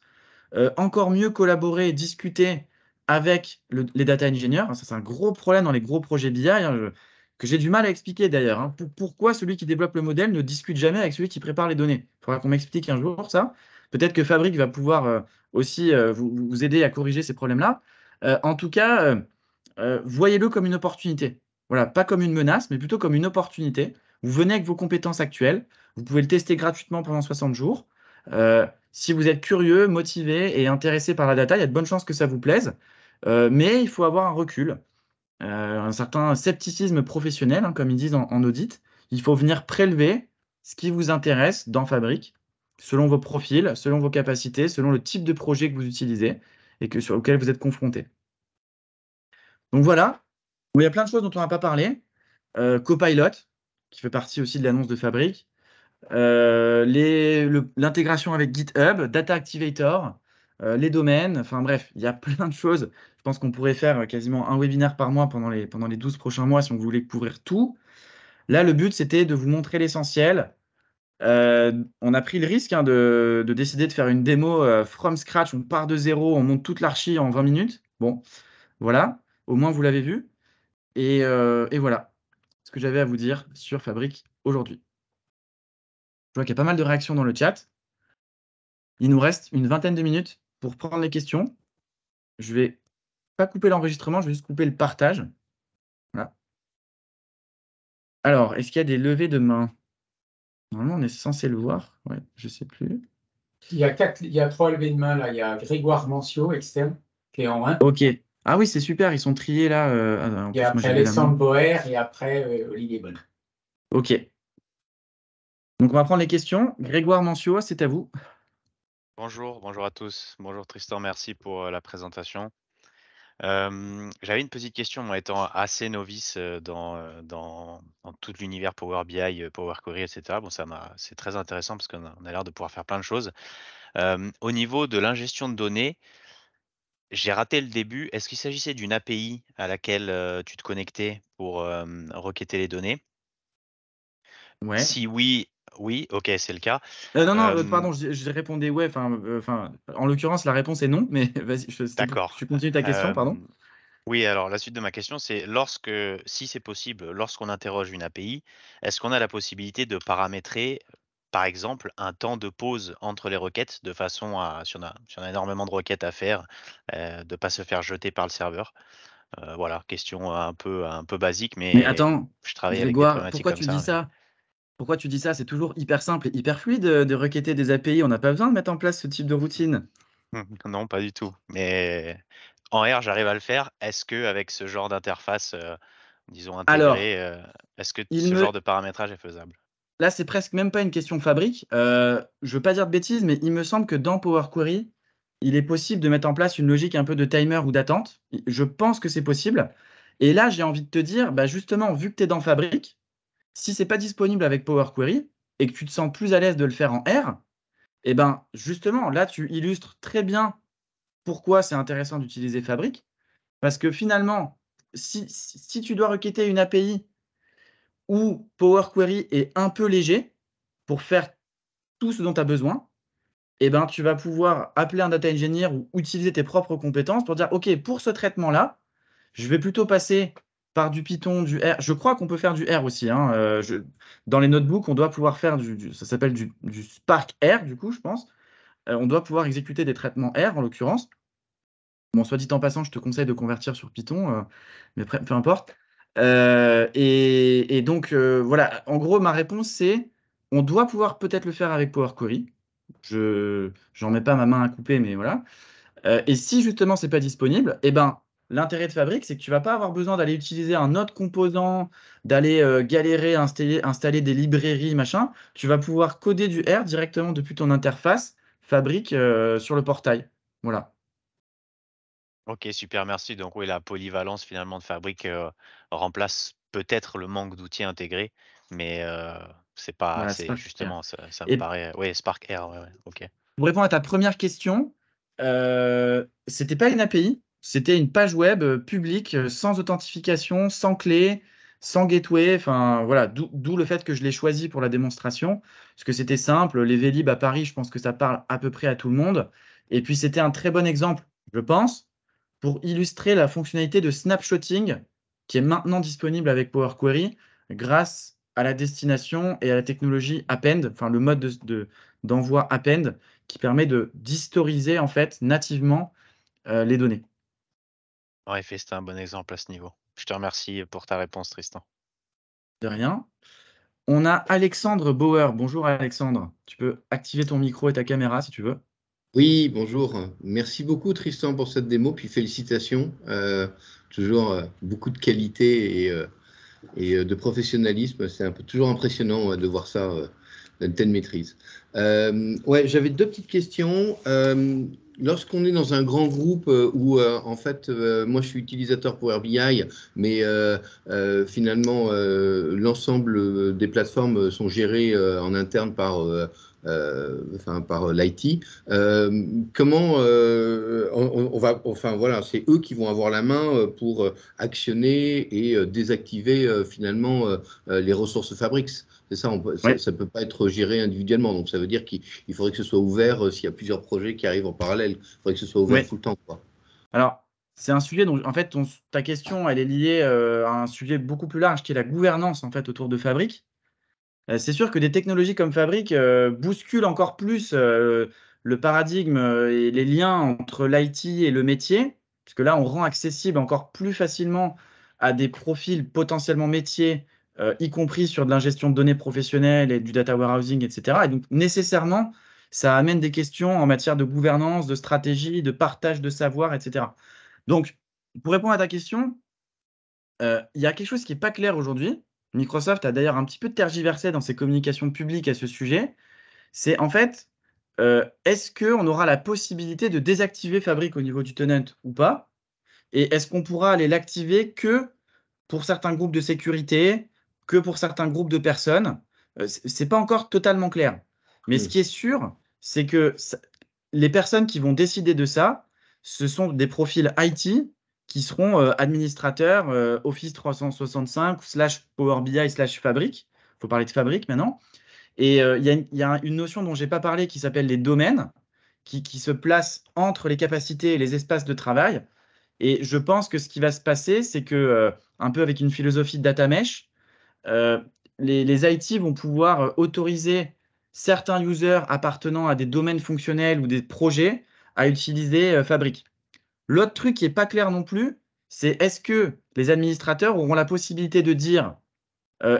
euh, encore mieux collaborer et discuter avec les data engineers. Ça, c'est un gros problème dans les gros projets BI, hein, que j'ai du mal à expliquer d'ailleurs. Hein. pourquoi celui qui développe le modèle ne discute jamais avec celui qui prépare les données Il faudra qu'on m'explique un jour ça. Peut-être que Fabrique va pouvoir euh, aussi euh, vous, aider à corriger ces problèmes-là. Euh, en tout cas, voyez-le comme une opportunité. Voilà, pas comme une menace, mais plutôt comme une opportunité. Vous venez avec vos compétences actuelles, vous pouvez le tester gratuitement pendant 60 jours. si vous êtes curieux, motivé et intéressé par la data, il y a de bonnes chances que ça vous plaise, mais il faut avoir un recul, un certain scepticisme professionnel, hein, comme ils disent en, audit. Il faut venir prélever ce qui vous intéresse dans Fabrique selon vos profils, selon vos capacités, selon le type de projet que vous utilisez et que, sur lequel vous êtes confronté. Donc voilà, il y a plein de choses dont on n'a pas parlé. Euh, Copilot, qui fait partie aussi de l'annonce de Fabrique. Euh, l'intégration avec GitHub, Data Activator, euh, les domaines, enfin bref, il y a plein de choses. Je pense qu'on pourrait faire quasiment un webinaire par mois pendant les, pendant les 12 prochains mois si on voulait couvrir tout. Là, le but, c'était de vous montrer l'essentiel, euh, on a pris le risque hein, de, décider de faire une démo euh, from scratch. On part de zéro, on monte toute l'archi en 20 minutes. Bon, voilà, au moins vous l'avez vu. Euh, et, voilà ce que j'avais à vous dire sur Fabric aujourd'hui. Je vois qu'il y a pas mal de réactions dans le chat. Il nous reste une vingtaine de minutes pour prendre les questions. Je vais pas couper l'enregistrement, je vais juste couper le partage. Alors, est-ce qu'il y a des levées de main Normalement, on est censé le voir. Ouais, je sais plus. Il y, a quatre, il y a trois levées de main là. Il y a Grégoire Mancio, externe, qui est en haut. Ok. Ah oui, c'est super. Ils sont triés là. Il y a après Alexandre Boer et après euh, Olivier Bonne. Ok. Donc on va prendre les questions. Grégoire Mancio, c'est à vous. Bonjour, bonjour à tous. Bonjour Tristan, merci pour euh, la présentation. J'avais une petite question, moi étant assez novice dans, dans, tout l'univers Power BI, Power Query, etc. Bon, ça c'est très intéressant parce qu'on a, l'air de pouvoir faire plein de choses. au niveau de l'ingestion de données, j'ai raté le début. Est-ce qu'il s'agissait d'une API à laquelle tu te connectais pour requêter les données ouais. Si oui, oui, ok, c'est le cas. Euh, non, non, euh, pardon, je, répondais ouais. Euh, enfin, en l'occurrence, la réponse est non, mais vas-y, d'accord. Tu continues ta question, pardon. Oui, alors la suite de ma question, c'est lorsque, si c'est possible, lorsqu'on interroge une API, est-ce qu'on a la possibilité de paramétrer, par exemple, un temps de pause entre les requêtes, de façon à, si on a, énormément de requêtes à faire, de ne pas se faire jeter par le serveur voilà, question un peu, un peu basique, mais, mais attends, je travaille avec pourquoi tu dis hein. ça pourquoi tu dis ça C'est toujours hyper simple et hyper fluide euh, de requêter des API. On n'a pas besoin de mettre en place ce type de routine. Hum, non, pas du tout. Mais en R, j'arrive à le faire. Est-ce que avec ce genre d'interface, euh, disons intégrée, euh, est-ce que ce genre de paramétrage est faisable Là, c'est presque même pas une question fabrique. Je je veux pas dire de bêtises, mais il me semble que dans Power Query, il est possible de mettre en place une logique un peu de timer ou d'attente. Je pense que c'est possible. Et là, j'ai envie de te dire, bah, justement, vu que tu es dans Fabrique, si c'est pas disponible avec Power Query et que tu te sens plus à l'aise de le faire en R, eh ben justement, là, tu illustres très bien pourquoi c'est intéressant d'utiliser Fabric. Parce que finalement, si, si, tu dois requêter une API où Power Query est un peu léger pour faire tout ce dont tu as besoin, eh ben, tu vas pouvoir appeler un data engineer ou utiliser tes propres compétences pour dire, OK, pour ce traitement-là, je vais plutôt passer par du Python, du R. Je crois qu'on peut faire du R aussi. Hein, euh, dans les notebooks, on doit pouvoir faire du, ça s'appelle du, Spark R, du coup, je pense. Euh, on doit pouvoir exécuter des traitements R, en l'occurrence. Bon, soit dit en passant, je te conseille de convertir sur Python, euh, mais peu importe. Et, donc, voilà, en gros, ma réponse, c'est on doit pouvoir peut-être le faire avec Power Query. Je n'en mets pas ma main à couper, mais voilà. et si justement, c'est pas disponible, eh ben, L'intérêt de Fabric, c'est que tu vas pas avoir besoin d'aller utiliser un autre composant, d'aller euh, galérer, installer, des librairies, machin. Tu vas pouvoir coder du R directement depuis ton interface Fabric euh, sur le portail. Voilà. Ok, super, merci. Donc oui, la polyvalence finalement de Fabric euh, remplace peut-être le manque d'outils intégrés, mais c'est pas, justement, ça, me paraît. Oui, Spark R, ok. Pour répondre à ta première question, c'était pas une API, c'était une page web euh, publique, euh, sans authentification, sans clé, sans gateway. Enfin, voilà, d'où le fait que je l'ai choisi pour la démonstration, parce que c'était simple. Les Vélib à Paris, je pense que ça parle à peu près à tout le monde. Et puis, c'était un très bon exemple, je pense, pour illustrer la fonctionnalité de snapshotting qui est maintenant disponible avec Power Query grâce à la destination et à la technologie Append, enfin le mode d'envoi Append qui permet de d'historiser en fait nativement euh, les données. En effet, c'était un bon exemple à ce niveau. Je te remercie euh, pour ta réponse, Tristan. De rien. On a Alexandre Bauer. Bonjour Alexandre. Tu peux activer ton micro et ta caméra si tu veux. Oui, bonjour. Merci beaucoup Tristan pour cette démo, puis félicitations. Euh, toujours euh, beaucoup de qualité et, et de professionnalisme. C'est un peu toujours impressionnant de voir ça, d'une telle maîtrise. ouais, j'avais deux petites questions. Lorsqu'on est dans un grand groupe euh, où, euh, en fait, euh, moi je suis utilisateur pour RBI, mais finalement l'ensemble des plateformes sont gérées en interne par, par l'IT, comment on, va, enfin voilà, c'est eux qui vont avoir la main pour actionner et désactiver finalement les ressources Fabrics. C'est ça, ça ne peut pas être géré individuellement. Donc ça veut dire qu'il faudrait que ce soit ouvert euh, s'il y a plusieurs projets qui arrivent en parallèle. Il faudrait que ce soit ouvert tout le temps. Alors, c'est un sujet dont, en fait, ta question, elle est liée euh, à un sujet beaucoup plus large qui est la gouvernance en fait autour de Fabrique. Euh, c'est sûr que des technologies comme Fabrique bousculent encore plus le paradigme et les liens entre l'IT et le métier, parce que là, on rend accessible encore plus facilement à des profils potentiellement métiers euh, y compris sur de l'ingestion de données professionnelles et du data warehousing, etc. Et donc, nécessairement, ça amène des questions en matière de gouvernance, de stratégie, de partage de savoir, etc. Donc, pour répondre à ta question, euh, il y a quelque chose qui n'est pas clair aujourd'hui. Microsoft a d'ailleurs un petit peu tergiversé dans ses communications publiques à ce sujet. C'est en fait, euh, est-ce qu'on aura la possibilité de désactiver Fabric au niveau du tenant ou pas Et est-ce qu'on pourra aller l'activer que pour certains groupes de sécurité, que pour certains groupes de personnes. Euh, c'est pas encore totalement clair. Mais ce mm. qui est sûr, c'est que les personnes qui vont décider de ça, ce sont des profils IT qui seront euh, administrateurs euh, Office 365 slash Power BI slash Fabric. Il faut parler de Fabric maintenant. Et il y, a une notion dont je n'ai pas parlé qui s'appelle les domaines, qui, se place entre les capacités et les espaces de travail. Et je pense que ce qui va se passer, c'est que, un peu avec une philosophie de data mesh, euh, les, IT vont pouvoir euh, autoriser certains users appartenant à des domaines fonctionnels ou des projets à utiliser euh, Fabric. L'autre truc qui n'est pas clair non plus, c'est est-ce que les administrateurs auront la possibilité de dire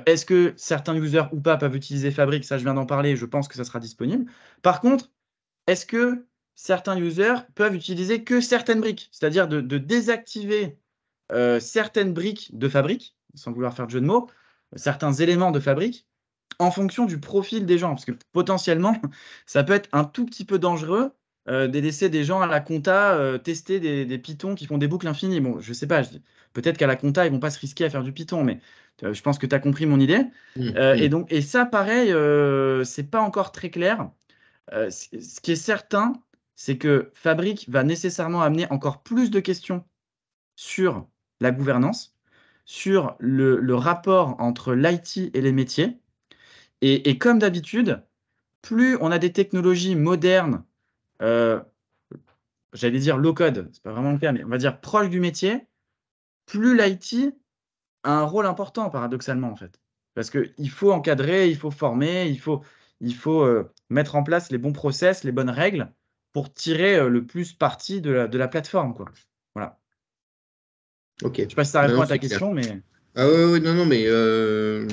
est-ce que certains users ou pas peuvent utiliser Fabric Ça, je viens d'en parler, je pense que ça sera disponible. Par contre, est-ce que certains users peuvent utiliser que certaines briques C'est-à-dire de, désactiver certaines briques de Fabric, sans vouloir faire de jeu de mots, certains éléments de fabrique en fonction du profil des gens. Parce que potentiellement, ça peut être un tout petit peu dangereux euh, des laisser des gens à la compta euh, tester des, des, pitons qui font des boucles infinies. Bon, je sais pas, peut-être qu'à la compta, ils vont pas se risquer à faire du python, mais euh, je pense que tu as compris mon idée. Mmh, euh, et mmh. donc, et ça, pareil, c'est pas encore très clair. ce qui est certain, c'est que fabrique va nécessairement amener encore plus de questions sur la gouvernance sur le, rapport entre l'IT et les métiers. Et, comme d'habitude, plus on a des technologies modernes, euh, j'allais dire low code, c'est pas vraiment le cas, mais on va dire proche du métier, plus l'IT a un rôle important paradoxalement en fait. Parce qu'il faut encadrer, il faut former, il faut, euh, mettre en place les bons process, les bonnes règles pour tirer euh, le plus parti de la, de la plateforme. Quoi. Ok. Je ne sais pas si ça répond à ta question, mais. Ah oui, oui, non, non, mais euh,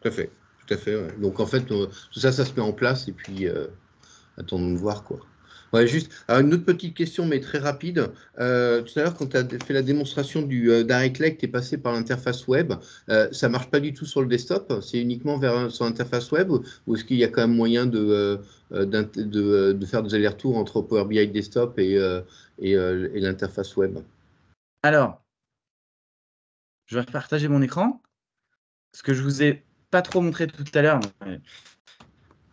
tout à fait. Tout à fait. Donc en fait, euh, tout ça, ça se met en place et puis euh, attendons de voir quoi. Ouais, juste une autre petite question, mais très rapide. Euh, tout à l'heure, quand tu as fait la démonstration du Lake, tu es passé par l'interface web. ça marche pas du tout sur le desktop C'est uniquement vers, son interface web Ou est-ce qu'il y a quand même moyen de, de, faire des allers-retours entre Power BI Desktop et, et, et l'interface web Alors, je vais partager mon écran. Ce que je vous ai pas trop montré tout à l'heure.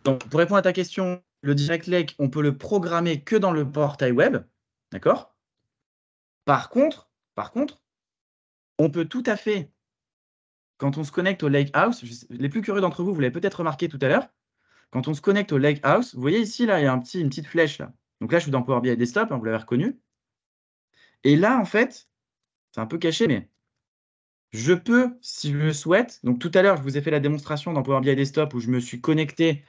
Donc, pour répondre à ta question, le direct lake, on peut le programmer que dans le portail web. D'accord Par contre, par contre, on peut tout à fait, quand on se connecte au lake house, les plus curieux d'entre vous, vous l'avez peut-être remarqué tout à l'heure, quand on se connecte au lake house, vous voyez ici, là, il y a une petite flèche. là. Donc là, je suis dans Power BI Desktop, hein, vous l'avez reconnu. Et là, en fait, c'est un peu caché, mais je peux, si je le souhaite, donc tout à l'heure, je vous ai fait la démonstration dans Power BI Desktop où je me suis connecté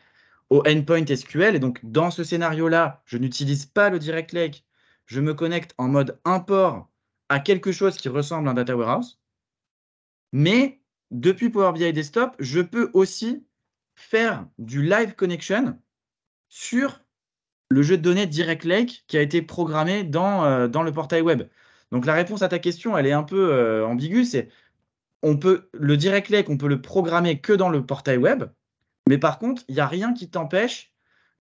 au endpoint SQL. Et donc, dans ce scénario-là, je n'utilise pas le direct lake. Je me connecte en mode import à quelque chose qui ressemble à un data warehouse. Mais depuis Power BI Desktop, je peux aussi faire du live connection sur le jeu de données Direct Lake qui a été programmé dans, euh, dans le portail web. Donc la réponse à ta question, elle est un peu euh, ambiguë, c'est on peut le direct lake, on peut le programmer que dans le portail web, mais par contre, il n'y a rien qui t'empêche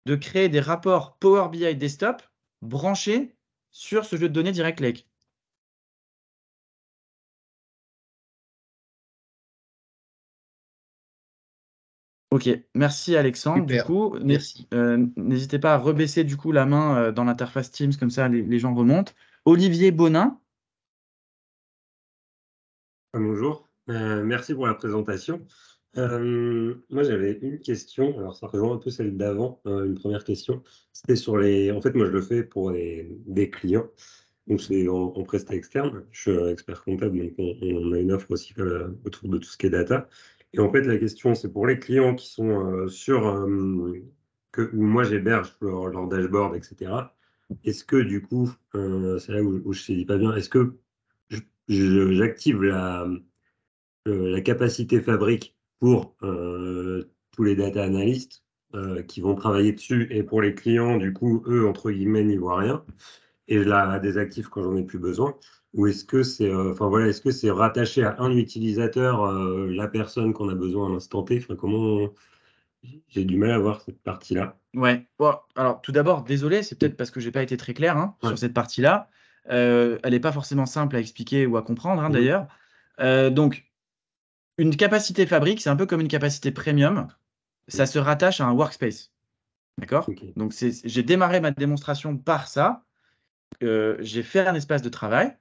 de créer des rapports Power BI desktop branchés sur ce jeu de données direct lake. Ok, merci Alexandre. Du coup, merci. Euh, n'hésitez pas à rebaisser du coup la main euh, dans l'interface Teams, comme ça les gens remontent. Olivier Bonin. Bonjour. Euh, merci pour la présentation. Euh, moi, j'avais une question. Alors, ça rejoint un peu celle d'avant, hein, une première question. C'était sur les. En fait, moi, je le fais pour des clients. Donc, c'est en, en prestat externe. Je suis expert comptable, donc on, a une offre aussi euh, autour de tout ce qui est data. Et en fait, la question, c'est pour les clients qui sont sur. que moi, j'héberge leur, dashboard, etc. Est-ce que, du coup, c'est là où je ne sais pas bien, est-ce que j'active la euh, la capacité fabrique pour euh, tous les data analystes euh, qui vont travailler dessus et pour les clients, du coup, eux, entre guillemets, n'y voient rien et je la désactive quand j'en ai plus besoin ou est-ce que c'est enfin voilà est-ce que c'est rattaché à un utilisateur la personne qu'on a besoin à l'instant T comment j'ai du mal à voir cette partie là ouais bon, alors tout d'abord désolé c'est peut-être parce que j'ai pas été très clair hein, sur cette partie là elle n'est pas forcément simple à expliquer ou à comprendre hein, mmh d'ailleurs donc une capacité fabrique, c'est un peu comme une capacité premium. Ça se rattache à un workspace. D'accord Donc, j'ai démarré ma démonstration par ça. Euh, j'ai fait un espace de travail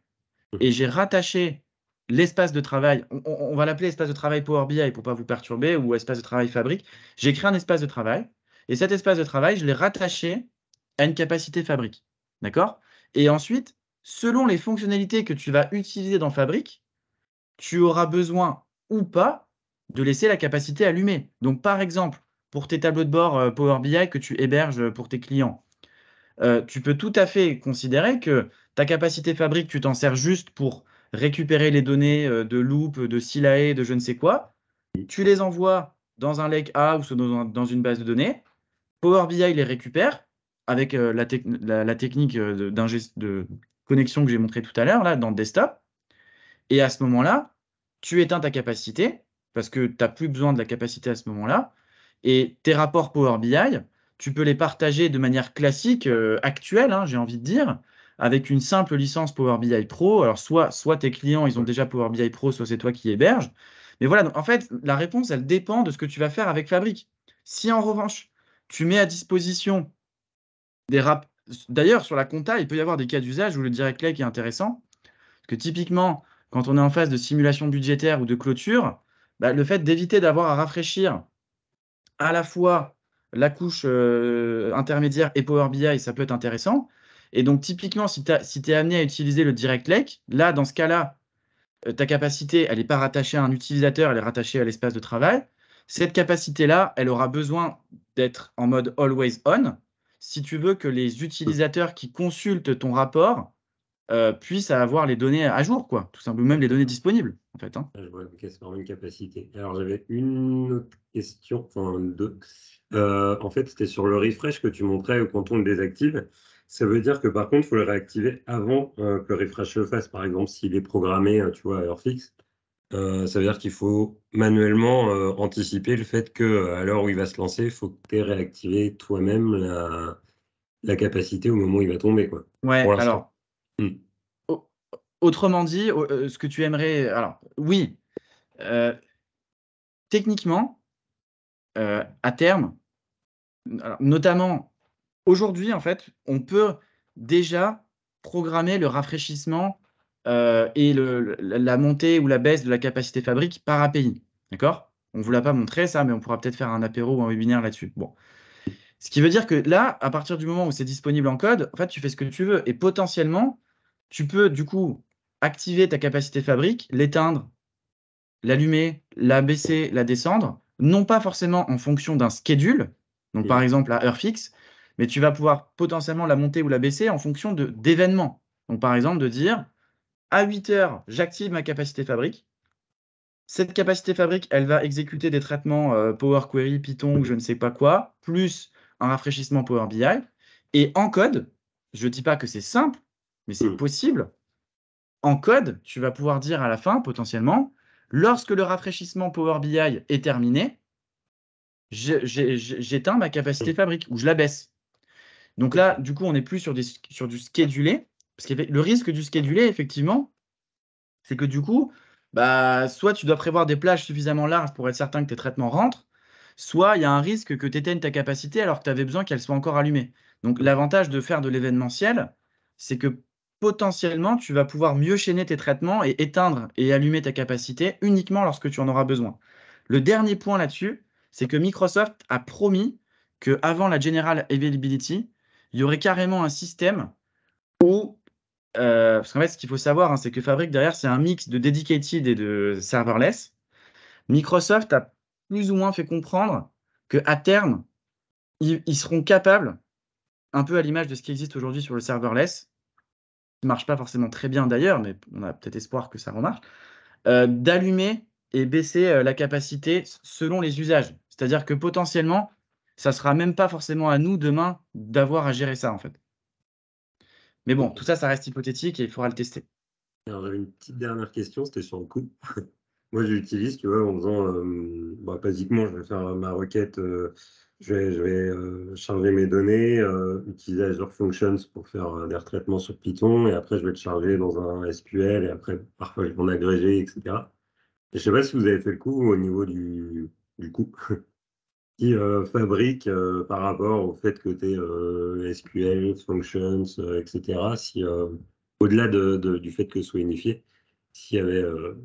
mmh. et j'ai rattaché l'espace de travail. On, va l'appeler espace de travail Power BI pour ne pas vous perturber ou espace de travail fabrique. J'ai créé un espace de travail et cet espace de travail, je l'ai rattaché à une capacité fabrique. D'accord Et ensuite, selon les fonctionnalités que tu vas utiliser dans Fabrique, tu auras besoin ou pas de laisser la capacité allumée. Donc, par exemple, pour tes tableaux de bord euh, Power BI que tu héberges pour tes clients, euh, tu peux tout à fait considérer que ta capacité fabrique, tu t'en sers juste pour récupérer les données euh, de loop, de SILAE, de je ne sais quoi. Tu les envoies dans un lake A ou dans une base de données. Power BI les récupère avec la, technique de, de connexion que j'ai montré tout à l'heure, là, dans le desktop. Et à ce moment-là, tu éteins ta capacité parce que tu n'as plus besoin de la capacité à ce moment-là. Et tes rapports Power BI, tu peux les partager de manière classique, euh, actuelle, hein, j'ai envie de dire, avec une simple licence Power BI Pro. Alors, soit, soit tes clients, ils ont déjà Power BI Pro, soit c'est toi qui héberges. Mais voilà, donc, en fait, la réponse, elle dépend de ce que tu vas faire avec Fabric. Si en revanche, tu mets à disposition des rapports... D'ailleurs, sur la compta, il peut y avoir des cas d'usage où le direct lake est intéressant. Parce que typiquement, quand on est en phase de simulation budgétaire ou de clôture, bah, le fait d'éviter d'avoir à rafraîchir à la fois la couche euh, intermédiaire et Power BI, ça peut être intéressant. Et donc, typiquement, si tu es amené à utiliser le Direct Lake, là, dans ce cas-là, euh, ta capacité, elle n'est pas rattachée à un utilisateur, elle est rattachée à l'espace de travail. Cette capacité-là, elle aura besoin d'être en mode always on si tu veux que les utilisateurs qui consultent ton rapport euh, puisse avoir les données à jour, quoi, tout simplement, même les données disponibles, en fait. Hein. Ah, je vois une capacité. Alors, j'avais une autre question, enfin deux. Euh, en fait, c'était sur le refresh que tu montrais quand on le désactive. Ça veut dire que, par contre, il faut le réactiver avant euh, que le refresh le fasse, par exemple, s'il est programmé, euh, tu vois, à heure fixe. ça veut dire qu'il faut manuellement anticiper le fait que l'heure où il va se lancer, il faut que tu aies toi-même la, la, capacité au moment où il va tomber. Quoi, ouais, alors Mmh. Autrement dit, euh, ce que tu aimerais. Alors, oui, euh, techniquement, euh, à terme, notamment aujourd'hui, en fait, on peut déjà programmer le rafraîchissement et le, la montée ou la baisse de la capacité fabrique par API. D'accord On ne vous l'a pas montré ça, mais on pourra peut-être faire un apéro ou un webinaire là-dessus. Bon. Ce qui veut dire que là, à partir du moment où c'est disponible en code, en fait, tu fais ce que tu veux. Et potentiellement, tu peux du coup activer ta capacité fabrique, l'éteindre, l'allumer, la baisser, la descendre, non pas forcément en fonction d'un schedule, donc par exemple à heure fixe, mais tu vas pouvoir potentiellement la monter ou la baisser en fonction d'événements. Donc par exemple de dire à 8 heures, j'active ma capacité fabrique. Cette capacité fabrique, elle va exécuter des traitements euh, Power Query, Python ou je ne sais pas quoi, plus un rafraîchissement Power BI. Et en code, je ne dis pas que c'est simple, mais c'est hmm. possible. En code, tu vas pouvoir dire à la fin, potentiellement, lorsque le rafraîchissement Power BI est terminé, j'éteins ma capacité hmm. fabrique ou je la baisse. Donc là, du coup, on n'est plus sur, des, sur du schedulé. Parce que le risque du schedulé, effectivement, c'est que du coup, bah, soit tu dois prévoir des plages suffisamment larges pour être certain que tes traitements rentrent, soit il y a un risque que tu éteignes ta capacité alors que tu avais besoin qu'elle soit encore allumée. Donc hmm. l'avantage de faire de l'événementiel, c'est que potentiellement, tu vas pouvoir mieux chaîner tes traitements et éteindre et allumer ta capacité uniquement lorsque tu en auras besoin. Le dernier point là-dessus, c'est que Microsoft a promis que avant la General Availability, il y aurait carrément un système où, euh, fait, ce qu'il faut savoir, hein, c'est que Fabric derrière, c'est un mix de dedicated et de serverless. Microsoft a plus ou moins fait comprendre que à terme, ils seront capables, un peu à l'image de ce qui existe aujourd'hui sur le serverless, marche pas forcément très bien d'ailleurs, mais on a peut-être espoir que ça remarche, euh, d'allumer et baisser euh, la capacité selon les usages. C'est-à-dire que potentiellement, ça sera même pas forcément à nous demain d'avoir à gérer ça en fait. Mais bon, tout ça, ça reste hypothétique et il faudra le tester. Alors une petite dernière question, c'était sur le coup Moi, j'utilise, tu vois, en faisant, euh, bah, basiquement, je vais faire ma requête je vais, euh, charger mes données, euh, utiliser Azure Functions pour faire euh, des retraitements sur Python, et après je vais le charger dans un SQL, et après parfois je vais en agréger, etc. je ne sais pas si vous avez fait le coup au niveau du, du coût qui euh, fabrique par rapport au fait que tu es SQL, Functions, etc. Si, au-delà du fait que ce soit unifié, s'il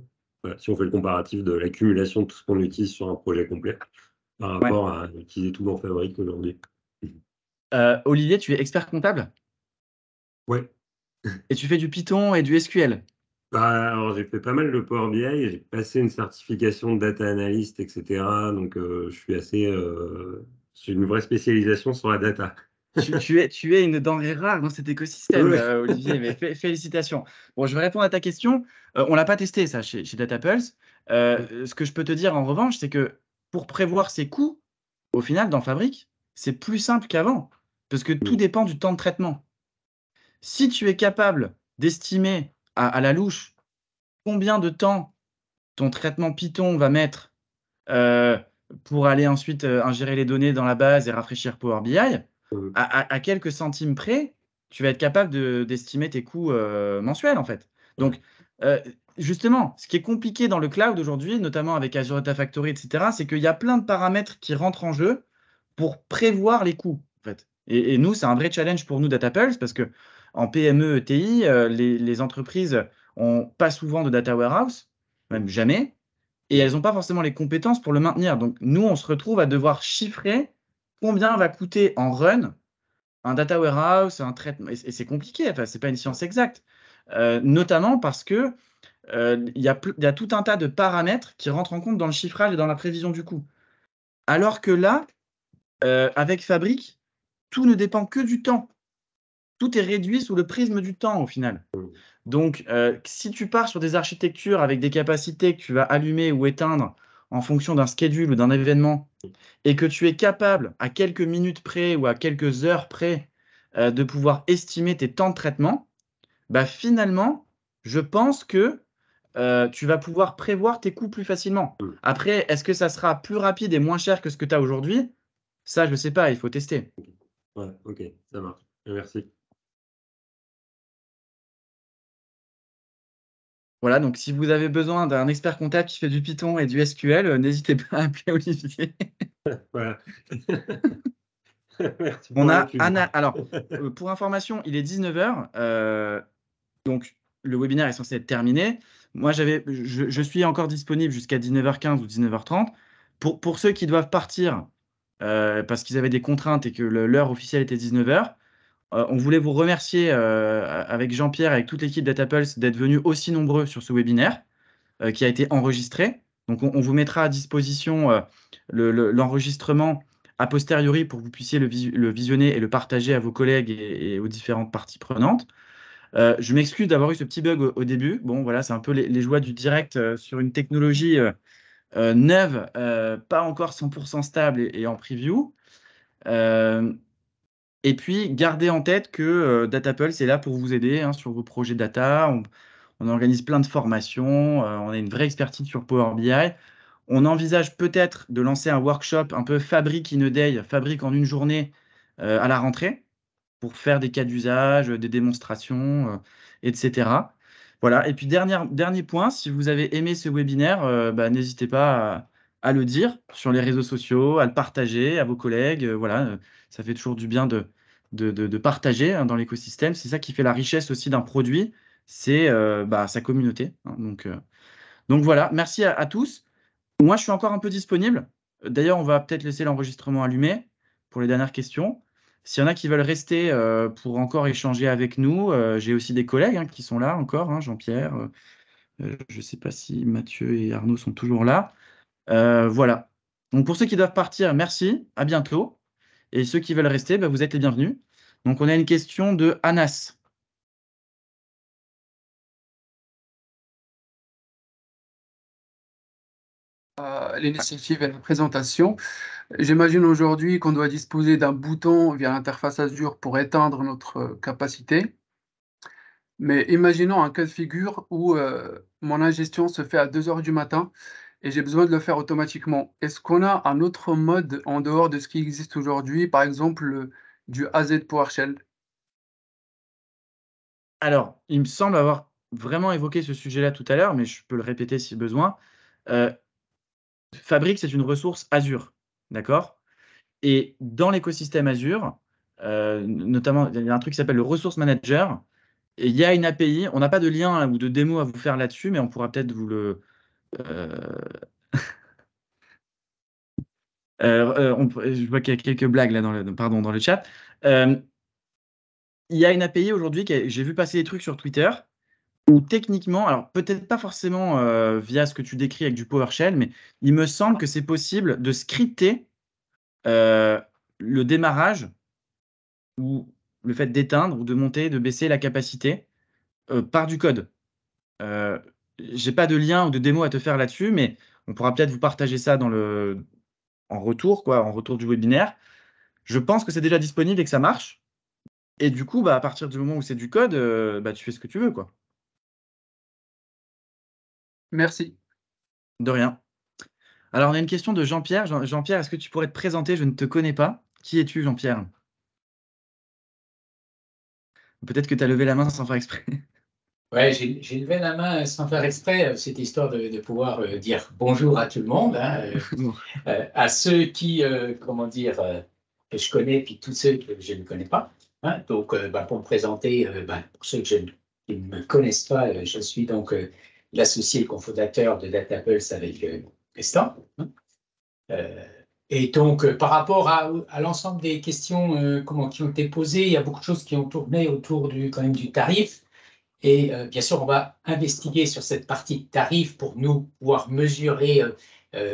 si on fait le comparatif de l'accumulation de tout ce qu'on utilise sur un projet complet, par rapport à utiliser tout en fabrique aujourd'hui. Euh, Olivier, tu es expert comptable Ouais. Et tu fais du Python et du SQL bah, alors j'ai fait pas mal de Power BI, j'ai passé une certification de data analyst, etc. Donc euh, je suis assez, c'est euh, une vraie spécialisation sur la data. tu, es, tu es une denrée rare dans cet écosystème, Olivier, mais félicitations. Bon, je vais répondre à ta question. on l'a pas testé ça chez, chez DataPulse. ce que je peux te dire en revanche, c'est que pour prévoir ses coûts, au final, dans Fabrique, c'est plus simple qu'avant, parce que tout mm. dépend du temps de traitement. Si tu es capable d'estimer à, la louche combien de temps ton traitement Python va mettre euh, pour aller ensuite euh, ingérer les données dans la base et rafraîchir Power BI, mm. à, quelques centimes près, tu vas être capable d'estimer tes coûts euh, mensuels, en fait. Donc, mm. Justement, ce qui est compliqué dans le cloud aujourd'hui, notamment avec Azure Data Factory, etc., c'est qu'il y a plein de paramètres qui rentrent en jeu pour prévoir les coûts. En fait. et, nous, c'est un vrai challenge pour nous, DataPulse, parce que en PME, ETI, euh, les, entreprises n'ont pas souvent de data warehouse, même jamais, et elles n'ont pas forcément les compétences pour le maintenir. Donc, nous, on se retrouve à devoir chiffrer combien va coûter en run un data warehouse, un traitement. Et c'est compliqué, enfin, ce n'est pas une science exacte, euh, notamment parce que euh, il y, a tout un tas de paramètres qui rentrent en compte dans le chiffrage et dans la prévision du coût. Alors que là, euh, avec Fabric, tout ne dépend que du temps. Tout est réduit sous le prisme du temps au final. Donc, euh, si tu pars sur des architectures avec des capacités que tu vas allumer ou éteindre en fonction d'un schedule ou d'un événement, et que tu es capable, à quelques minutes près ou à quelques heures près, de pouvoir estimer tes temps de traitement, bah finalement, je pense que euh, tu vas pouvoir prévoir tes coûts plus facilement. Mm. Après, est-ce que ça sera plus rapide et moins cher que ce que tu as aujourd'hui Ça, je ne sais pas, il faut tester. ok, ça marche. Merci. Voilà, donc si vous avez besoin d'un expert comptable qui fait du Python et du SQL, euh, n'hésitez pas à appeler Olivier. voilà. Merci on a Alors, euh, pour information, il est 19h. donc, le webinaire est censé être terminé. Moi, j'avais, je, suis encore disponible jusqu'à 19h15 ou 19h30. Pour, ceux qui doivent partir euh, parce qu'ils avaient des contraintes et que l'heure officielle était 19h, euh, on voulait vous remercier euh, avec Jean-Pierre, et avec toute l'équipe d'Atapulse d'être venus aussi nombreux sur ce webinaire qui a été enregistré. Donc, on, vous mettra à disposition l'enregistrement le, a posteriori pour que vous puissiez le, visionner et le partager à vos collègues et aux différentes parties prenantes. Euh, je m'excuse d'avoir eu ce petit bug au, début. Bon, voilà, c'est un peu les, joies du direct euh, sur une technologie euh, neuve, pas encore 100% stable et, en preview. et puis, gardez en tête que DataPulse est là pour vous aider hein, sur vos projets data. On, organise plein de formations, on a une vraie expertise sur Power BI. On envisage peut-être de lancer un workshop un peu fabrique in a day, fabrique en une journée à la rentrée pour faire des cas d'usage, des démonstrations, euh, etc. Voilà. Et puis, dernier, dernier point, si vous avez aimé ce webinaire, euh, bah, n'hésitez pas à le dire sur les réseaux sociaux, à le partager à vos collègues. Euh, voilà, ça fait toujours du bien de, de, partager hein, dans l'écosystème. C'est ça qui fait la richesse aussi d'un produit, c'est bah, sa communauté. Hein. donc, donc voilà, merci à, tous. Moi, je suis encore un peu disponible. D'ailleurs, on va peut-être laisser l'enregistrement allumé pour les dernières questions. S'il y en a qui veulent rester euh, pour encore échanger avec nous, euh, j'ai aussi des collègues hein, qui sont là encore, hein, Jean-Pierre. Euh, je ne sais pas si Mathieu et Arnaud sont toujours là. voilà. Donc pour ceux qui doivent partir, merci, à bientôt. Et ceux qui veulent rester, ben, vous êtes les bienvenus. Donc on a une question de Anas. l'initiative et la présentation. J'imagine aujourd'hui qu'on doit disposer d'un bouton via l'interface Azure pour éteindre notre capacité. Mais imaginons un cas de figure où euh, mon ingestion se fait à 2 heures du matin et j'ai besoin de le faire automatiquement. Est-ce qu'on a un autre mode en dehors de ce qui existe aujourd'hui, par exemple du AZ PowerShell Alors, il me semble avoir vraiment évoqué ce sujet-là tout à l'heure, mais je peux le répéter si besoin. Euh, Fabric, c'est une ressource Azure, d'accord Et dans l'écosystème Azure, euh, notamment, il y a un truc qui s'appelle le Resource Manager. Et il y a une API, on n'a pas de lien hein, ou de démo à vous faire là-dessus, mais on pourra peut-être vous le. Euh, euh, je vois qu'il y a quelques blagues là dans pardon, dans le chat. il y a une API aujourd'hui, j'ai vu passer des trucs sur Twitter, ou techniquement, alors peut-être pas forcément euh, via ce que tu décris avec du PowerShell, mais il me semble que c'est possible de scripter euh, le démarrage ou le fait d'éteindre ou de monter, de baisser la capacité euh, par du code. J'ai pas de lien ou de démo à te faire là-dessus, mais on pourra peut-être vous partager ça dans le en retour, quoi, en retour du webinaire. Je pense que c'est déjà disponible et que ça marche. Et du coup, bah, à partir du moment où c'est du code, bah, tu fais ce que tu veux, quoi. Merci. De rien. Alors, on a une question de Jean-Pierre. Jean-Pierre, est ce que tu pourrais te présenter Je ne te connais pas. Qui es-tu, Jean-Pierre Peut-être que tu as levé la main sans faire exprès. Oui, j'ai levé la main sans faire exprès, euh, cette histoire de, pouvoir euh, dire bonjour à tout le monde, hein, euh, à ceux qui, comment dire, que je connais, puis tous ceux que je ne connais pas. Hein. donc, bah, pour me présenter, bah, pour ceux que je, qui ne me connaissent pas, je suis donc l'associé, le cofondateur de DataPulse avec le euh, hein. euh, et donc, euh, par rapport à, l'ensemble des questions comment, qui ont été posées, il y a beaucoup de choses qui ont tourné autour du, quand même du tarif. Et bien sûr, on va investiguer sur cette partie de tarif pour nous pouvoir mesurer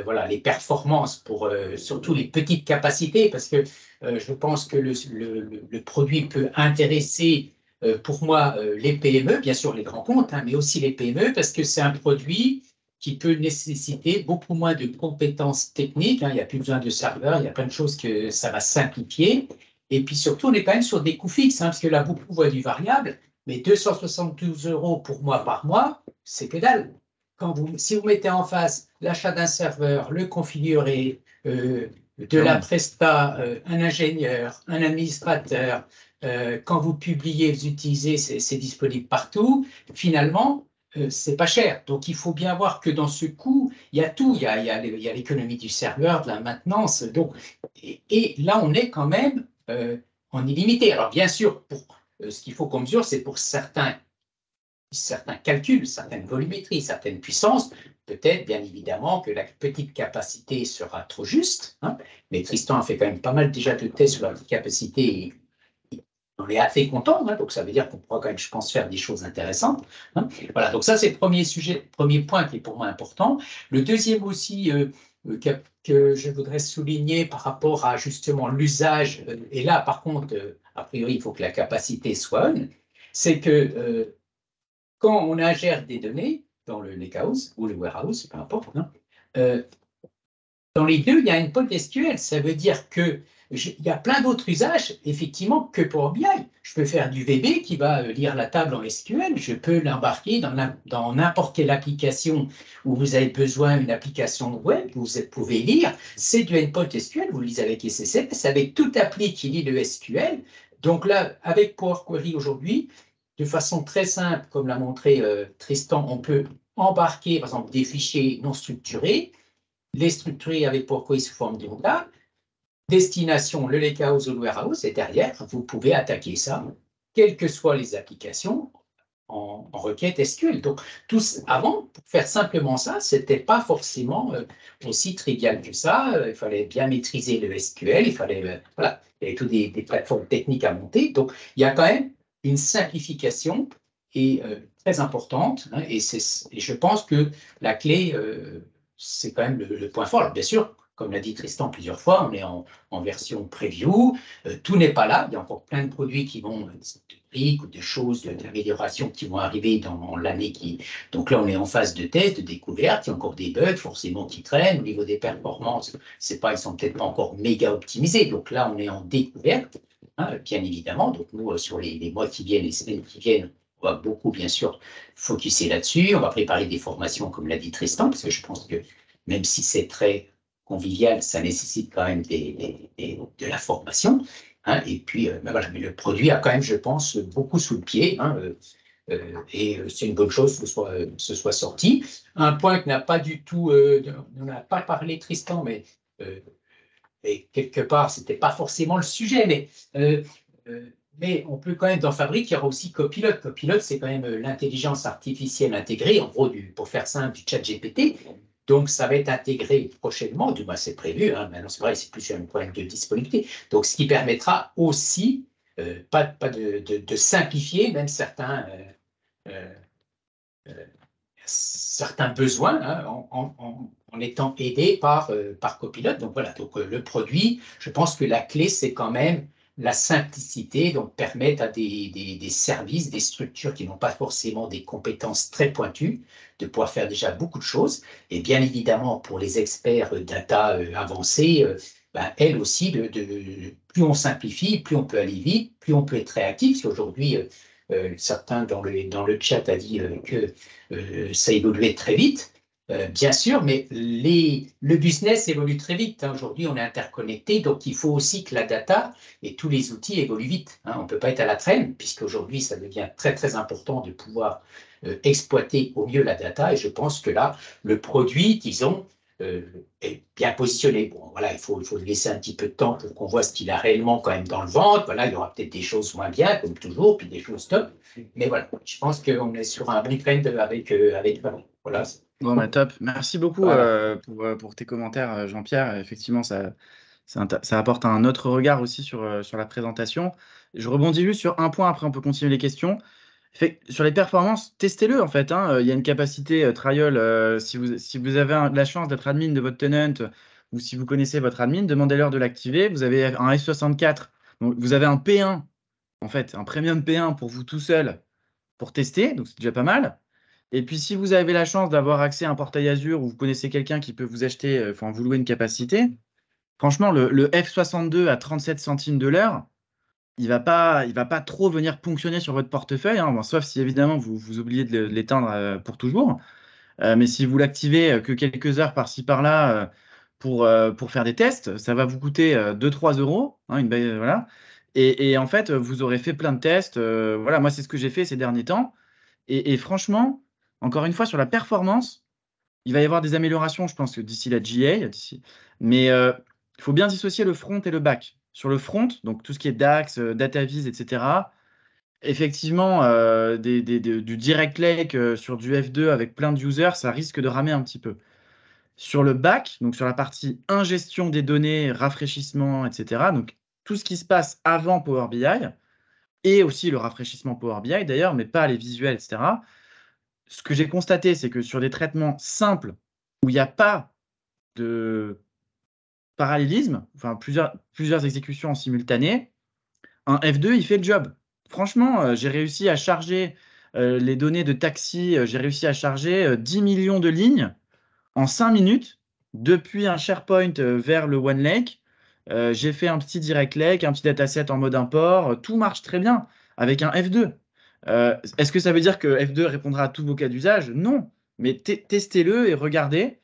voilà, les performances pour surtout les petites capacités, parce que je pense que le, le, le produit peut intéresser euh, pour moi euh, les PME, bien sûr les grands comptes, hein, mais aussi les PME, parce que c'est un produit qui peut nécessiter beaucoup moins de compétences techniques. Hein. il n'y a plus besoin de serveurs, il y a plein de choses que ça va simplifier. Et puis surtout, on est quand même sur des coûts fixes, hein, parce que là, beaucoup voient du variable, mais 272 euros pour moi par mois, c'est pédale. Quand vous, si vous mettez en face l'achat d'un serveur, le configurer, euh, de la presta, un ingénieur, un administrateur, euh, quand vous publiez, vous utilisez, c'est disponible partout. Finalement, euh, c'est pas cher. Donc il faut bien voir que dans ce coût, il y a tout. Il y a, l'économie du serveur, de la maintenance. Donc, et, là, on est quand même euh, en illimité. Alors bien sûr, pour, euh, ce qu'il faut qu'on mesure, c'est pour certains, certains calculs, certaines volumétries, certaines puissances. Peut-être, bien évidemment, que la petite capacité sera trop juste. Hein. mais Tristan a fait quand même pas mal déjà de tests sur la petite capacité on est assez content, hein, donc ça veut dire qu'on pourra quand même, je pense, faire des choses intéressantes. Hein. Voilà, donc ça c'est le premier sujet, premier point qui est pour moi important. Le deuxième aussi euh, euh, que, je voudrais souligner par rapport à justement l'usage, euh, et là par contre, a priori, il faut que la capacité soit une, c'est que quand on ingère des données dans le lakehouse ou le warehouse, peu importe, hein, dans les deux, il y a une SQL, ça veut dire que il y a plein d'autres usages, effectivement, que pour BI. Je peux faire du VB qui va euh, lire la table en SQL. Je peux l'embarquer dans n'importe quelle application où vous avez besoin d'une application web. Vous pouvez lire. C'est du endpoint SQL. Vous lisez avec C'est avec toute appli qui lit le SQL. Donc là, avec Power Query aujourd'hui, de façon très simple, comme l'a montré euh, Tristan, on peut embarquer, par exemple, des fichiers non structurés, les structurer avec Power Query sous forme de destination, le lake house ou le warehouse, et derrière, vous pouvez attaquer ça, quelles que soient les applications, en, requête SQL. Donc, tous, avant, pour faire simplement ça, ce n'était pas forcément euh, aussi trivial que ça. Il fallait bien maîtriser le SQL, il fallait, euh, voilà, il y avait toutes des, plateformes techniques à monter. Donc, il y a quand même une simplification et euh, très importante. Hein, et, je pense que la clé, c'est quand même le, point fort. bien sûr, comme l'a dit Tristan plusieurs fois, on est en, version preview. Euh, tout n'est pas là. Il y a encore plein de produits qui vont, euh, de ou de choses, d'amélioration qui vont arriver dans l'année qui. Donc là, on est en phase de test, de découverte. Il y a encore des bugs, forcément, qui traînent. Au niveau des performances, c'est pas, ils sont peut-être pas encore méga optimisés. Donc là, on est en découverte, hein, bien évidemment. Donc nous, euh, sur les, les mois qui viennent, les semaines qui viennent, on va beaucoup, bien sûr, focuser là-dessus. On va préparer des formations, comme l'a dit Tristan, parce que je pense que même si c'est très convivial, ça nécessite quand même des, de la formation. Hein, et puis, euh, ben mais le produit a quand même, je pense, beaucoup sous le pied. Hein, euh, euh, et c'est une bonne chose que ce soit, ce soit sorti. Un point que n'a pas du tout, on n'a pas parlé Tristan, mais et quelque part, ce n'était pas forcément le sujet, mais mais on peut quand même, dans Fabrique, il y aura aussi Copilote. Copilote, c'est quand même l'intelligence artificielle intégrée, en gros, du, pour faire simple, du chat GPT, donc, ça va être intégré prochainement, du moins c'est prévu, hein, mais maintenant c'est vrai, c'est plus un problème de disponibilité. Donc, ce qui permettra aussi, euh, pas, de, simplifier même certains, euh, euh, besoins hein, en, étant aidé par, par copilote. Donc, voilà, donc le produit, je pense que la clé, c'est quand même la simplicité, donc à des, services, des structures qui n'ont pas forcément des compétences très pointues, de pouvoir faire déjà beaucoup de choses. Et bien évidemment, pour les experts euh, data euh, avancés, elles euh, ben, elle aussi, plus on simplifie, plus on peut aller vite, plus on peut être réactif. Si aujourd'hui, certains dans le, dans le chat a dit que ça évoluait très vite, euh, bien sûr, mais les, le business évolue très vite. Hein. Aujourd'hui, on est interconnecté, donc il faut aussi que la data et tous les outils évoluent vite. Hein. On ne peut pas être à la traîne, puisqu'aujourd'hui, ça devient très, très important de pouvoir euh, exploiter au mieux la data. Et je pense que là, le produit, disons, euh, est bien positionné. Bon, voilà, il faut, il faut laisser un petit peu de temps pour qu'on voit ce qu'il a réellement quand même dans le ventre. Voilà, il y aura peut-être des choses moins bien, comme toujours, puis des choses top. Mais voilà, je pense qu'on est sur un bon trend avec, avec Voilà, Bon, bah, top. Merci beaucoup euh, euh, pour, tes commentaires, euh, Jean-Pierre. Effectivement, ça, apporte un autre regard aussi sur, la présentation. Je rebondis juste sur un point, après on peut continuer les questions. sur les performances, testez-le en fait. Hein. Il y a une capacité trial. si, vous, si vous avez la chance d'être admin de votre tenant ou si vous connaissez votre admin, demandez-leur de l'activer. Vous avez un S64, donc vous avez un P1, en fait, un premium P1 pour vous tout seul pour tester, donc c'est déjà pas mal. Et puis, si vous avez la chance d'avoir accès à un portail Azure ou vous connaissez quelqu'un qui peut vous acheter, euh, enfin, vous louer une capacité, franchement, le, F62 à 37 centimes de l'heure, il va pas, il va pas trop venir ponctionner sur votre portefeuille, hein. sauf si évidemment vous, vous oubliez de l'éteindre euh, pour toujours. Euh, mais si vous l'activez que quelques heures par-ci par-là pour, pour faire des tests, ça va vous coûter 2-3 euros. Hein, une, voilà. Et, en fait, vous aurez fait plein de tests. voilà, moi, c'est ce que j'ai fait ces derniers temps. Et, et franchement, encore une fois, sur la performance, il va y avoir des améliorations, je pense, que d'ici la GA. Mais il euh, faut bien dissocier le front et le back. Sur le front, donc tout ce qui est DAX, euh, DataVis, etc., effectivement, euh, du direct lake sur du F2 avec plein de users, ça risque de ramer un petit peu. Sur le back, donc sur la partie ingestion des données, rafraîchissement, etc., donc tout ce qui se passe avant Power BI, et aussi le rafraîchissement Power BI d'ailleurs, mais pas les visuels, etc., ce que j'ai constaté, c'est que sur des traitements simples où il n'y a pas de parallélisme, enfin plusieurs, plusieurs exécutions en simultané, un F2, il fait le job. Franchement, euh, j'ai réussi à charger euh, les données de taxi, euh, j'ai réussi à charger 10 millions de lignes en 5 minutes depuis un SharePoint vers le OneLake. j'ai fait un petit direct lake, un petit dataset en mode import, tout marche très bien avec un F2. Euh, est-ce que ça veut dire que F2 répondra à tous vos cas d'usage Non, mais testez-le et regardez.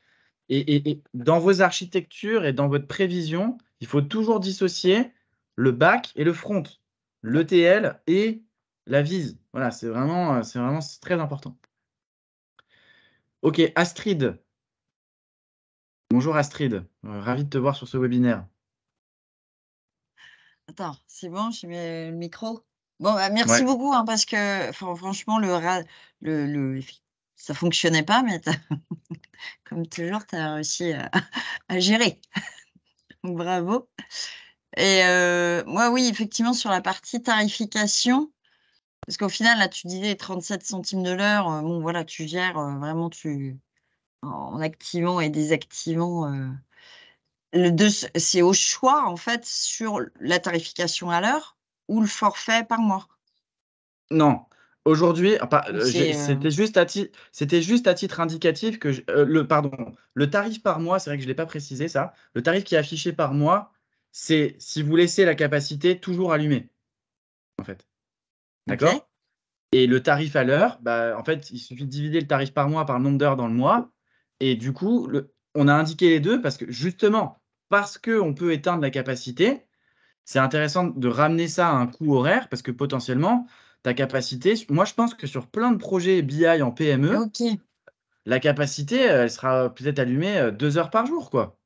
Et, dans vos architectures et dans votre prévision, il faut toujours dissocier le back et le front, l'ETL et la vise. Voilà, c'est vraiment, c'est vraiment très important. Ok, Astrid. Bonjour Astrid, euh, ravi de te voir sur ce webinaire. Attends, c'est bon, je mets le micro. Bah, merci beaucoup, hein, parce que franchement, le, le, ça fonctionnait pas, mais comme toujours, tu as réussi à, gérer. bravo. Et moi, oui, effectivement, sur la partie tarification, parce qu'au final, là, tu disais 37 centimes de l'heure, bon, voilà, tu gères vraiment tu, en activant et désactivant. le c'est au choix, en fait, sur la tarification à l'heure ou le forfait par mois Non. Aujourd'hui, ah, euh, euh, c'était juste, juste, à titre indicatif que euh, le pardon, le tarif par mois, c'est vrai que je ne l'ai pas précisé ça. Le tarif qui est affiché par mois, c'est si vous laissez la capacité toujours allumée, en fait. D'accord Et le tarif à l'heure, bah, en fait, il suffit de diviser le tarif par mois par le nombre d'heures dans le mois. Et du coup, le, on a indiqué les deux parce que justement, parce qu'on peut éteindre la capacité, c'est intéressant de ramener ça à un coût horaire parce que potentiellement, ta capacité, moi je pense que sur plein de projets BI en PME, la capacité, elle sera peut-être allumée euh, deux heures par jour, quoi.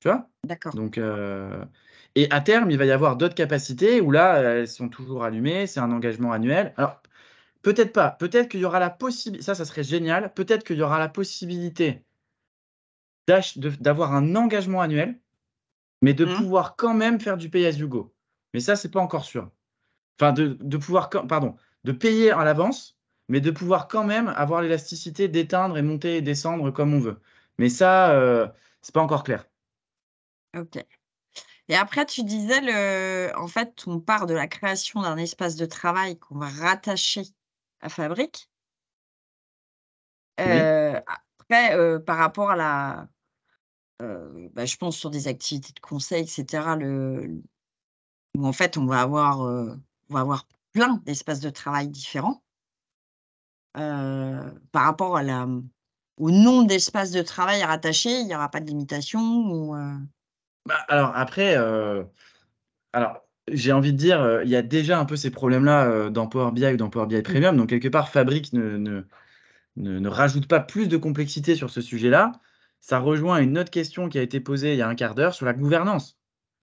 Tu vois D'accord. Donc, euh, et à terme, il va y avoir d'autres capacités où là, elles sont toujours allumées, c'est un engagement annuel. Alors, peut-être pas, peut-être qu'il y aura la possibilité, ça, ça serait génial, peut-être qu'il y aura la possibilité d'avoir un engagement annuel mais de mmh. pouvoir quand même faire du pay as you go. Mais ça, c'est pas encore sûr. Enfin, de, de pouvoir, pardon, de payer à l'avance, mais de pouvoir quand même avoir l'élasticité d'éteindre et monter et descendre comme on veut. Mais ça, ce euh, c'est pas encore clair. Ok. Et après, tu disais, le... en fait, on part de la création d'un espace de travail qu'on va rattacher à Fabrique. Euh, après, euh, par rapport à la euh, bah, je pense, sur des activités de conseil, etc., en fait, euh, on va avoir, plein d'espaces de travail différents euh, par rapport au nombre d'espaces de travail rattachés, il n'y aura pas de limitation bah, Alors, après, j'ai envie de dire, il y a déjà un peu ces problèmes-là dans Power BI ou dans Power BI mmh. Premium. Donc, quelque part, Fabrique ne rajoute pas plus de complexité sur ce sujet-là ça rejoint une autre question qui a été posée il y a un quart d'heure sur la gouvernance.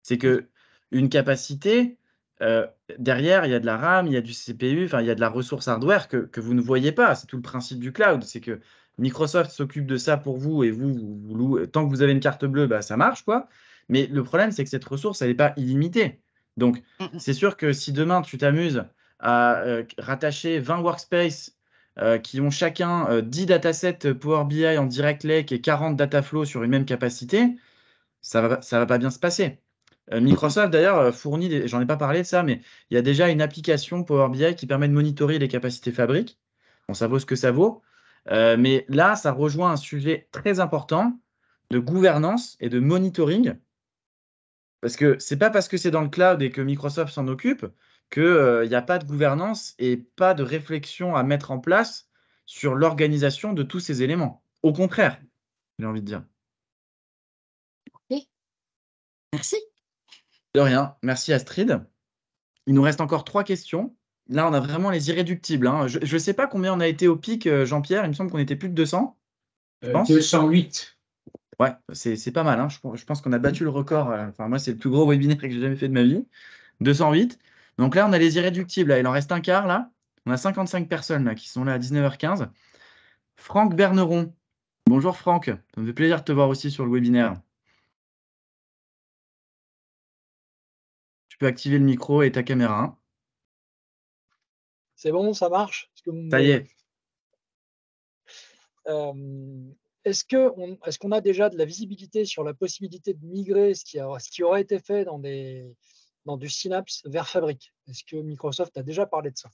C'est que une capacité, euh, derrière, il y a de la RAM, il y a du CPU, enfin, il y a de la ressource hardware que, vous ne voyez pas. C'est tout le principe du cloud. C'est que Microsoft s'occupe de ça pour vous et vous, euh, tant que vous avez une carte bleue, bah, ça marche, quoi. Mais le problème, c'est que cette ressource, elle n'est pas illimitée. Donc, mm, mm. c'est sûr que si demain, tu t'amuses à euh, rattacher 20 workspaces euh, qui ont chacun 10 euh, datasets Power BI en direct lake et 40 data flow sur une même capacité, ça ne va, ça va pas bien se passer. Euh, Microsoft, d'ailleurs, fournit, j'en ai pas parlé de ça, mais il y a déjà une application Power BI qui permet de monitorer les capacités fabriques. Bon, ça vaut ce que ça vaut. mais là, ça rejoint un sujet très important de gouvernance et de monitoring. Parce que c'est pas parce que c'est dans le cloud et que Microsoft s'en occupe qu'il euh, n'y a pas de gouvernance et pas de réflexion à mettre en place sur l'organisation de tous ces éléments. Au contraire, j'ai envie de dire. Ok. Merci. De rien. Merci Astrid. Il nous reste encore trois questions. Là, on a vraiment les irréductibles. Hein. Je ne sais pas combien on a été au pic, euh, Jean-Pierre. Il me semble qu'on était plus de 200. 208. Euh, ouais, c'est pas mal. Hein. Je, je, pense qu'on a battu le record. Enfin, moi, c'est le plus gros webinaire que j'ai jamais fait de ma vie. 208. Donc là, on a les irréductibles. Il en reste un quart. Là. On a 55 personnes là, qui sont là à 19h15. Franck Berneron. Bonjour Franck. Ça me fait plaisir de te voir aussi sur le webinaire. Tu peux activer le micro et ta caméra. Hein. C'est bon, ça marche Ça y est. Euh, est-ce qu'on a déjà de la visibilité sur la possibilité de migrer ce qui, ce qui aurait été fait dans des, dans du Synapse vers Fabric. Est-ce que Microsoft a déjà parlé de ça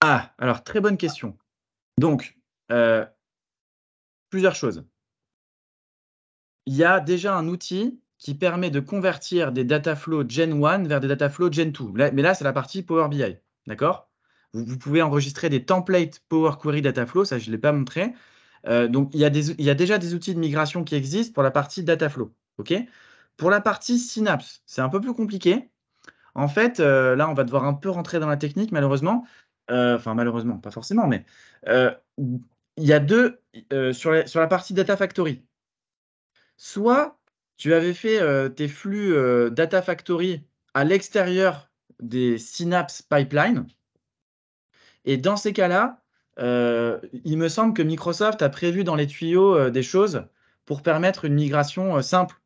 Ah, alors très bonne question. Donc, euh, plusieurs choses. Il y a déjà un outil qui permet de convertir des data flows Gen 1 vers des data flows Gen 2. mais là, c'est la partie Power BI. D'accord vous, pouvez enregistrer des templates Power Query Data Flow, ça je ne l'ai pas montré. Euh, donc, il y, a il y, a déjà des outils de migration qui existent pour la partie Data Flow. Pour la partie synapse, c'est un peu plus compliqué. En fait, euh, là, on va devoir un peu rentrer dans la technique, malheureusement. Euh, enfin, malheureusement, pas forcément, mais euh, il y a deux sur la, partie Data Factory. Soit tu avais fait tes flux Data Factory à l'extérieur des Synapse pipeline. Et dans ces cas-là, il me semble que Microsoft a prévu dans les tuyaux des choses pour permettre une migration simple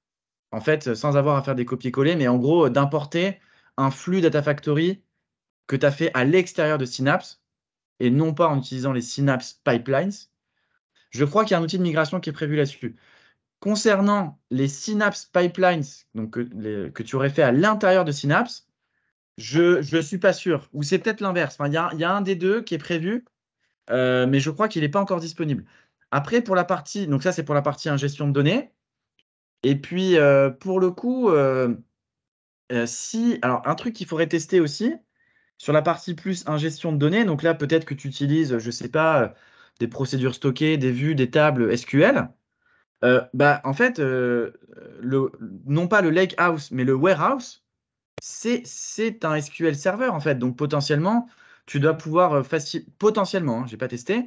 en fait, euh, sans avoir à faire des copier-coller, mais en gros, euh, d'importer un flux Data Factory que tu as fait à l'extérieur de Synapse et non pas en utilisant les Synapse Pipelines. Je crois qu'il y a un outil de migration qui est prévu là-dessus. Concernant les Synapse Pipelines donc, euh, que, tu aurais fait à l'intérieur de Synapse, je ne suis pas sûr. Ou c'est peut-être l'inverse. Il y, a un des deux qui est prévu, mais je crois qu'il n'est pas encore disponible. Après, pour la partie, donc ça c'est pour la partie ingestion de données. Et puis, euh, pour le coup, euh, euh, si. Alors, un truc qu'il faudrait tester aussi, sur la partie plus ingestion de données, donc là, peut-être que tu utilises, je ne sais pas, des procédures stockées, des vues, des tables SQL. bah, en fait, non pas le lake house, mais le warehouse, c'est un SQL serveur, en fait. Donc, potentiellement, tu dois pouvoir. potentiellement, hein, je n'ai pas testé.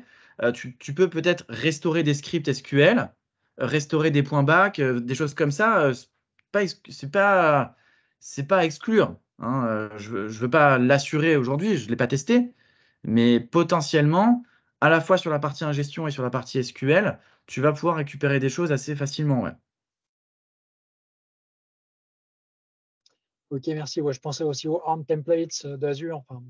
tu peux peut-être restaurer des scripts SQL restaurer des points BAC, euh, des choses comme ça, euh, c'est pas c'est pas à exclure. Hein, euh, je ne veux pas l'assurer aujourd'hui, je ne l'ai pas testé, mais potentiellement, à la fois sur la partie ingestion et sur la partie SQL, tu vas pouvoir récupérer des choses assez facilement. Ouais. Ok, merci. Ouais, je pensais aussi aux ARM templates d'Azure. Enfin,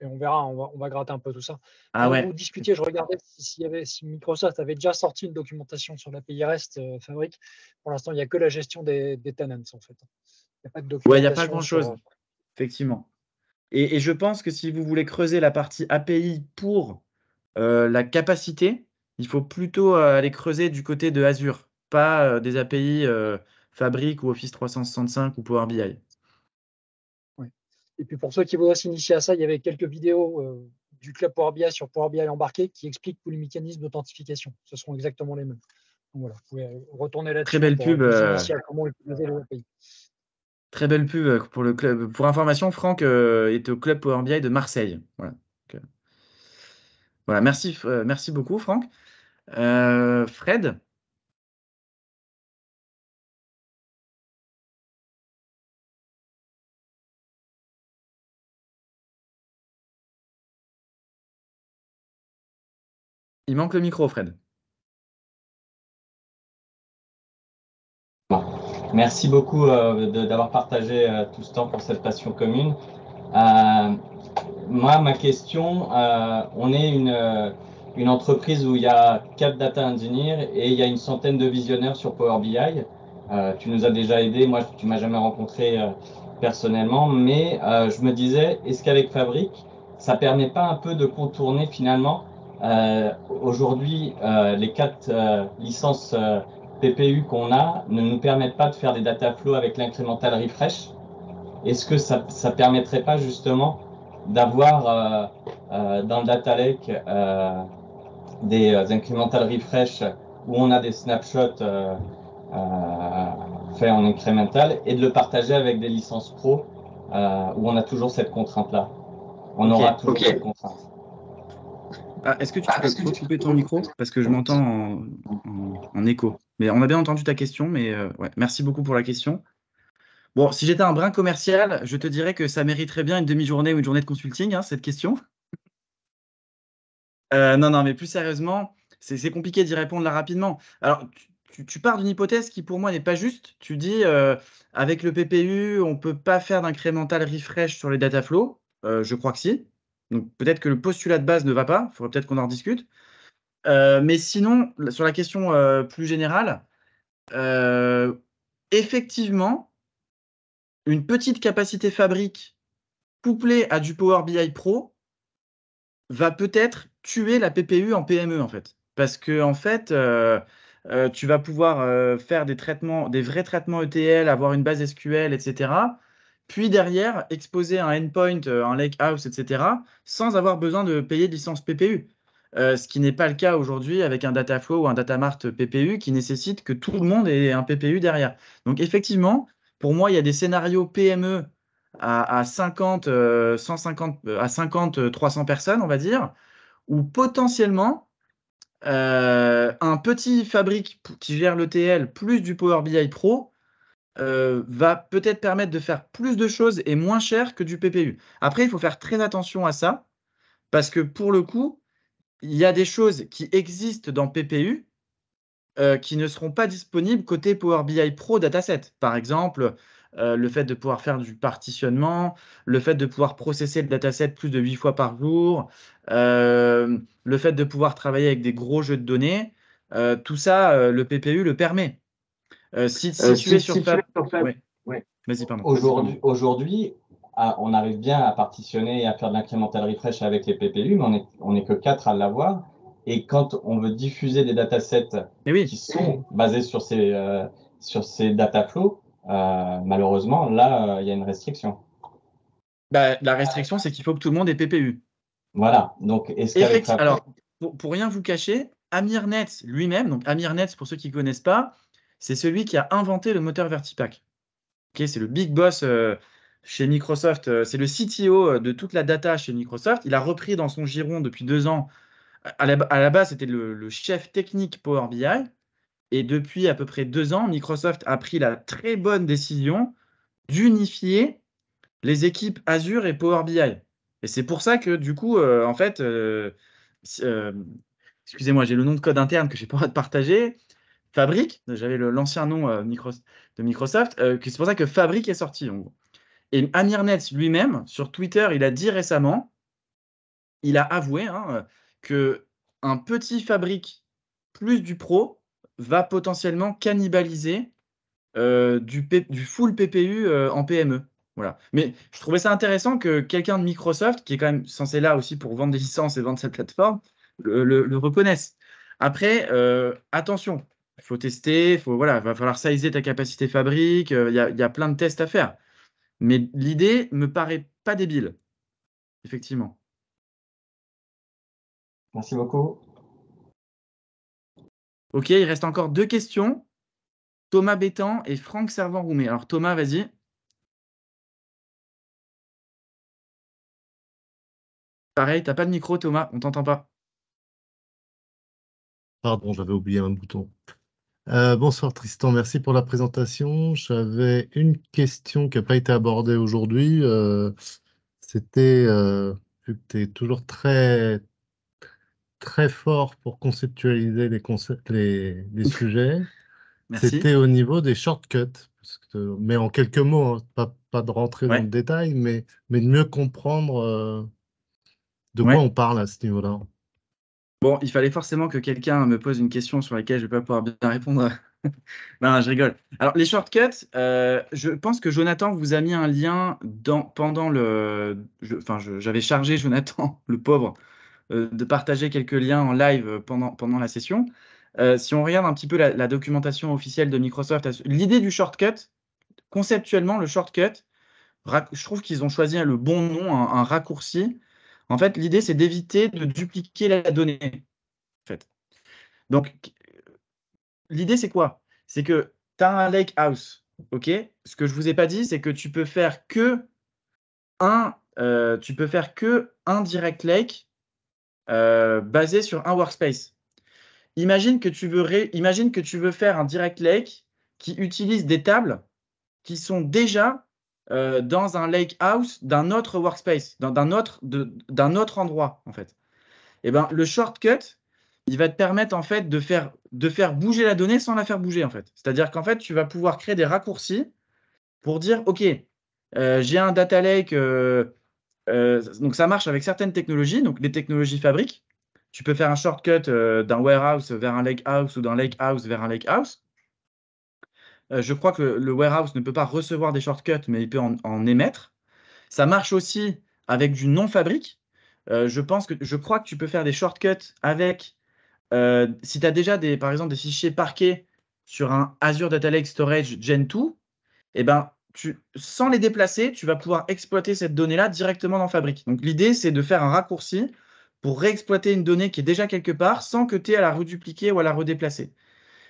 et on verra, on va, gratter un peu tout ça. Vous ah discutiez, je regardais si, Microsoft avait déjà sorti une documentation sur l'API REST euh, fabrique. Fabric. Pour l'instant, il n'y a que la gestion des, tenants, en fait. Il n'y a pas de documentation. Oui, il n'y a pas grand-chose, euh, effectivement. Et, je pense que si vous voulez creuser la partie API pour euh, la capacité, il faut plutôt aller creuser du côté de Azure, pas des API Fabric ou Office 365 ou Power BI. Et puis pour ceux qui voudraient s'initier à ça, il y avait quelques vidéos euh, du club Power BI sur Power BI embarqué qui expliquent tous les mécanismes d'authentification. Ce seront exactement les mêmes. voilà, vous pouvez retourner là-dessus. Très belle pub. Euh, comment utiliser le Très belle pub euh, pour le club. Pour information, Franck est au club Power BI de Marseille. Voilà. merci, merci beaucoup, Franck. Fred, Il manque le micro, Fred. Merci beaucoup euh, d'avoir partagé euh, tout ce temps pour cette passion commune. Euh, moi, ma question, on est une, entreprise où il y a quatre data engineers et il y a une centaine de visionnaires sur Power BI. tu nous as déjà aidés, moi tu m'as jamais rencontré personnellement, mais je me disais, est-ce qu'avec Fabric, ça permet pas un peu de contourner finalement euh, aujourd'hui, euh, les quatre euh, licences PPU qu'on a ne nous permettent pas de faire des data flows avec l'incrémental refresh. Est-ce que ça permettrait pas justement d'avoir dans le data lake des incremental refresh où on a des snapshots faits en incrémental et de le partager avec des licences pro où on a toujours cette contrainte-là. On aura toujours cette contrainte. Ah, est-ce que tu ah, peux couper ton micro Parce que je m'entends en, écho. Mais on a bien entendu ta question, mais euh, merci beaucoup pour la question. Bon, si j'étais un brin commercial, je te dirais que ça mériterait bien une demi-journée ou une journée de consulting, hein, cette question. Euh, non, non, mais plus sérieusement, c'est compliqué d'y répondre là rapidement. Alors, tu, pars d'une hypothèse qui pour moi n'est pas juste. Tu dis, euh, avec le PPU, on ne peut pas faire d'incrémental refresh sur les data flows. je crois que si. Donc peut-être que le postulat de base ne va pas, il faudrait peut-être qu'on en discute. Euh, mais sinon, sur la question euh, plus générale, euh, effectivement, une petite capacité fabrique couplée à du Power BI Pro va peut-être tuer la PPU en PME en fait. Parce que en fait, tu vas pouvoir faire des traitements, des vrais traitements ETL, avoir une base SQL, etc puis derrière exposer un endpoint, euh, un lake house, etc., sans avoir besoin de payer de licence PPU. Euh, ce qui n'est pas le cas aujourd'hui avec un Dataflow ou un Datamart PPU qui nécessite que tout le monde ait un PPU derrière. Donc effectivement, pour moi, il y a des scénarios PME à, 50, 150, à 50, 300 euh, personnes, on va dire, où potentiellement un petit fabrique qui gère l'ETL plus du Power BI Pro euh, va peut-être permettre de faire plus de choses et moins cher que du PPU. Après, il faut faire très attention à ça, parce que pour le coup, il y a des choses qui existent dans PPU euh, qui ne seront pas disponibles côté Power BI Pro Dataset. Par exemple, euh, le fait de pouvoir faire du partitionnement, le fait de pouvoir processer le dataset plus de 8 fois par jour, le fait de pouvoir travailler avec des gros jeux de données, tout ça, le PPU le permet. Euh, si, situé, euh, sur, sur Fab. Ouais. Vas-y, pardon. Aujourd'hui, ah, on arrive bien à partitionner et à faire de l'incrémental refresh avec les PPU, mais on n'est est que quatre à l'avoir. Et quand on veut diffuser des datasets qui sont basés sur ces, euh, sur ces data flows, malheureusement, là, il y a une restriction. Bah, la restriction, c'est qu'il faut que tout le monde ait PPU. Voilà. Donc, Alors, pour, pour, rien vous cacher, Amirnet lui-même, donc Amirnet, pour ceux qui ne connaissent pas, c'est celui qui a inventé le moteur Vertipack. c'est le big boss euh, chez Microsoft, euh, c'est le CTO euh, de toute la data chez Microsoft. Il a repris dans son giron depuis deux ans. À la, base, c'était le, chef technique Power BI. Et depuis à peu près deux ans, Microsoft a pris la très bonne décision d'unifier les équipes Azure et Power BI. Et c'est pour ça que du coup, en fait, excusez-moi, j'ai le nom de code interne que je n'ai pas droit de partager. Fabric, j'avais l'ancien nom euh, de Microsoft, euh, c'est pour ça que Fabric est sorti. Et Amir Et lui-même, sur Twitter, il a dit récemment, il a avoué qu'un hein, euh, que un petit Fabric plus du Pro va potentiellement cannibaliser du, du, full PPU en PME. Voilà. Mais je trouvais ça intéressant que quelqu'un de Microsoft, qui est quand même censé là aussi pour vendre des licences et vendre sa plateforme, le reconnaisse. Après, attention, il faut tester, faut, voilà, va falloir sizer ta capacité fabrique, euh, il y, a plein de tests à faire. Mais l'idée me paraît pas débile, effectivement. Merci beaucoup. Ok, il reste encore deux questions. Thomas Bétan et Franck Servant roumé Alors Thomas, vas-y. Pareil, t'as pas de micro, Thomas, on t'entend pas. Pardon, j'avais oublié un bouton. Euh, bonsoir Tristan, merci pour la présentation. J'avais une question qui n'a pas été abordée aujourd'hui. Euh, c'était, euh, vu que tu es toujours très, très fort pour conceptualiser les, sujets, c'était au niveau des shortcuts. mais en quelques mots, hein, pas, de rentrer dans le détail, mais, de mieux comprendre de quoi on parle à ce niveau-là. Bon, il fallait forcément que quelqu'un me pose une question sur laquelle je ne vais pas pouvoir bien répondre. non, je rigole. Alors, les shortcuts, euh, je pense que Jonathan vous a mis un lien pendant le. enfin, j'avais chargé Jonathan, le pauvre, euh, de partager quelques liens en live pendant, la session. Euh, si on regarde un petit peu la, documentation officielle de Microsoft, l'idée du shortcut, conceptuellement, le shortcut, je trouve qu'ils ont choisi le bon nom, un raccourci en fait, l'idée, c'est d'éviter de dupliquer la donnée. Donc, l'idée, c'est quoi C'est que tu as un lake house. OK Ce que je ne vous ai pas dit, c'est que tu peux faire que un, euh, tu peux faire que un direct lake euh, basé sur un workspace. Imagine que, tu veux Imagine que tu veux faire un direct lake qui utilise des tables qui sont déjà euh, dans un lake house d'un autre workspace, d'un autre, autre endroit en fait. Et eh ben le shortcut, il va te permettre en fait de faire, de faire bouger la donnée sans la faire bouger en fait. C'est-à-dire qu'en fait tu vas pouvoir créer des raccourcis pour dire ok euh, j'ai un data lake euh, donc ça marche avec certaines technologies donc les technologies fabriques tu peux faire un shortcut d'un warehouse vers un lake house ou d'un lake house vers un lake house euh, je crois que le warehouse ne peut pas recevoir des shortcuts, mais il peut en, émettre. Ça marche aussi avec du non-fabrique. Euh, je, pense que, je crois que tu peux faire des shortcuts avec, euh, si tu as déjà des, par exemple des fichiers parqués sur un Azure Data Lake Storage Gen 2, eh ben, sans les déplacer, tu vas pouvoir exploiter cette donnée-là directement dans Fabrique. Donc l'idée, c'est de faire un raccourci pour réexploiter une donnée qui est déjà quelque part sans que tu aies à la redupliquer ou à la redéplacer.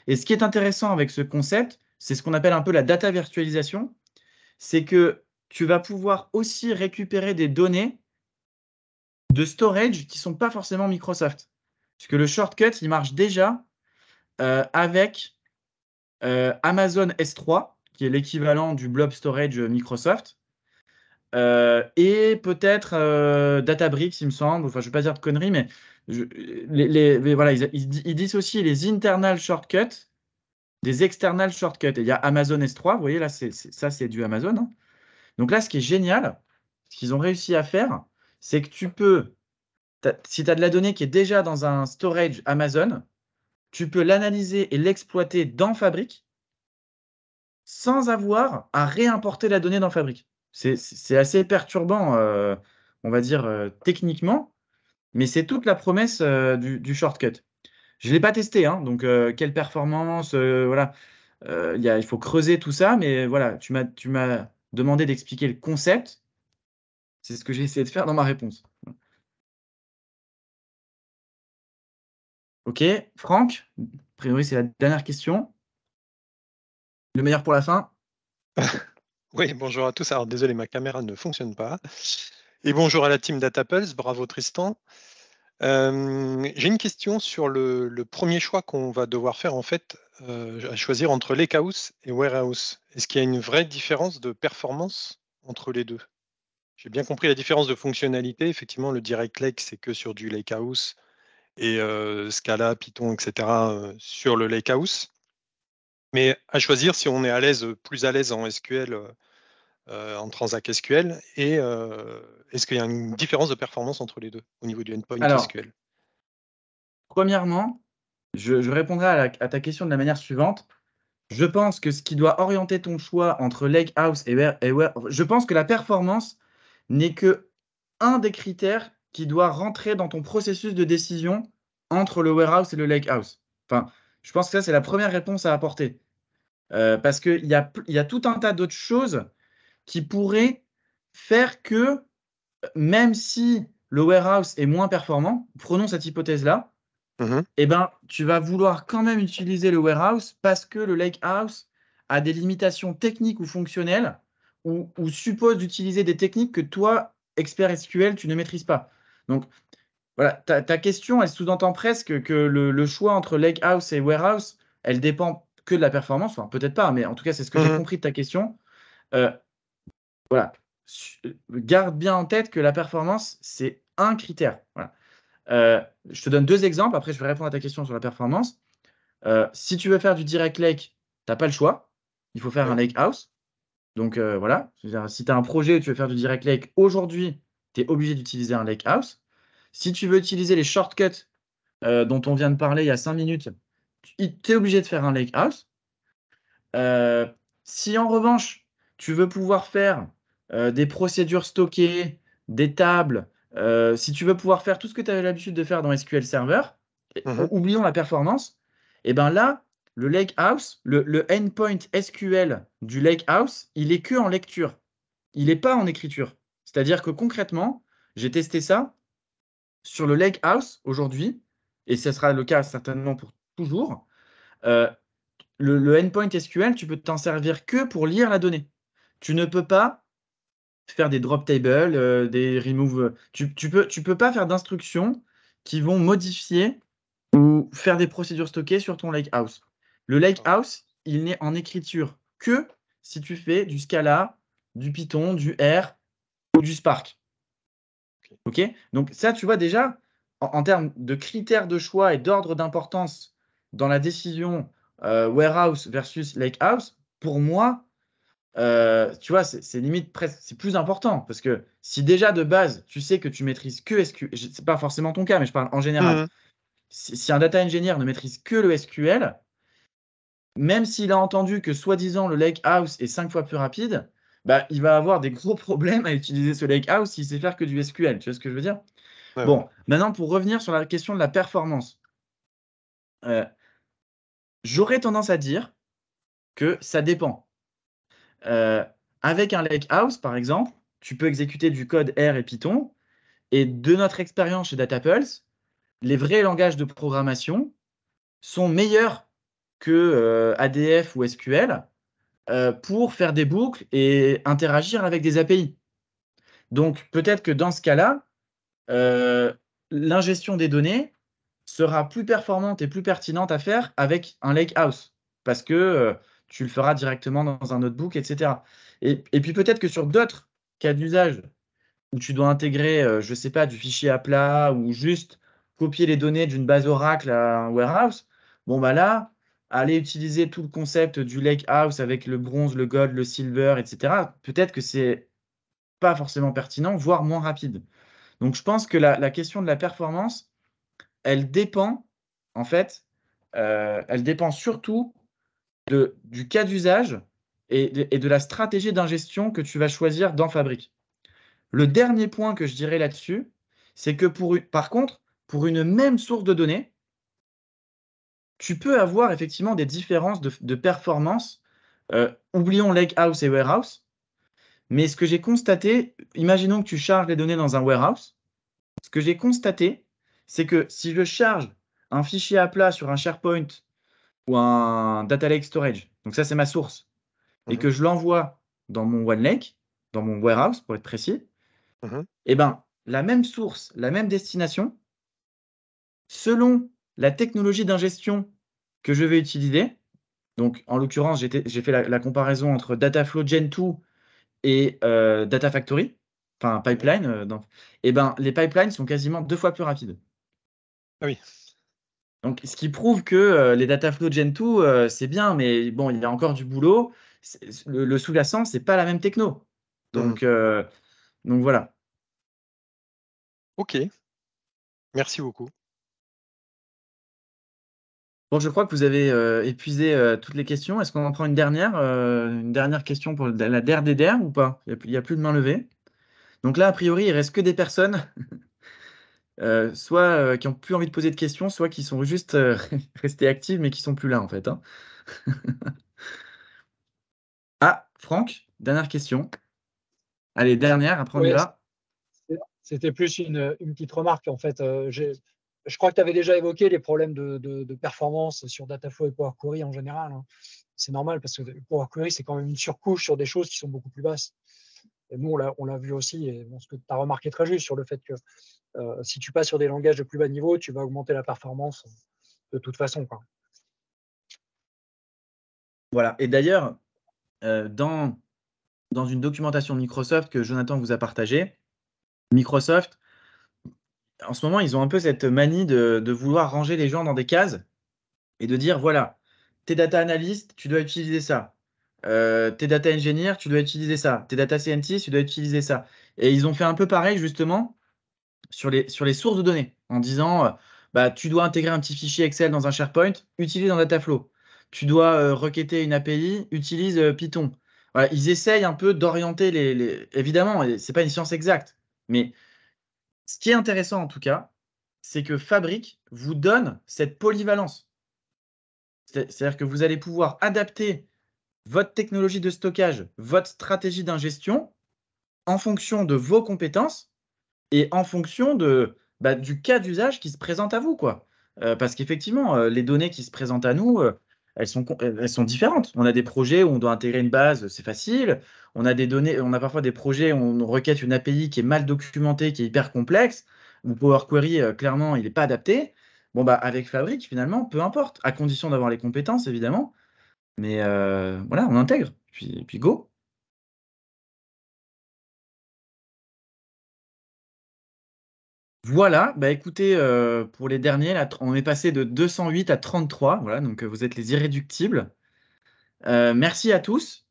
Et ce qui est intéressant avec ce concept, c'est ce qu'on appelle un peu la data virtualisation. C'est que tu vas pouvoir aussi récupérer des données de storage qui ne sont pas forcément Microsoft. Parce que le shortcut, il marche déjà euh, avec euh, Amazon S3, qui est l'équivalent du blob storage Microsoft. Euh, et peut-être Databricks, il me semble. Enfin, je ne vais pas dire de conneries, mais, je, les, voilà, ils, ils, aussi les internal shortcuts des external shortcuts. il y a Amazon S3, vous voyez là, ça c'est du Amazon. Hein. Donc là, ce qui est génial, ce qu'ils ont réussi à faire, c'est que tu peux, si tu as de la donnée qui est déjà dans un storage Amazon, tu peux l'analyser et l'exploiter dans Fabric sans avoir à réimporter la donnée dans Fabric. C'est assez perturbant, euh, on va dire, euh, techniquement, mais c'est toute la promesse euh, du shortcut. Je l'ai pas testé, hein, donc euh, quelle performance, euh, voilà. Euh, a, il faut creuser tout ça, mais voilà, tu m'as, tu m'as demandé d'expliquer le concept. C'est ce que j'ai essayé de faire dans ma réponse. Ok, Franck, a priori c'est la dernière question. Le meilleur pour la fin. oui, bonjour à tous. Alors désolé, ma caméra ne fonctionne pas. Et bonjour à la team DataPulse, bravo Tristan. J'ai une question sur le, premier choix qu'on va devoir faire en fait à choisir entre Lakehouse et Warehouse. Est-ce qu'il y a une vraie différence de performance entre les deux J'ai bien compris la différence de fonctionnalité. Effectivement, le Direct Lake, c'est que sur du Lakehouse et Scala, Python, etc. sur le Lakehouse. Mais à choisir si on est à l'aise, plus à l'aise en SQL euh, en Transac SQL Et euh, est-ce qu'il y a une différence de performance entre les deux au niveau du endpoint SQL Premièrement, je, répondrai à, ta question de la manière suivante. Je pense que ce qui doit orienter ton choix entre Lake House et, where, je pense que la performance n'est que un des critères qui doit rentrer dans ton processus de décision entre le warehouse et le lake house. Enfin, je pense que ça, c'est la première réponse à apporter. Euh, parce qu'il y a, y a tout un tas d'autres choses qui pourrait faire que même si le warehouse est moins performant, prenons cette hypothèse-là, mhm. eh ben, tu vas vouloir quand même utiliser le warehouse parce que le lake house a des limitations techniques ou fonctionnelles ou, suppose d'utiliser des techniques que toi, expert SQL, tu ne maîtrises pas. Donc, voilà, ta, ta question, elle sous-entend presque que le, choix entre lake house et warehouse, elle dépend que de la performance, peut-être pas, mais en tout cas, c'est ce que j'ai mhm. compris de ta question. Euh, voilà, garde bien en tête que la performance, c'est un critère. Euh, je te donne deux exemples, après je vais répondre à ta question sur la performance. Euh, si tu veux faire du direct lake, tu n'as pas le choix. Il faut faire un lake house. Donc euh, voilà, si tu as un projet où tu veux faire du direct lake aujourd'hui, tu es obligé d'utiliser un lake house. Si tu veux utiliser les shortcuts dont on vient de parler il y a cinq minutes, tu es obligé de faire un lake house. si en revanche, tu veux pouvoir faire euh, des procédures stockées, des tables. Euh, si tu veux pouvoir faire tout ce que tu avais l'habitude de faire dans SQL Server, mhm. oublions la performance, et eh bien là, le lake house, le, endpoint SQL du lake house, il est que en lecture. Il n'est pas en écriture. C'est-à-dire que concrètement, j'ai testé ça sur le lake house aujourd'hui, et ce sera le cas certainement pour toujours. Euh, le, le endpoint SQL, tu peux t'en servir que pour lire la donnée. Tu ne peux pas faire des drop tables, euh, des remove. Euh, tu, tu, peux, tu peux pas faire d'instructions qui vont modifier ou faire des procédures stockées sur ton lake house. Le lake ah. house, il n'est en écriture que si tu fais du Scala, du Python, du R ou du Spark. Ok, donc ça, tu vois déjà en, termes de critères de choix et d'ordre d'importance dans la décision euh, warehouse versus lake house, Pour moi, euh, tu vois, c'est limite presque, c'est plus important parce que si déjà de base tu sais que tu maîtrises que SQL, c'est pas forcément ton cas, mais je parle en général. Mmh si, un data engineer ne maîtrise que le SQL, même s'il a entendu que soi-disant le lake house est cinq fois plus rapide, bah il va avoir des gros problèmes à utiliser ce lake house s'il sait faire que du SQL. Tu vois ce que je veux dire Bon, maintenant pour revenir sur la question de la performance, euh, j'aurais tendance à dire que ça dépend. Euh, avec un lake house par exemple, tu peux exécuter du code R et Python. Et de notre expérience chez DataPulse, les vrais langages de programmation sont meilleurs que euh, ADF ou SQL euh, pour faire des boucles et interagir avec des API. Donc peut-être que dans ce cas-là, l'ingestion des données sera plus performante et plus pertinente à faire avec un house Parce que tu le feras directement dans un notebook, etc. Et, puis peut-être que sur d'autres cas d'usage où tu dois intégrer, euh, je ne sais pas, du fichier à plat ou juste copier les données d'une base Oracle à un warehouse, bon bah là, aller utiliser tout le concept du lake house avec le bronze, le gold, le silver, etc. Peut-être que c'est pas forcément pertinent, voire moins rapide. Donc je pense que la, question de la performance, elle dépend en fait, euh, elle dépend surtout du cas d'usage et de, la stratégie d'ingestion que tu vas choisir dans Fabric. Le dernier point que je dirais là-dessus, c'est que pour, par contre, pour une même source de données, tu peux avoir effectivement des différences de, performance. Euh, oublions Lake et Warehouse. Mais ce que j'ai constaté, imaginons que tu charges les données dans un warehouse. Ce que j'ai constaté, c'est que si je charge un fichier à plat sur un SharePoint ou un data lake storage, donc ça c'est ma source, et mhm. que je l'envoie dans mon One Lake, dans mon warehouse pour être précis, mhm. et eh ben la même source, la même destination, selon la technologie d'ingestion que je vais utiliser, donc en l'occurrence j'ai fait la, comparaison entre Dataflow Gen 2 et euh, Data Factory, enfin mhm. pipeline, euh, donc et eh ben les pipelines sont quasiment deux fois plus rapides. Ah oui. Donc, ce qui prouve que euh, les data flow Gen 2, euh, c'est bien, mais bon, il y a encore du boulot. Le, sous-jacent, c'est pas la même techno. Donc, hmm. euh, donc voilà. Ok. Merci beaucoup. Bon, je crois que vous avez épuisé toutes les questions. Est-ce qu'on en prend une dernière, une dernière question pour la DRDDR ou pas il n'y a, plus de main levée. Donc là, a priori, il ne reste que des personnes Euh, soit euh, qui n'ont plus envie de poser de questions, soit qui sont juste euh, restés actifs mais qui sont plus là en fait. Hein. ah, Franck, dernière question. Allez, dernière, après on C'était plus une, petite remarque en fait. je crois que tu avais déjà évoqué les problèmes de, performance sur Dataflow et Power Query en général. Hein. C'est normal parce que Power Query, c'est quand même une surcouche sur des choses qui sont beaucoup plus basses. Et nous, on l'a vu aussi, et ce que tu as remarqué très juste sur le fait que euh, si tu passes sur des langages de plus bas niveau, tu vas augmenter la performance de toute façon. Voilà. Et d'ailleurs, euh, dans, une documentation de Microsoft que Jonathan vous a partagée, Microsoft, en ce moment, ils ont un peu cette manie de, vouloir ranger les gens dans des cases et de dire voilà, t'es data analyst, tu dois utiliser ça. Euh, t'es data engineer, tu dois utiliser ça. T'es data scientists, tu dois utiliser ça. Et ils ont fait un peu pareil justement sur les, sur les sources de données en disant euh, bah, tu dois intégrer un petit fichier Excel dans un SharePoint, utilise un Dataflow. Tu dois euh, requêter une API, utilise euh, Python. ils essayent un peu d'orienter les, les, Évidemment, ce n'est pas une science exacte, mais ce qui est intéressant en tout cas, c'est que Fabric vous donne cette polyvalence. C'est-à-dire que vous allez pouvoir adapter votre technologie de stockage, votre stratégie d'ingestion en fonction de vos compétences et en fonction de, bah, du cas d'usage qui se présente à vous. quoi. Euh, parce qu'effectivement, euh, les données qui se présentent à nous, euh, elles, sont, elles sont différentes. On a des projets où on doit intégrer une base, c'est facile. On a des données, on a parfois des projets où on requête une API qui est mal documentée, qui est hyper complexe. Mon Power Query, clairement, il n'est pas adapté. Bon, bah, avec Fabric, finalement, peu importe, à condition d'avoir les compétences, évidemment. Mais voilà, on intègre, puis, puis go. Voilà, bah écoutez, euh, pour les derniers, on est passé de 208 à 33. Voilà, donc euh, vous êtes les irréductibles. Euh, merci à tous.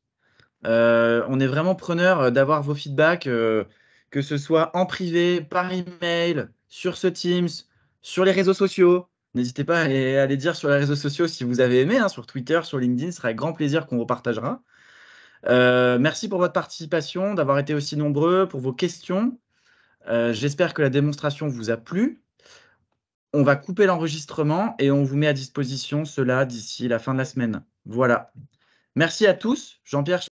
on est vraiment preneur d'avoir vos feedbacks, que ce soit en privé, par email, sur ce Teams, sur les réseaux sociaux. N'hésitez pas à les dire sur les réseaux sociaux si vous avez aimé, hein, sur Twitter, sur LinkedIn, ce sera avec grand plaisir qu'on vous partagera. merci pour votre participation, d'avoir été aussi nombreux, pour vos questions. Euh, j'espère que la démonstration vous a plu. On va couper l'enregistrement et on vous met à disposition cela d'ici la fin de la semaine. Voilà. Merci à tous. Jean-Pierre.